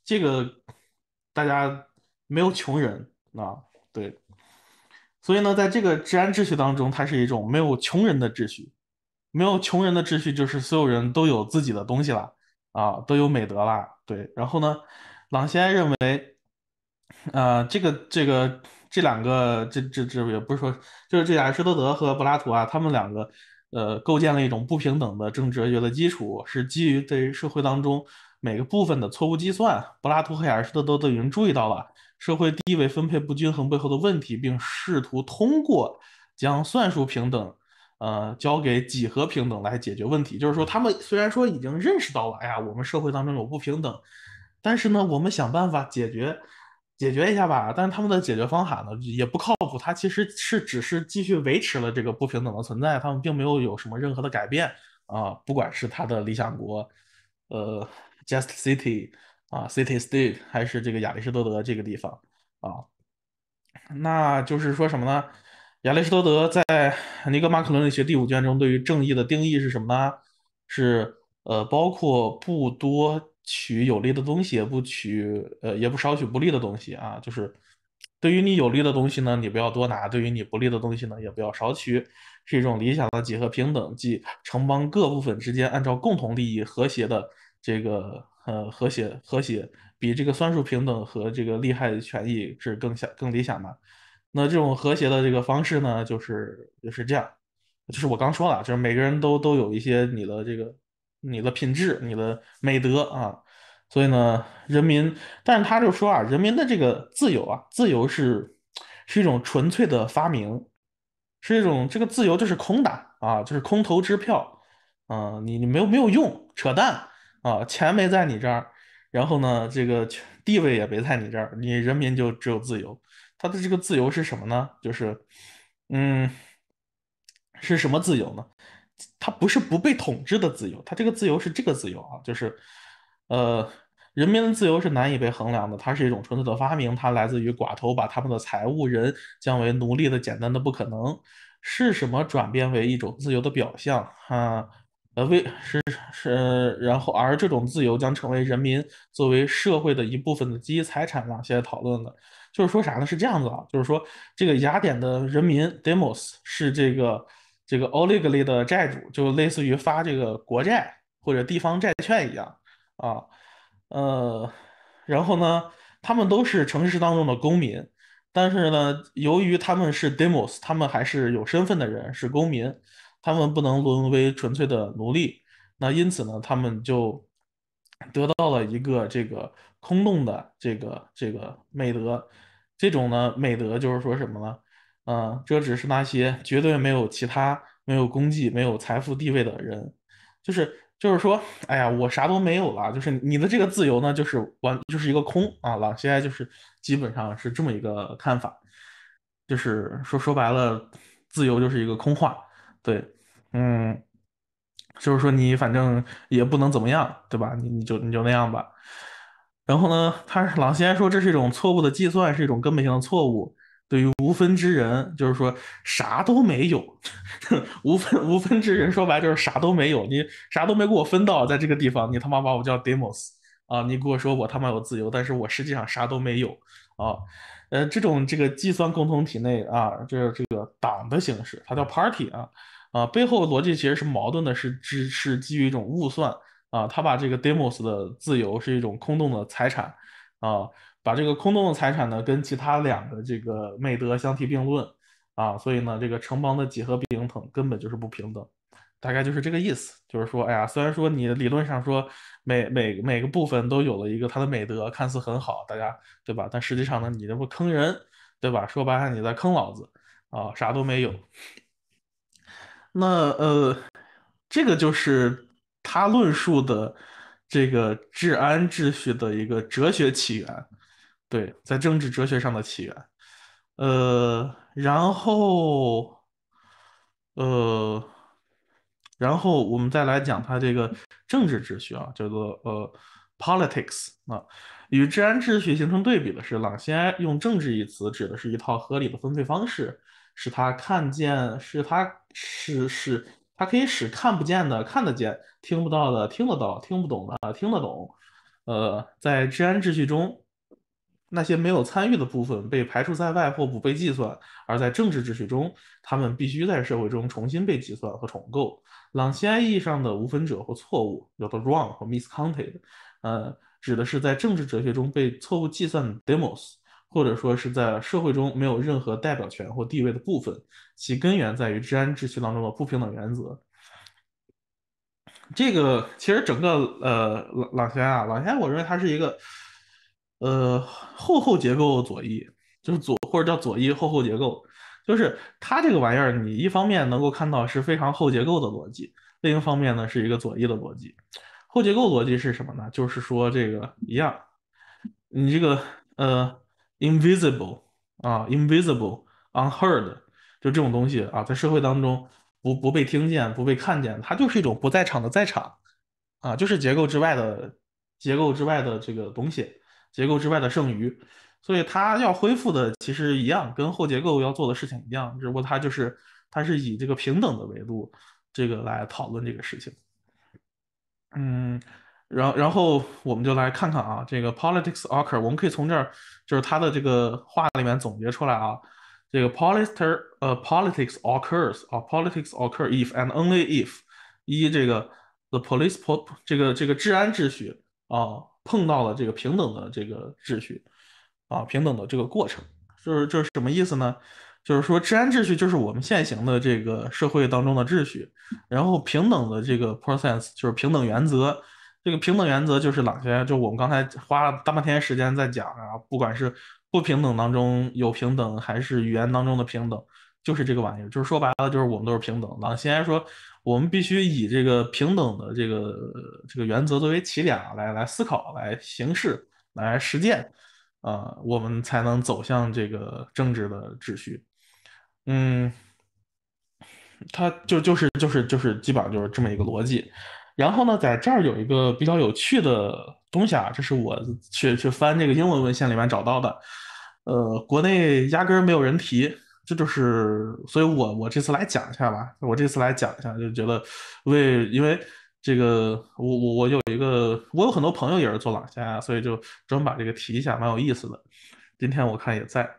这个大家没有穷人啊，对。所以呢，在这个治安秩序当中，它是一种没有穷人的秩序。没有穷人的秩序就是所有人都有自己的东西了啊，都有美德了。对。然后呢，朗先认为，呃，这个这个这两个这这这也不是说，就是这亚里士多德和柏拉图啊，他们两个。呃，构建了一种不平等的政治哲学的基础，是基于对于社会当中每个部分的错误计算。柏拉图和亚里士多德都已经注意到了社会地位分配不均衡背后的问题，并试图通过将算术平等，呃，交给几何平等来解决问题。就是说，他们虽然说已经认识到了，哎呀，我们社会当中有不平等，但是呢，我们想办法解决。解决一下吧，但是他们的解决方法呢也不靠谱。他其实是只是继续维持了这个不平等的存在，他们并没有有什么任何的改变啊。不管是他的理想国，呃，Just City 啊，City State，还是这个亚里士多德这个地方啊，那就是说什么呢？亚里士多德在《尼格马可伦理学》第五卷中对于正义的定义是什么呢？是呃，包括不多。取有利的东西也不取，呃也不少取不利的东西啊。就是对于你有利的东西呢，你不要多拿；对于你不利的东西呢，也不要少取。是一种理想的几何平等，即城邦各部分之间按照共同利益和谐的这个呃和谐和谐，比这个算术平等和这个利害权益是更想更理想的。那这种和谐的这个方式呢，就是就是这样，就是我刚说了，就是每个人都都有一些你的这个。你的品质，你的美德啊，所以呢，人民，但是他就说啊，人民的这个自由啊，自由是是一种纯粹的发明，是一种这个自由就是空的啊，就是空头支票，嗯，你你没有没有用，扯淡啊，钱没在你这儿，然后呢，这个地位也没在你这儿，你人民就只有自由，他的这个自由是什么呢？就是，嗯，是什么自由呢？它不是不被统治的自由，它这个自由是这个自由啊，就是，呃，人民的自由是难以被衡量的，它是一种纯粹的发明，它来自于寡头把他们的财务人降为奴隶的简单的不可能是什么转变为一种自由的表象啊，呃，为是是，然后而这种自由将成为人民作为社会的一部分的积极财产嘛？现在讨论的就是说啥呢？是这样子啊，就是说这个雅典的人民 demos 是这个。这个 oligly 的债主就类似于发这个国债或者地方债券一样，啊，呃，然后呢，他们都是城市当中的公民，但是呢，由于他们是 demos，他们还是有身份的人，是公民，他们不能沦为纯粹的奴隶，那因此呢，他们就得到了一个这个空洞的这个这个美德，这种呢美德就是说什么呢？嗯，这只是那些绝对没有其他、没有功绩、没有财富地位的人，就是就是说，哎呀，我啥都没有了，就是你的这个自由呢，就是完，就是一个空啊。朗西埃就是基本上是这么一个看法，就是说说白了，自由就是一个空话。对，嗯，就是说你反正也不能怎么样，对吧？你你就你就那样吧。然后呢，他朗西埃说这是一种错误的计算，是一种根本性的错误。对于无分之人，就是说啥都没有，无分无分之人说白就是啥都没有。你啥都没给我分到，在这个地方，你他妈把我叫 Demos 啊！你跟我说我他妈有自由，但是我实际上啥都没有啊。呃，这种这个计算共同体内啊，这这个党的形式，它叫 Party 啊啊，背后逻辑其实是矛盾的，是只是基于一种误算啊。他把这个 Demos 的自由是一种空洞的财产啊。把这个空洞的财产呢，跟其他两个这个美德相提并论，啊，所以呢，这个城邦的几何平等根本就是不平等，大概就是这个意思。就是说，哎呀，虽然说你理论上说每每每个部分都有了一个他的美德，看似很好，大家对吧？但实际上呢，你这不坑人，对吧？说白了，你在坑老子，啊，啥都没有。那呃，这个就是他论述的这个治安秩序的一个哲学起源。对，在政治哲学上的起源，呃，然后，呃，然后我们再来讲它这个政治秩序啊，叫做呃，politics 啊。与治安秩序形成对比的是，朗西埃用“政治”一词指的是一套合理的分配方式，使他看见，是他是是，他可以使看不见的看得见，听不到的听得到，听不懂的听得懂。呃，在治安秩序中。那些没有参与的部分被排除在外或不被计算，而在政治秩序中，他们必须在社会中重新被计算和重构。朗西埃意义上的无分者或错误，有的 wrong 或 miscounted，呃，指的是在政治哲学中被错误计算的 demos，或者说是在社会中没有任何代表权或地位的部分，其根源在于治安秩序当中的不平等原则。这个其实整个呃，朗朗西埃啊，朗西埃，我认为他是一个。呃，后后结构左翼，就是左或者叫左翼后后结构，就是它这个玩意儿，你一方面能够看到是非常后结构的逻辑，另一方面呢是一个左翼的逻辑。后结构逻辑是什么呢？就是说这个一样，你这个呃 invisible 啊，invisible unheard，就这种东西啊，在社会当中不不被听见、不被看见，它就是一种不在场的在场，啊，就是结构之外的结构之外的这个东西。结构之外的剩余，所以它要恢复的其实一样，跟后结构要做的事情一样。只不过它就是，它是以这个平等的维度，这个来讨论这个事情。嗯，然然后我们就来看看啊，这个 politics o c c u r 我们可以从这儿，就是他的这个话里面总结出来啊，这个 polister，呃，politics occurs，啊，politics o c c u r if and only if 一这个 the police p o p 这个这个治安秩序啊。碰到了这个平等的这个秩序，啊，平等的这个过程，就是这是什么意思呢？就是说治安秩序就是我们现行的这个社会当中的秩序，然后平等的这个 process 就是平等原则，这个平等原则就是哪些？就我们刚才花了大半天时间在讲啊，不管是不平等当中有平等，还是语言当中的平等，就是这个玩意儿，就是说白了就是我们都是平等。朗先说。我们必须以这个平等的这个这个原则作为起点啊，来来思考、来行事、来实践，啊，我们才能走向这个政治的秩序。嗯，它就就是就是就是基本上就是这么一个逻辑。然后呢，在这儿有一个比较有趣的东西啊，这是我去去翻这个英文文献里面找到的，呃，国内压根儿没有人提。这就是，所以我我这次来讲一下吧。我这次来讲一下，就觉得为因为这个，我我我有一个，我有很多朋友也是做朗啊，所以就专门把这个提一下，蛮有意思的。今天我看也在，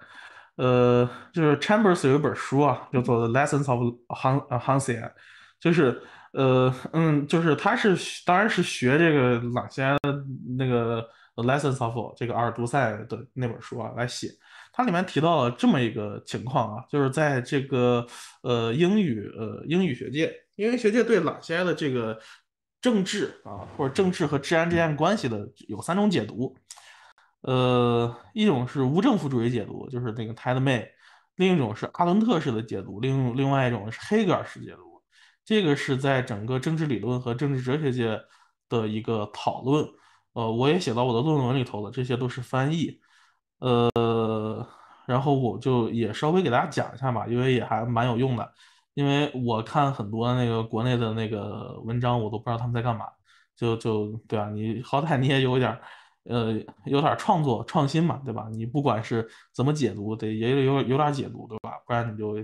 呃，就是 Chambers 有一本书啊，叫做《Lessons of Han h a n s a 就是呃嗯，就是他是当然是学这个朗虾那个《Lessons of》这个阿尔都塞的那本书啊来写。它里面提到了这么一个情况啊，就是在这个呃英语呃英语学界，英语学界对哪些埃的这个政治啊或者政治和治安之间关系的有三种解读，呃一种是无政府主义解读，就是那个 Ted May，另一种是阿伦特式的解读，另另外一种是黑格尔式解读，这个是在整个政治理论和政治哲学界的一个讨论，呃我也写到我的论文里头了，这些都是翻译。呃，然后我就也稍微给大家讲一下吧，因为也还蛮有用的。因为我看很多那个国内的那个文章，我都不知道他们在干嘛。就就对啊，你好歹你也有一点，呃，有点创作创新嘛，对吧？你不管是怎么解读，得也有有点解读，对吧？不然你就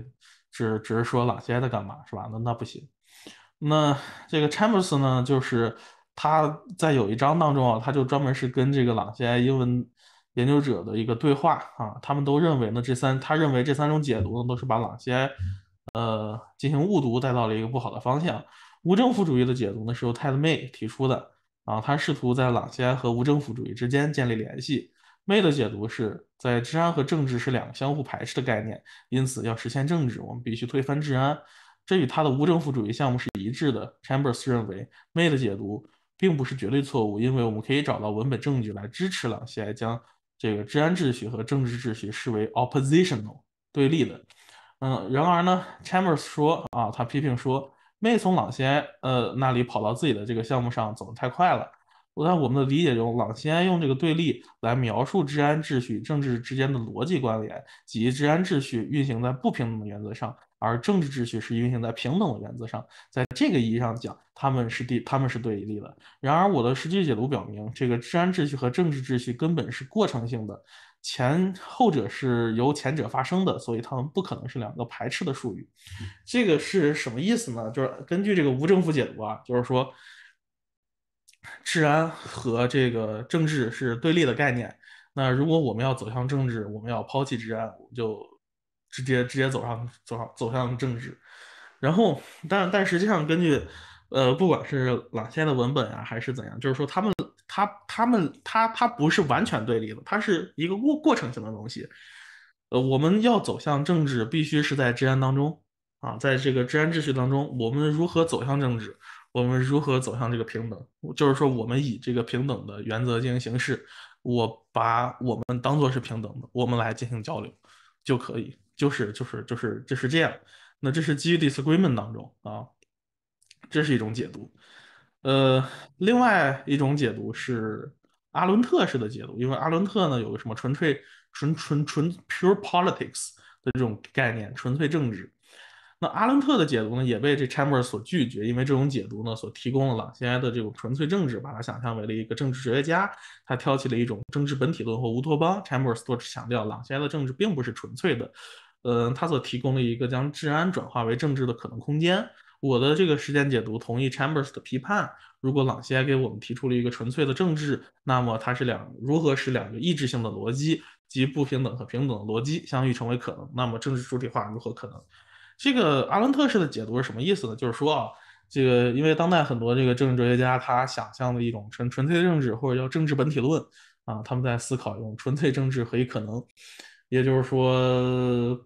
只只是说朗西埃在干嘛，是吧？那那不行。那这个 Chambers 呢，就是他在有一章当中啊，他就专门是跟这个朗西埃英文。研究者的一个对话啊，他们都认为呢，这三他认为这三种解读呢，都是把朗西埃呃进行误读带到了一个不好的方向。无政府主义的解读呢，是由 t e d May 提出的啊，他试图在朗西埃和无政府主义之间建立联系。May 的解读是在治安和政治是两个相互排斥的概念，因此要实现政治，我们必须推翻治安。这与他的无政府主义项目是一致的。Chambers 认为 May 的解读并不是绝对错误，因为我们可以找到文本证据来支持朗西埃将。这个治安秩序和政治秩序视为 oppositional 对立的，嗯，然而呢，Chambers 说啊，他批评说，没从朗先呃那里跑到自己的这个项目上走得太快了。我在我们的理解中，朗先用这个对立来描述治安秩序政治之间的逻辑关联，及治安秩序运行在不平等的原则上。而政治秩序是运行在平等的原则上，在这个意义上讲，他们是对他们是对立的。然而，我的实际解读表明，这个治安秩序和政治秩序根本是过程性的，前后者是由前者发生的，所以他们不可能是两个排斥的术语。这个是什么意思呢？就是根据这个无政府解读啊，就是说治安和这个政治是对立的概念。那如果我们要走向政治，我们要抛弃治安，就。直接直接走上走上走向政治，然后但但实际上根据，呃不管是朗先的文本啊，还是怎样，就是说他们他他们他他不是完全对立的，它是一个过过程性的东西。呃我们要走向政治，必须是在治安当中啊，在这个治安秩序当中，我们如何走向政治？我们如何走向这个平等？就是说我们以这个平等的原则进行行事，我把我们当做是平等的，我们来进行交流，就可以。就是就是就是这是这样，那这是基于 disagreement 当中啊，这是一种解读。呃，另外一种解读是阿伦特式的解读，因为阿伦特呢有个什么纯粹纯纯纯 pure politics 的这种概念，纯粹政治。那阿伦特的解读呢也被这 chambers 所拒绝，因为这种解读呢所提供的朗西埃的这种纯粹政治，把它想象为了一个政治哲学家，他挑起了一种政治本体论或乌托邦。chambers 多次强调，朗西埃的政治并不是纯粹的。嗯，他所提供了一个将治安转化为政治的可能空间。我的这个时间解读同意 Chambers 的批判。如果朗西埃给我们提出了一个纯粹的政治，那么它是两如何使两个意志性的逻辑及不平等和平等的逻辑相遇成为可能？那么政治主体化如何可能？这个阿伦特式的解读是什么意思呢？就是说啊，这个因为当代很多这个政治哲学家他想象的一种纯纯粹的政治，或者叫政治本体论啊，他们在思考一种纯粹政治何以可能？也就是说。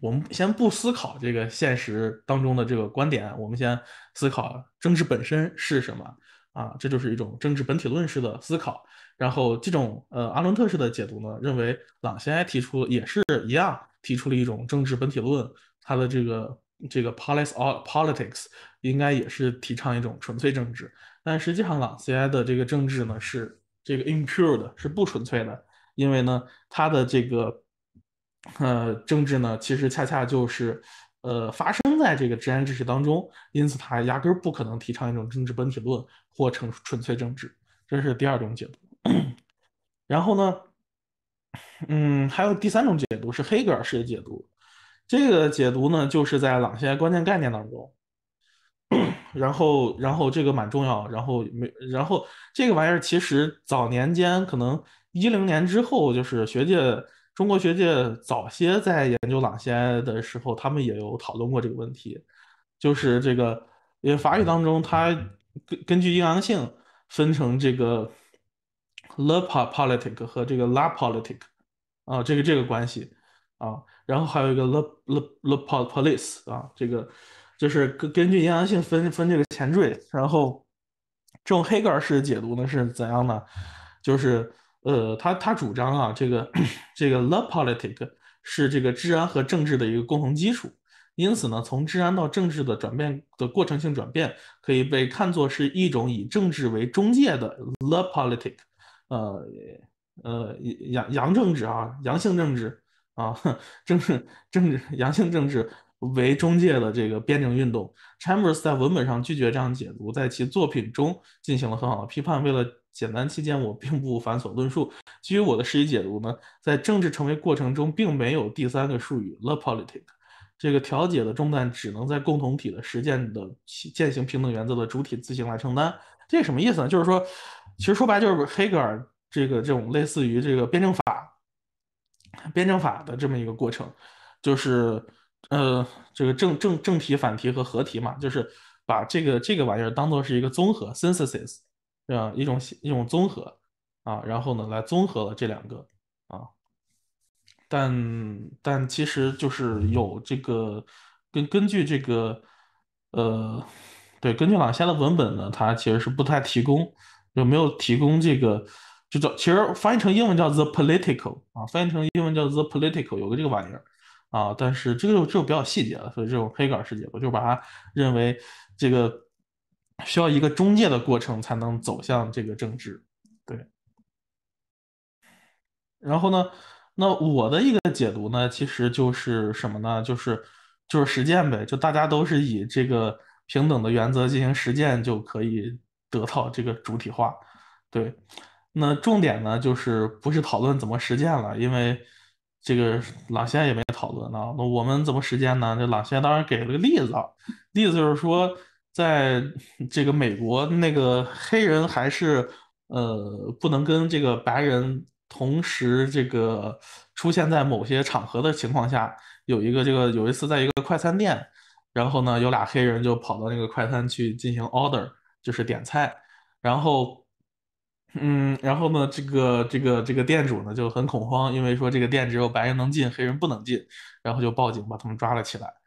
我们先不思考这个现实当中的这个观点，我们先思考政治本身是什么啊？这就是一种政治本体论式的思考。然后这种呃阿伦特式的解读呢，认为朗先埃提出也是一样，提出了一种政治本体论，他的这个这个 police or politics 应该也是提倡一种纯粹政治。但实际上，朗西埃的这个政治呢是这个 impure 的是不纯粹的，因为呢他的这个。呃，政治呢，其实恰恰就是，呃，发生在这个治安知识当中，因此它压根儿不可能提倡一种政治本体论或成纯粹政治，这是第二种解读。然后呢，嗯，还有第三种解读是黑格尔式的解读，这个解读呢，就是在朗现关键概念当中，然后然后这个蛮重要，然后没然后这个玩意儿其实早年间可能一零年之后就是学界。中国学界早些在研究朗先的时候，他们也有讨论过这个问题，就是这个，因为法语当中它根根据阴阳性分成这个 le p o l i t i c 和这个 la p o l i t i c 啊，这个这个关系啊，然后还有一个 le le le police，啊，这个就是根根据阴阳性分分这个前缀，然后这种黑格尔式的解读呢是怎样呢？就是。呃，他他主张啊，这个 这个 love p o l i t i c 是这个治安和政治的一个共同基础。因此呢，从治安到政治的转变的过程性转变，可以被看作是一种以政治为中介的 love p o l i t i c 呃呃阳阳政治啊，阳性政治啊，政治政治阳性政治为中介的这个辩证运动。Chambers 在文本上拒绝这样解读，在其作品中进行了很好的批判，为了。简单期间，我并不繁琐论述。基于我的释际解读呢，在政治成为过程中，并没有第三个术语 “the p o l i t i c 这个调解的重担只能在共同体的实践的践行平等原则的主体自行来承担。这什么意思呢？就是说，其实说白就是黑格尔这个这种类似于这个辩证法，辩证法的这么一个过程，就是呃，这个正正正题反题和合题嘛，就是把这个这个玩意儿当做是一个综合 （synthesis）。这样一种一种综合，啊，然后呢来综合了这两个，啊，但但其实就是有这个根根据这个，呃，对，根据朗虾的文本呢，它其实是不太提供有没有提供这个，就叫其实翻译成英文叫 the political 啊，翻译成英文叫 the political 有个这个玩意儿，啊，但是这个就这就比较细节了，所以这种黑杆世界我就把它认为这个。需要一个中介的过程才能走向这个政治，对。然后呢，那我的一个解读呢，其实就是什么呢？就是就是实践呗，就大家都是以这个平等的原则进行实践，就可以得到这个主体化，对。那重点呢，就是不是讨论怎么实践了，因为这个朗先也没讨论呢。那我们怎么实践呢？这朗先当然给了个例子，例子就是说。在 这个美国，那个黑人还是呃不能跟这个白人同时这个出现在某些场合的情况下，有一个这个有一次在一个快餐店，然后呢有俩黑人就跑到那个快餐去进行 order 就是点菜，然后嗯然后呢这个这个这个店主呢就很恐慌，因为说这个店只有白人能进，黑人不能进，然后就报警把他们抓了起来。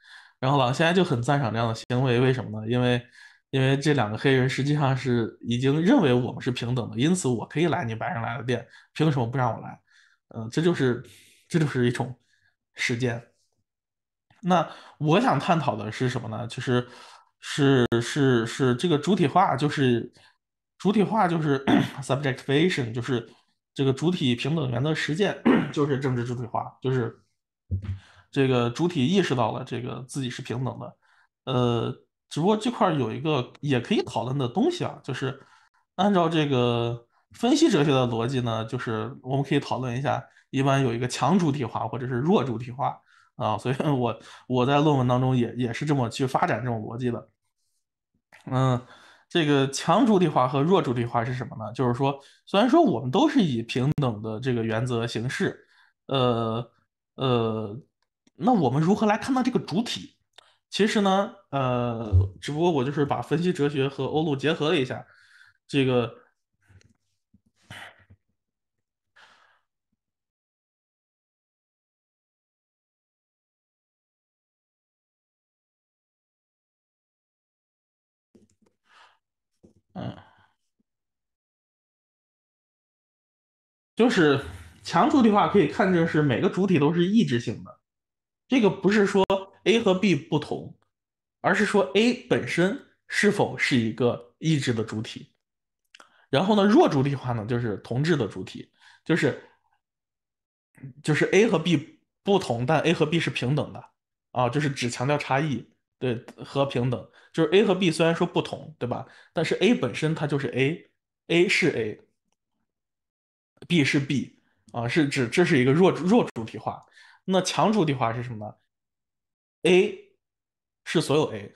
然后老先生就很赞赏这样的行为，为什么呢？因为，因为这两个黑人实际上是已经认为我们是平等的，因此我可以来你白人来的店，凭什么不让我来？嗯，这就是，这就是一种实践。那我想探讨的是什么呢？就是，是是是这个主体化，就是主体化，就是 subjectivation，就是这个主体平等原则实践，就是政治主体化，就是。这个主体意识到了，这个自己是平等的，呃，只不过这块有一个也可以讨论的东西啊，就是按照这个分析哲学的逻辑呢，就是我们可以讨论一下，一般有一个强主体化或者是弱主体化啊，所以 我我在论文当中也也是这么去发展这种逻辑的。嗯，这个强主体化和弱主体化是什么呢？就是说，虽然说我们都是以平等的这个原则行事，呃呃。那我们如何来看到这个主体？其实呢，呃，只不过我就是把分析哲学和欧陆结合了一下。这个，嗯，就是强主体化可以看成是每个主体都是意志性的。这个不是说 A 和 B 不同，而是说 A 本身是否是一个意志的主体。然后呢，弱主体化呢就是同质的主体，就是就是 A 和 B 不同，但 A 和 B 是平等的啊，就是只强调差异对和平等。就是 A 和 B 虽然说不同，对吧？但是 A 本身它就是 A，A 是 A，B 是 B 啊，是指这是一个弱弱主体化。那强主体化是什么？A 是所有 A，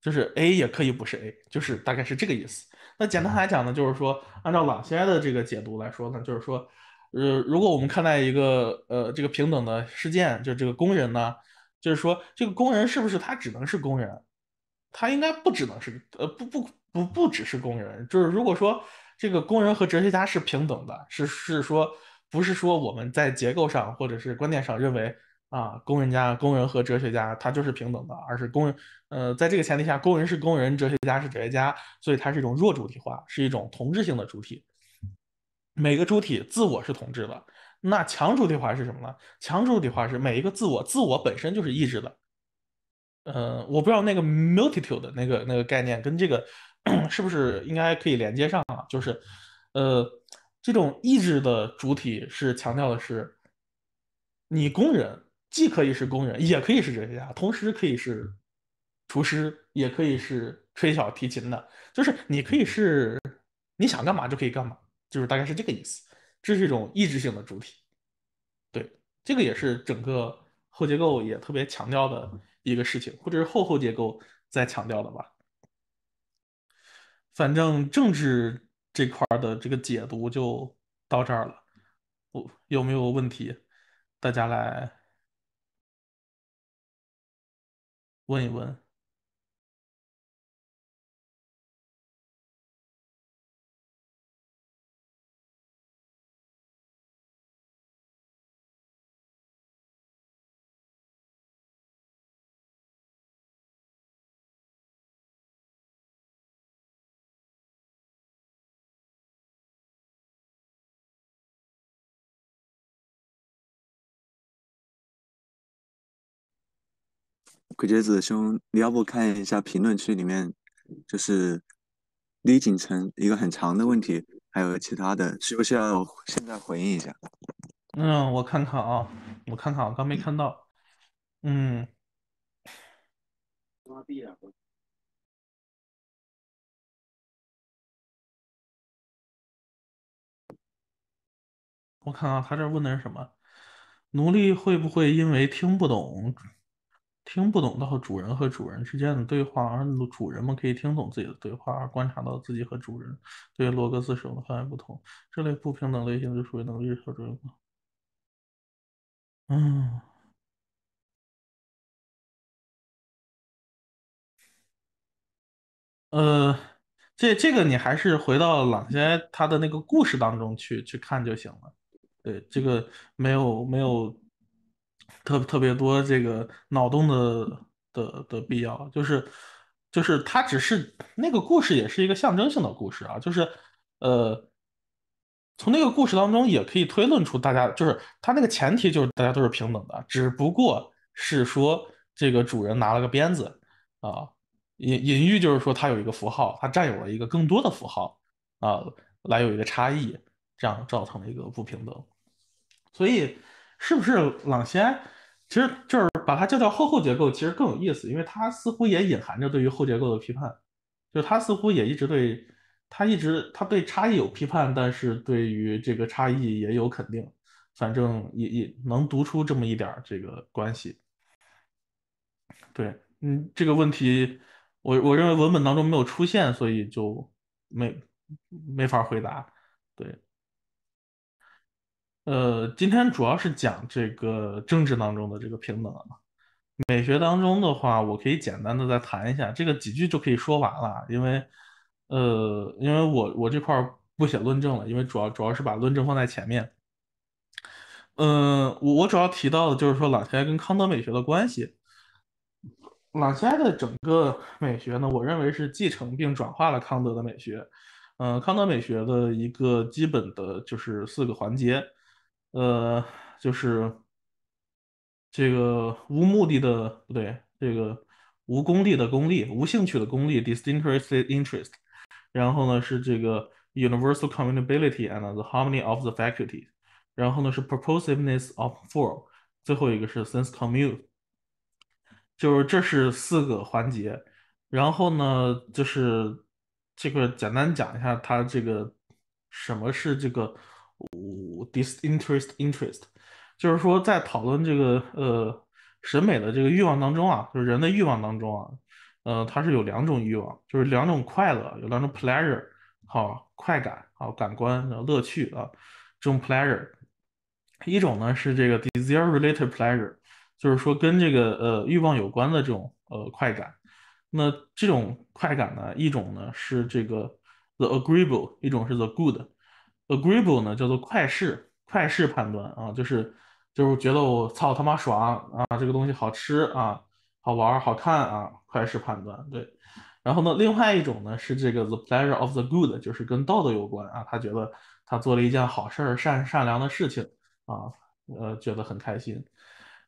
就是 A 也可以不是 A，就是大概是这个意思。那简单来讲呢，就是说按照朗西埃的这个解读来说呢，就是说，呃，如果我们看待一个呃这个平等的事件，就这个工人呢，就是说这个工人是不是他只能是工人？他应该不只能是呃不不不不只是工人，就是如果说这个工人和哲学家是平等的，是是说。不是说我们在结构上或者是观念上认为啊，工人家工人和哲学家他就是平等的，而是工人呃，在这个前提下，工人是工人，哲学家是哲学家，所以它是一种弱主体化，是一种同质性的主体。每个主体自我是同质的。那强主体化是什么呢？强主体化是每一个自我，自我本身就是意志的。呃，我不知道那个 multitude 那个那个概念跟这个 是不是应该可以连接上啊？就是呃。这种意志的主体是强调的是，你工人既可以是工人，也可以是哲学家，同时可以是厨师，也可以是吹小提琴的，就是你可以是你想干嘛就可以干嘛，就是大概是这个意思。这是一种意志性的主体，对这个也是整个后结构也特别强调的一个事情，或者是后后结构在强调的吧。反正政治。这块的这个解读就到这儿了，我有没有问题？大家来问一问。鬼杰子兄，你要不看一下评论区里面，就是李锦城一个很长的问题，还有其他的，需不？需要现在回应一下？嗯，我看看啊，我看看，我刚没看到。嗯。我看看他这问的是什么？奴隶会不会因为听不懂？听不懂到主人和主人之间的对话，而主人们可以听懂自己的对话，观察到自己和主人对洛格斯使用的范围不同。这类不平等类型就属于能力所决嗯，呃，这这个你还是回到朗奇他的那个故事当中去去看就行了。对，这个没有没有。特特别多这个脑洞的的的必要，就是就是他只是那个故事也是一个象征性的故事啊，就是呃，从那个故事当中也可以推论出大家就是他那个前提就是大家都是平等的，只不过是说这个主人拿了个鞭子啊，隐隐喻就是说他有一个符号，他占有了一个更多的符号啊，来有一个差异，这样造成了一个不平等，所以。是不是朗先？其实就是把它叫叫后后结构，其实更有意思，因为它似乎也隐含着对于后结构的批判，就是它似乎也一直对，他一直他对差异有批判，但是对于这个差异也有肯定，反正也也能读出这么一点这个关系。对，嗯，这个问题我我认为文本当中没有出现，所以就没没法回答。对。呃，今天主要是讲这个政治当中的这个平等嘛。美学当中的话，我可以简单的再谈一下，这个几句就可以说完了。因为，呃，因为我我这块不写论证了，因为主要主要是把论证放在前面。嗯，我我主要提到的就是说，朗西埃跟康德美学的关系。朗西埃的整个美学呢，我认为是继承并转化了康德的美学。嗯，康德美学的一个基本的就是四个环节。呃，就是这个无目的的不对，这个无功利的功利，无兴趣的功利 d i s t i n s t interest。然后呢是这个 universal c o m m u c a b i l i t y and the harmony of the faculties。然后呢是 proposiveness of form。最后一个是 sense commute。就是这是四个环节。然后呢就是这个简单讲一下它这个什么是这个。disinterest interest，就是说在讨论这个呃审美的这个欲望当中啊，就是人的欲望当中啊，呃，它是有两种欲望，就是两种快乐，有两种 pleasure 好，快感好，感官的乐趣啊，这种 pleasure，一种呢是这个 desire related pleasure，就是说跟这个呃欲望有关的这种呃快感，那这种快感呢，一种呢是这个 the agreeable，一种是 the good。agreeable 呢叫做快事快事判断啊，就是就是觉得我操他妈爽啊，这个东西好吃啊，好玩好看啊，快事判断对。然后呢，另外一种呢是这个 the pleasure of the good，就是跟道德有关啊，他觉得他做了一件好事善善良的事情啊，呃，觉得很开心。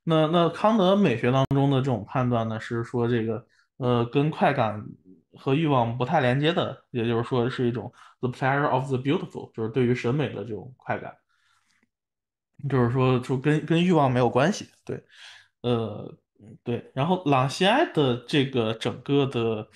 那那康德美学当中的这种判断呢，是说这个呃跟快感。和欲望不太连接的，也就是说是一种 the pleasure of the beautiful，就是对于审美的这种快感，就是说就跟跟欲望没有关系。对，呃，对。然后朗西埃的这个整个的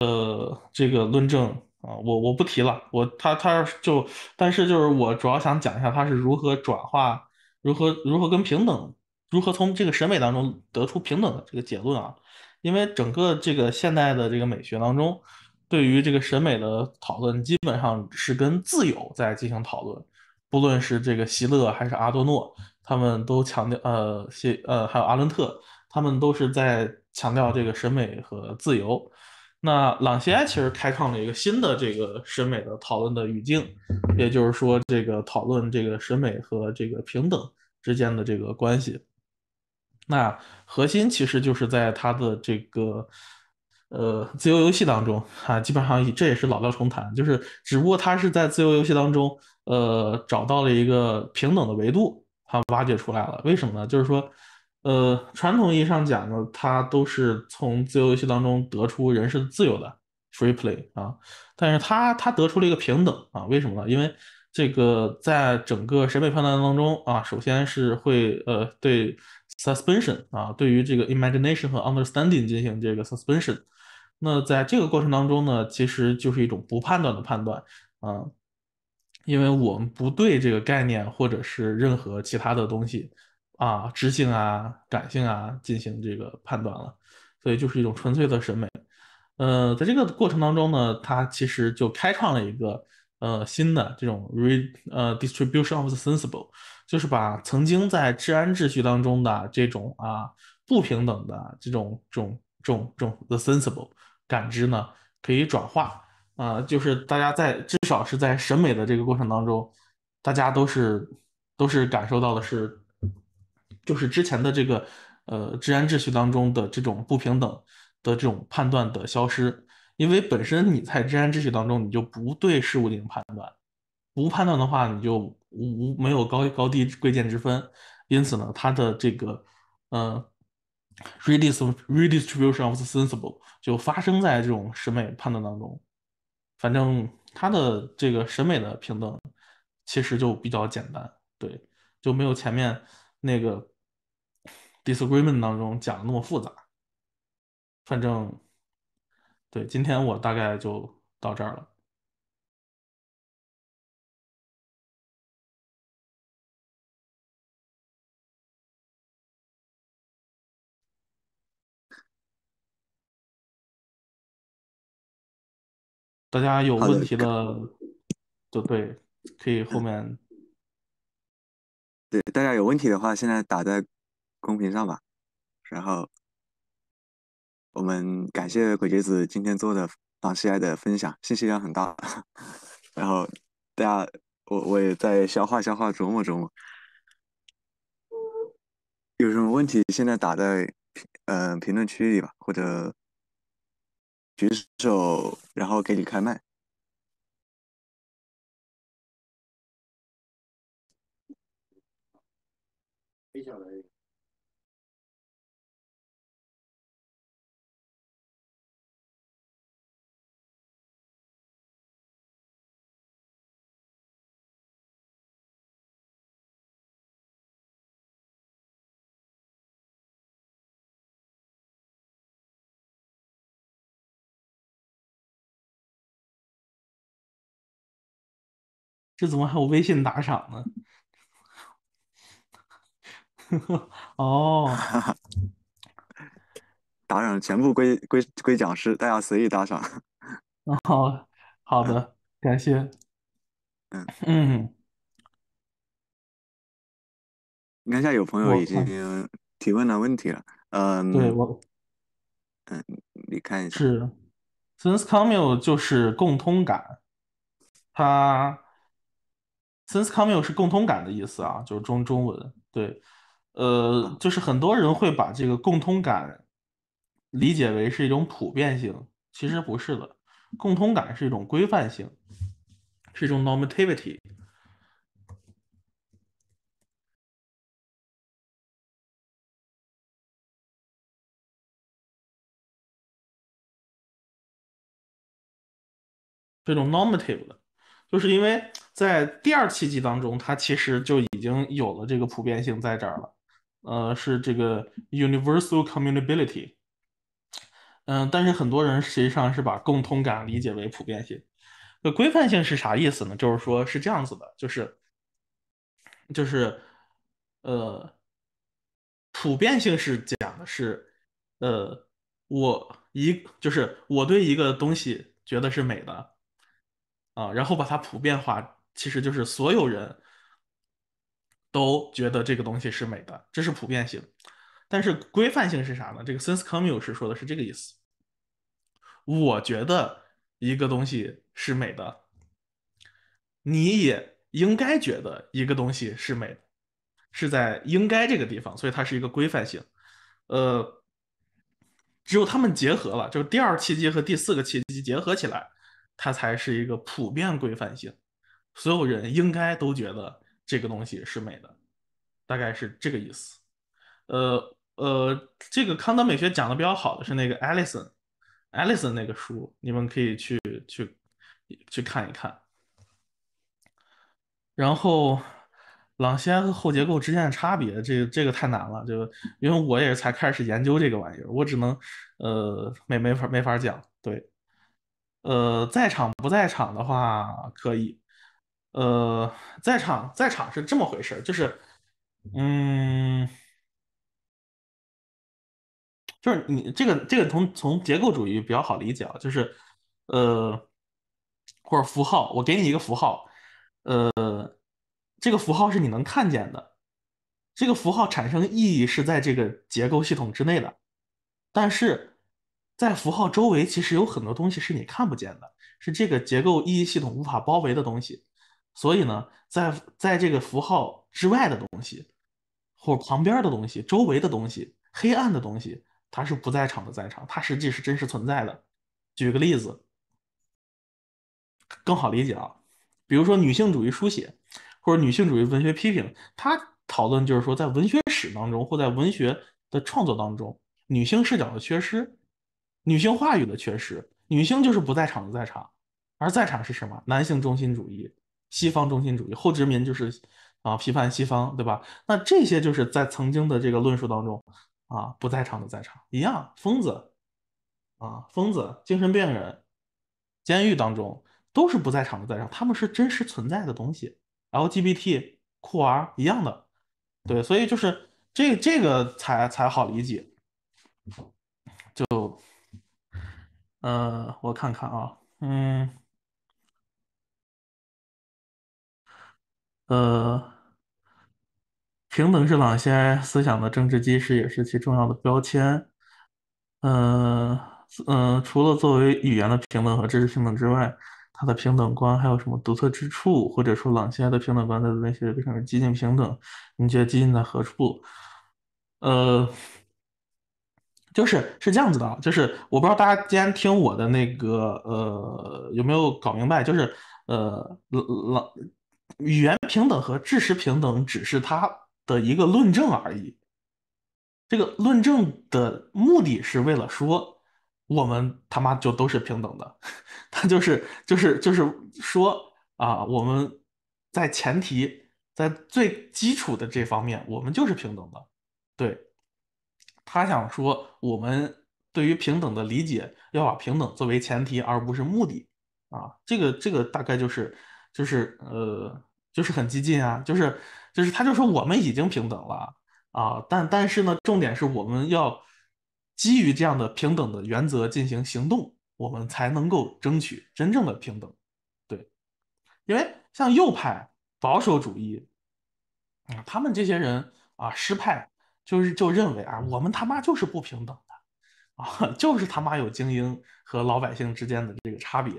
呃这个论证啊，我我不提了。我他他就，但是就是我主要想讲一下他是如何转化，如何如何跟平等，如何从这个审美当中得出平等的这个结论啊。因为整个这个现代的这个美学当中，对于这个审美的讨论基本上是跟自由在进行讨论。不论是这个席勒还是阿多诺，他们都强调，呃，席，呃，还有阿伦特，他们都是在强调这个审美和自由。那朗西埃其实开创了一个新的这个审美的讨论的语境，也就是说，这个讨论这个审美和这个平等之间的这个关系。那核心其实就是在他的这个呃自由游戏当中啊，基本上这也是老调重弹，就是只不过他是在自由游戏当中呃找到了一个平等的维度，他挖掘出来了。为什么呢？就是说呃传统意义上讲呢，他都是从自由游戏当中得出人是自由的 （free play） 啊，但是他他得出了一个平等啊。为什么呢？因为这个在整个审美判断当中啊，首先是会呃对。Suspension 啊，对于这个 imagination 和 understanding 进行这个 suspension。那在这个过程当中呢，其实就是一种不判断的判断啊，因为我们不对这个概念或者是任何其他的东西啊，知性啊、感性啊进行这个判断了，所以就是一种纯粹的审美。呃，在这个过程当中呢，他其实就开创了一个呃新的这种 re 呃 distribution of the sensible。就是把曾经在治安秩序当中的这种啊不平等的这种这种这种这种 the sensible 感知呢，可以转化，呃，就是大家在至少是在审美的这个过程当中，大家都是都是感受到的是，就是之前的这个呃治安秩序当中的这种不平等的这种判断的消失，因为本身你在治安秩序当中，你就不对事物进行判断，不判断的话，你就。无无没有高高低贵贱之分，因此呢，它的这个呃，redistribution of the sensible 就发生在这种审美判断当中。反正它的这个审美的平等其实就比较简单，对，就没有前面那个 disagreement 当中讲的那么复杂。反正，对，今天我大概就到这儿了。大家有问题的，就对，可以后面。对，大家有问题的话，现在打在公屏上吧。然后，我们感谢鬼节子今天做的朗西埃的分享，信息量很大。然后，大家，我我也在消化消化、琢磨琢磨。有什么问题，现在打在评嗯评论区里吧，或者。举手，然后给你开麦。这怎么还有微信打赏呢？哦，打赏全部归归归讲师，大家随意打赏。哦，好，好的，感谢。嗯嗯，你看一下，有朋友已经提问了问题了。嗯，对我。嗯，你看一下。是 s i n c e commune 就是共通感，它。Sense commu 是共通感的意思啊，就是中中文对，呃，就是很多人会把这个共通感理解为是一种普遍性，其实不是的，共通感是一种规范性，是一种 normativity，这种 normative 的。就是因为在第二期集当中，它其实就已经有了这个普遍性在这儿了，呃，是这个 universal communality。嗯，但是很多人实际上是把共通感理解为普遍性。那规范性是啥意思呢？就是说是这样子的，就是，就是，呃，普遍性是讲的是，呃，我一就是我对一个东西觉得是美的。啊，然后把它普遍化，其实就是所有人都觉得这个东西是美的，这是普遍性。但是规范性是啥呢？这个 Sense Commune 是说的是这个意思。我觉得一个东西是美的，你也应该觉得一个东西是美的，是在应该这个地方，所以它是一个规范性。呃，只有他们结合了，就是第二契机和第四个契机结合起来。它才是一个普遍规范性，所有人应该都觉得这个东西是美的，大概是这个意思。呃呃，这个康德美学讲的比较好的是那个 Alison，Alison 那个书，你们可以去去去看一看。然后，朗先和后结构之间的差别，这个这个太难了，就因为我也才开始研究这个玩意儿，我只能呃没没法没法讲，对。呃，在场不在场的话可以。呃，在场在场是这么回事，就是，嗯，就是你这个这个从从结构主义比较好理解啊，就是呃，或者符号，我给你一个符号，呃，这个符号是你能看见的，这个符号产生意义是在这个结构系统之内的，但是。在符号周围，其实有很多东西是你看不见的，是这个结构意义系统无法包围的东西。所以呢，在在这个符号之外的东西，或旁边的东西、周围的东西、黑暗的东西，它是不在场的，在场，它实际是真实存在的。举个例子，更好理解啊，比如说女性主义书写，或者女性主义文学批评，它讨论就是说，在文学史当中，或在文学的创作当中，女性视角的缺失。女性话语的缺失，女性就是不在场的在场，而在场是什么？男性中心主义、西方中心主义、后殖民就是啊，批判西方，对吧？那这些就是在曾经的这个论述当中，啊，不在场的在场一样，疯子啊，疯子、精神病人、监狱当中都是不在场的在场，他们是真实存在的东西。LGBT 酷儿一样的，对，所以就是这这个才才好理解，就。呃，我看看啊，嗯，呃，平等是朗西思想的政治基石，也是其重要的标签。嗯嗯，除了作为语言的平等和知识平等之外，他的平等观还有什么独特之处？或者说，朗西的平等观他的那些非常激进平等，你觉得激进在何处？呃。就是是这样子的，就是我不知道大家今天听我的那个呃有没有搞明白，就是呃老老语言平等和知识平等只是他的一个论证而已，这个论证的目的是为了说我们他妈就都是平等的，他就是就是就是说啊我们在前提在最基础的这方面我们就是平等的，对。他想说，我们对于平等的理解要把平等作为前提，而不是目的啊。这个这个大概就是就是呃，就是很激进啊，就是就是他就说我们已经平等了啊，但但是呢，重点是我们要基于这样的平等的原则进行行动，我们才能够争取真正的平等。对，因为像右派保守主义啊，他们这些人啊，失派。就是就认为啊，我们他妈就是不平等的，啊，就是他妈有精英和老百姓之间的这个差别，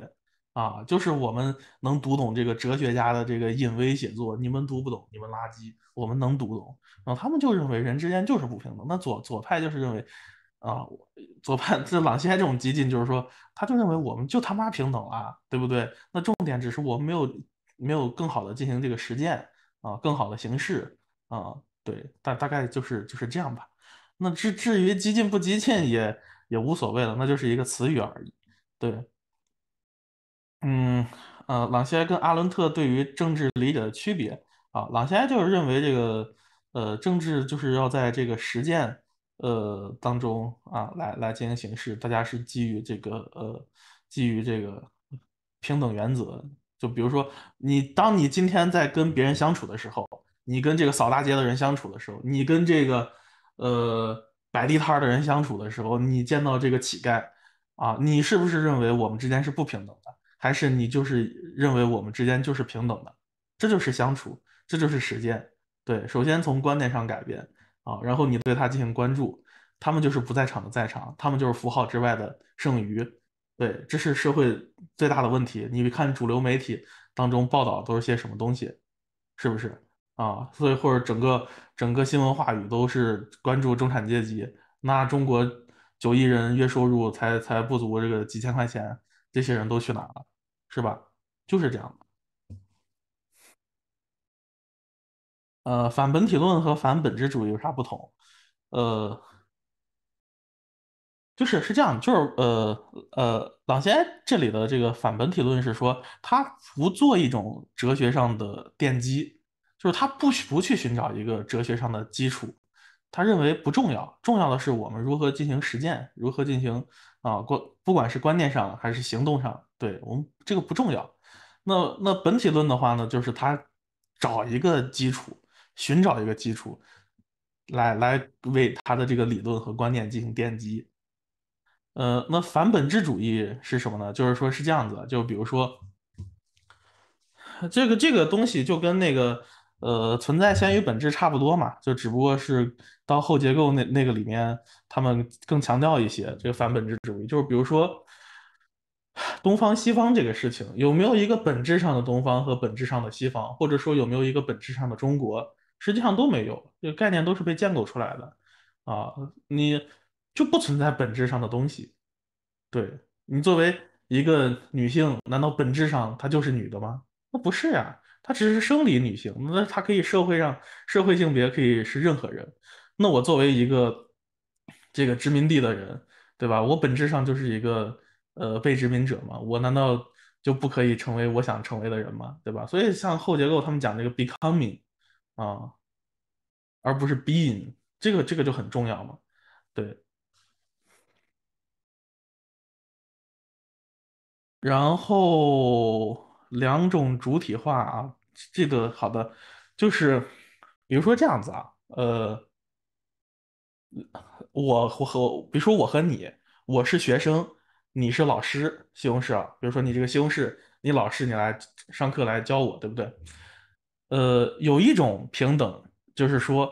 啊，就是我们能读懂这个哲学家的这个隐微写作，你们读不懂，你们垃圾，我们能读懂，啊。他们就认为人之间就是不平等。那左左派就是认为，啊，左派这朗西埃这种激进，就是说，他就认为我们就他妈平等了，对不对？那重点只是我们没有没有更好的进行这个实践啊，更好的形式啊。对，大大概就是就是这样吧。那至至于激进不激进也也无所谓了，那就是一个词语而已。对，嗯呃，朗西埃跟阿伦特对于政治理解的区别啊，朗西埃就是认为这个呃政治就是要在这个实践呃当中啊来来进行形式，大家是基于这个呃基于这个平等原则。就比如说你当你今天在跟别人相处的时候。你跟这个扫大街的人相处的时候，你跟这个，呃，摆地摊儿的人相处的时候，你见到这个乞丐，啊，你是不是认为我们之间是不平等的？还是你就是认为我们之间就是平等的？这就是相处，这就是实践。对，首先从观念上改变啊，然后你对他进行关注，他们就是不在场的在场，他们就是符号之外的剩余。对，这是社会最大的问题。你看主流媒体当中报道都是些什么东西，是不是？啊，所以或者整个整个新闻话语都是关注中产阶级，那中国九亿人月收入才才不足这个几千块钱，这些人都去哪了？是吧？就是这样。呃，反本体论和反本质主义有啥不同？呃，就是是这样，就是呃呃，朗先这里的这个反本体论是说，他不做一种哲学上的奠基。就是他不去不去寻找一个哲学上的基础，他认为不重要，重要的是我们如何进行实践，如何进行啊，观，不管是观念上还是行动上，对我们这个不重要。那那本体论的话呢，就是他找一个基础，寻找一个基础来来为他的这个理论和观念进行奠基。呃，那反本质主义是什么呢？就是说，是这样子，就比如说这个这个东西就跟那个。呃，存在先于本质差不多嘛，就只不过是到后结构那那个里面，他们更强调一些这个反本质主义。就是比如说，东方西方这个事情，有没有一个本质上的东方和本质上的西方，或者说有没有一个本质上的中国，实际上都没有，这个概念都是被建构出来的啊，你就不存在本质上的东西。对你作为一个女性，难道本质上她就是女的吗？那不是呀。她只是生理女性，那她可以社会上社会性别可以是任何人。那我作为一个这个殖民地的人，对吧？我本质上就是一个呃被殖民者嘛，我难道就不可以成为我想成为的人吗？对吧？所以像后结构他们讲这个 becoming 啊，而不是 being，这个这个就很重要嘛。对，然后。两种主体化啊，这个好的，就是比如说这样子啊，呃，我和比如说我和你，我是学生，你是老师，西红柿啊，比如说你这个西红柿，你老师，你来上课来教我，对不对？呃，有一种平等，就是说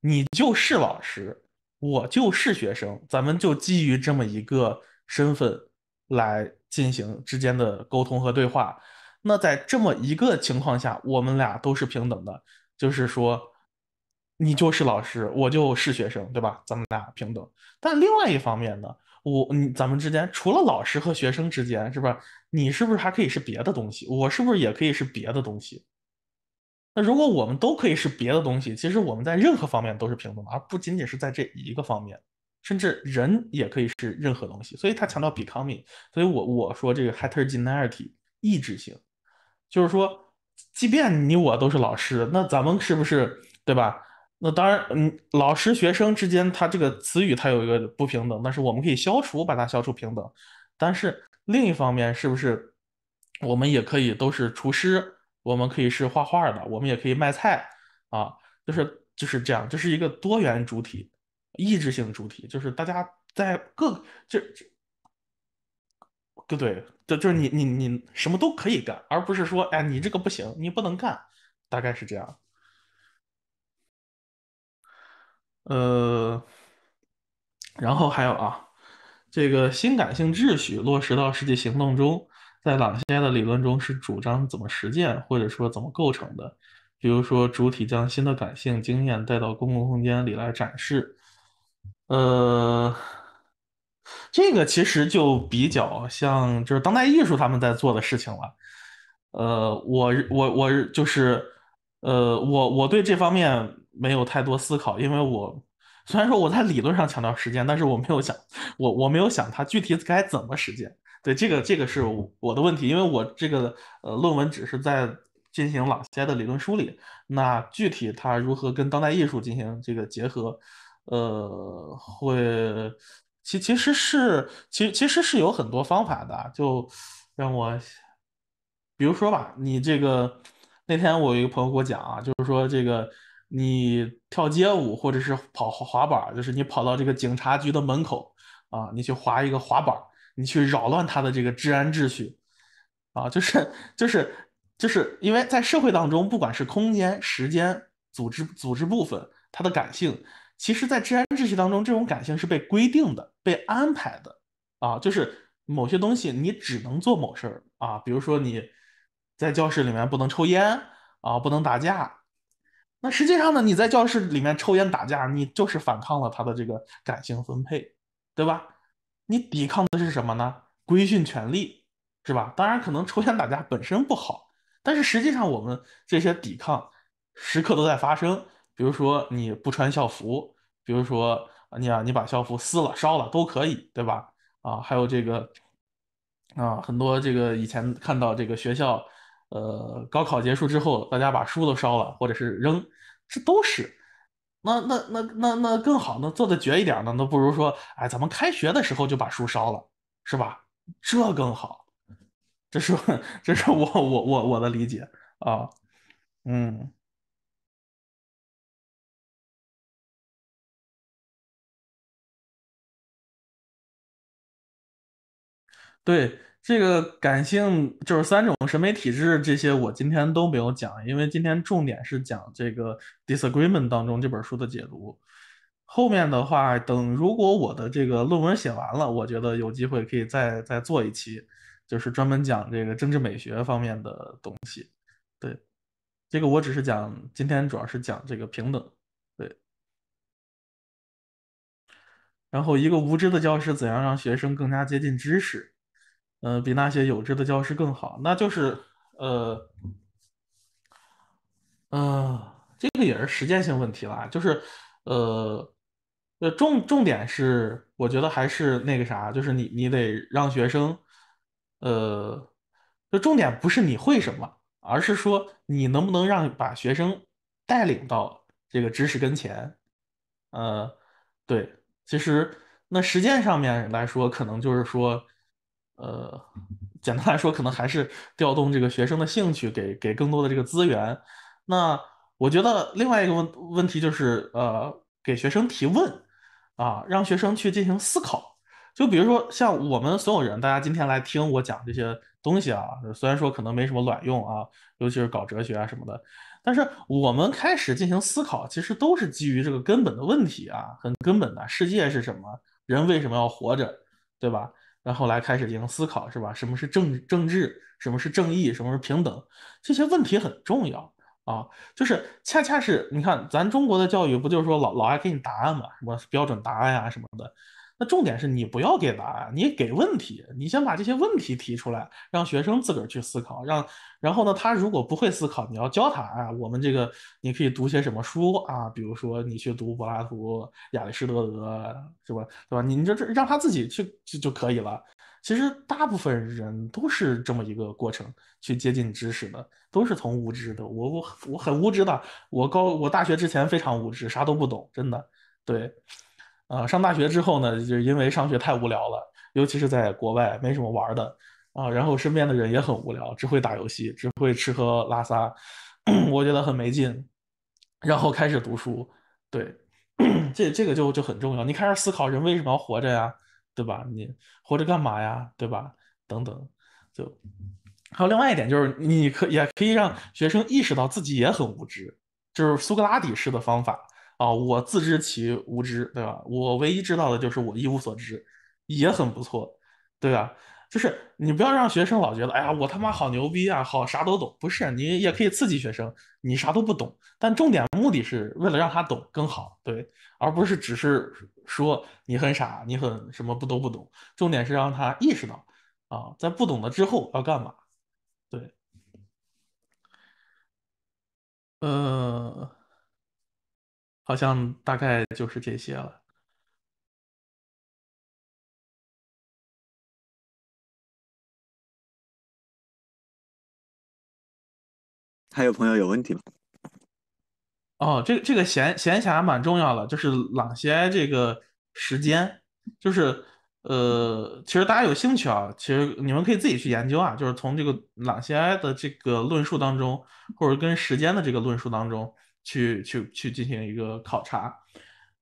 你就是老师，我就是学生，咱们就基于这么一个身份来进行之间的沟通和对话。那在这么一个情况下，我们俩都是平等的，就是说，你就是老师，我就是学生，对吧？咱们俩平等。但另外一方面呢，我你咱们之间除了老师和学生之间，是吧？你是不是还可以是别的东西？我是不是也可以是别的东西？那如果我们都可以是别的东西，其实我们在任何方面都是平等，而不仅仅是在这一个方面。甚至人也可以是任何东西。所以他强调 becoming。所以我我说这个 heterogeneity 异质性。就是说，即便你我都是老师，那咱们是不是对吧？那当然，嗯，老师学生之间他这个词语他有一个不平等，但是我们可以消除，把它消除平等。但是另一方面，是不是我们也可以都是厨师？我们可以是画画的，我们也可以卖菜啊，就是就是这样，这是一个多元主体、意志性主体，就是大家在各这这，对。就就是你你你什么都可以干，而不是说哎你这个不行你不能干，大概是这样。呃，然后还有啊，这个新感性秩序落实到实际行动中，在朗西埃的理论中是主张怎么实践或者说怎么构成的？比如说主体将新的感性经验带到公共空间里来展示，呃。这个其实就比较像就是当代艺术他们在做的事情了，呃，我我我就是，呃，我我对这方面没有太多思考，因为我虽然说我在理论上强调实践，但是我没有想我我没有想它具体该怎么实践。对，这个这个是我的问题，因为我这个呃论文只是在进行老些的理论梳理，那具体它如何跟当代艺术进行这个结合，呃，会。其其实是，其其实是有很多方法的。就让我，比如说吧，你这个那天我有一个朋友给我讲啊，就是说这个你跳街舞或者是跑滑板，就是你跑到这个警察局的门口啊，你去滑一个滑板，你去扰乱他的这个治安秩序啊，就是就是就是因为在社会当中，不管是空间、时间、组织、组织部分，它的感性。其实，在治安秩序当中，这种感性是被规定的、被安排的啊，就是某些东西你只能做某事儿啊，比如说你在教室里面不能抽烟啊，不能打架。那实际上呢，你在教室里面抽烟打架，你就是反抗了他的这个感性分配，对吧？你抵抗的是什么呢？规训权利，是吧？当然，可能抽烟打架本身不好，但是实际上我们这些抵抗时刻都在发生。比如说你不穿校服，比如说你啊，你把校服撕了、烧了都可以，对吧？啊，还有这个啊，很多这个以前看到这个学校，呃，高考结束之后，大家把书都烧了，或者是扔，这都是。那那那那那更好，那做的绝一点呢？那不如说，哎，咱们开学的时候就把书烧了，是吧？这更好。这是 这是我我我我的理解啊，嗯。对这个感性就是三种审美体质，这些我今天都没有讲，因为今天重点是讲这个 disagreement 当中这本书的解读。后面的话，等如果我的这个论文写完了，我觉得有机会可以再再做一期，就是专门讲这个政治美学方面的东西。对，这个我只是讲今天主要是讲这个平等。对，然后一个无知的教师怎样让学生更加接近知识？嗯，比那些有志的教师更好，那就是，呃，嗯，这个也是实践性问题啦，就是，呃，呃，重重点是，我觉得还是那个啥，就是你你得让学生，呃，就重点不是你会什么，而是说你能不能让把学生带领到这个知识跟前，呃，对，其实那实践上面来说，可能就是说。呃，简单来说，可能还是调动这个学生的兴趣，给给更多的这个资源。那我觉得另外一个问问题就是，呃，给学生提问啊，让学生去进行思考。就比如说，像我们所有人，大家今天来听我讲这些东西啊，虽然说可能没什么卵用啊，尤其是搞哲学啊什么的。但是我们开始进行思考，其实都是基于这个根本的问题啊，很根本的：世界是什么？人为什么要活着？对吧？然后来开始进行思考，是吧？什么是政政治？什么是正义？什么是平等？这些问题很重要啊！就是恰恰是你看，咱中国的教育不就是说老老爱给你答案嘛，什么标准答案啊什么的。那重点是你不要给答案，你给问题，你先把这些问题提出来，让学生自个儿去思考，让然后呢，他如果不会思考，你要教他啊，我们这个你可以读些什么书啊，比如说你去读柏拉图、亚里士多德，是吧？对吧？你就这让他自己去就就可以了。其实大部分人都是这么一个过程去接近知识的，都是从无知的。我我我很无知的，我高我大学之前非常无知，啥都不懂，真的，对。啊，上大学之后呢，就因为上学太无聊了，尤其是在国外没什么玩的，啊，然后身边的人也很无聊，只会打游戏，只会吃喝拉撒，我觉得很没劲，然后开始读书，对，这这个就就很重要，你开始思考人为什么要活着呀，对吧？你活着干嘛呀，对吧？等等，就还有另外一点就是，你可也可以让学生意识到自己也很无知，就是苏格拉底式的方法。啊，我自知其无知，对吧？我唯一知道的就是我一无所知，也很不错，对吧？就是你不要让学生老觉得，哎呀，我他妈好牛逼啊，好啥都懂。不是，你也可以刺激学生，你啥都不懂。但重点目的是为了让他懂更好，对，而不是只是说你很傻，你很什么不都不懂。重点是让他意识到啊，在不懂了之后要干嘛，对，嗯。好像大概就是这些了。还有朋友有问题吗？哦，这个这个闲闲暇蛮重要的，就是朗西埃这个时间，就是呃，其实大家有兴趣啊，其实你们可以自己去研究啊，就是从这个朗西埃的这个论述当中，或者跟时间的这个论述当中。去去去进行一个考察，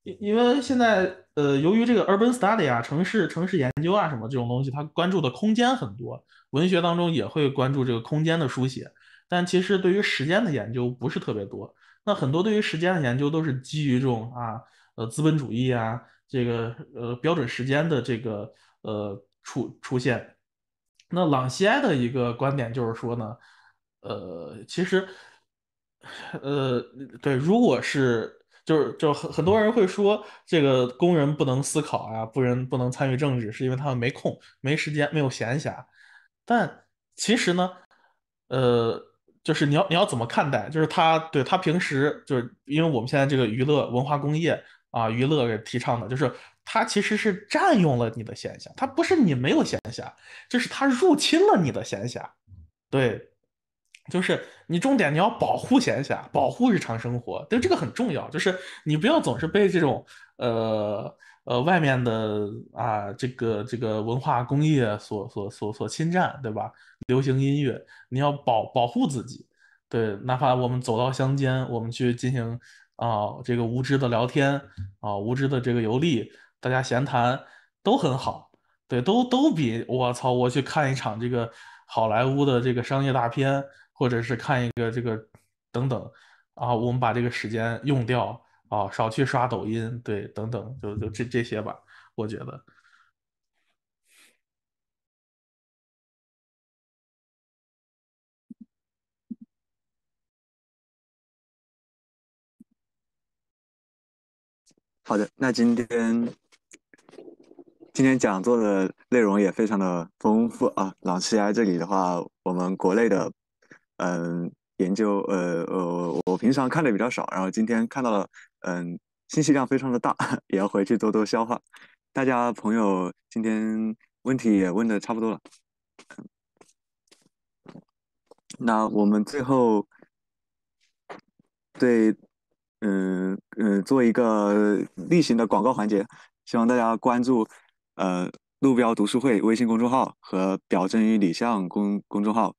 因因为现在呃，由于这个 urban study 啊，城市城市研究啊什么这种东西，它关注的空间很多，文学当中也会关注这个空间的书写，但其实对于时间的研究不是特别多。那很多对于时间的研究都是基于这种啊，呃，资本主义啊，这个呃标准时间的这个呃出出现。那朗西埃的一个观点就是说呢，呃，其实。呃，对，如果是就是就很很多人会说这个工人不能思考啊，不人不能参与政治，是因为他们没空、没时间、没有闲暇。但其实呢，呃，就是你要你要怎么看待？就是他对他平时就是因为我们现在这个娱乐文化工业啊，娱乐给提倡的就是他其实是占用了你的闲暇，他不是你没有闲暇，就是他入侵了你的闲暇，对。就是你重点你要保护闲暇，保护日常生活，对这个很重要。就是你不要总是被这种呃呃外面的啊这个这个文化工业所所所所侵占，对吧？流行音乐，你要保保护自己，对。哪怕我们走到乡间，我们去进行啊这个无知的聊天啊无知的这个游历，大家闲谈都很好，对，都都比我操我去看一场这个好莱坞的这个商业大片。或者是看一个这个等等啊，我们把这个时间用掉啊，少去刷抖音，对，等等，就就这这些吧，我觉得。好的，那今天今天讲座的内容也非常的丰富啊，朗西埃这里的话，我们国内的。嗯，研究，呃呃，我平常看的比较少，然后今天看到了，嗯，信息量非常的大，也要回去多多消化。大家朋友今天问题也问的差不多了，那我们最后对，嗯嗯，做一个例行的广告环节，希望大家关注呃路标读书会微信公众号和表征与理想公公众号。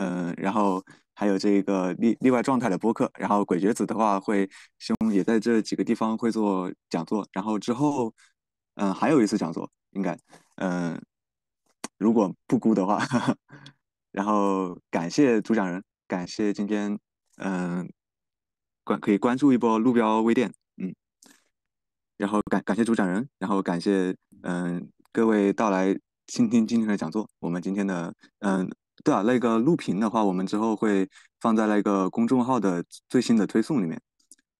嗯，然后还有这个例例外状态的播客，然后鬼绝子的话会兄也在这几个地方会做讲座，然后之后嗯还有一次讲座应该嗯如果不估的话，然后感谢主讲人，感谢今天嗯关可以关注一波路标微店嗯，然后感感谢主讲人，然后感谢嗯各位到来倾听今天的讲座，我们今天的嗯。对啊，那个录屏的话，我们之后会放在那个公众号的最新的推送里面，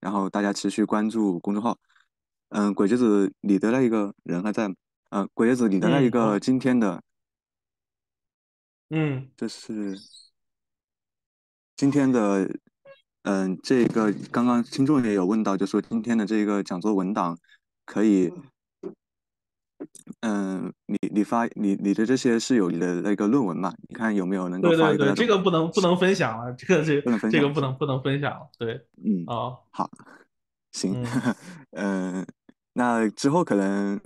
然后大家持续关注公众号。嗯，鬼子子，你的那一个人还在吗？嗯，鬼子子，你的那一个今天的，嗯，就是今天的，嗯，这个刚刚听众也有问到，就说今天的这个讲座文档可以。嗯，你你发你你的这些是有你的那个论文嘛？你看有没有能够发一个？对对对，这个不能不能分享了，这个这这个不能不能分享。对，嗯哦，好行，嗯，那之后可能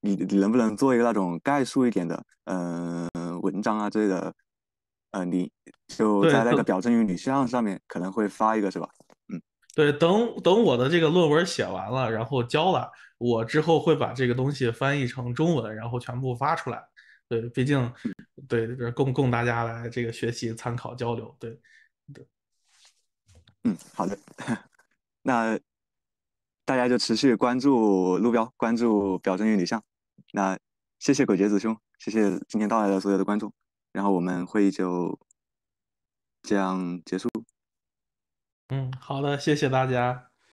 你你能不能做一个那种概述一点的，嗯文章啊之类的？嗯，你就在那个表征与你像上面可能会发一个是吧？嗯，对，等等我的这个论文写完了，然后交了。我之后会把这个东西翻译成中文，然后全部发出来。对，毕竟，对，供供大家来这个学习、参考、交流。对，对，嗯，好的，那大家就持续关注路标，关注表征与理想。那谢谢鬼杰子兄，谢谢今天到来的所有的观众。然后我们会议就这样结束。嗯，好的，谢谢大家。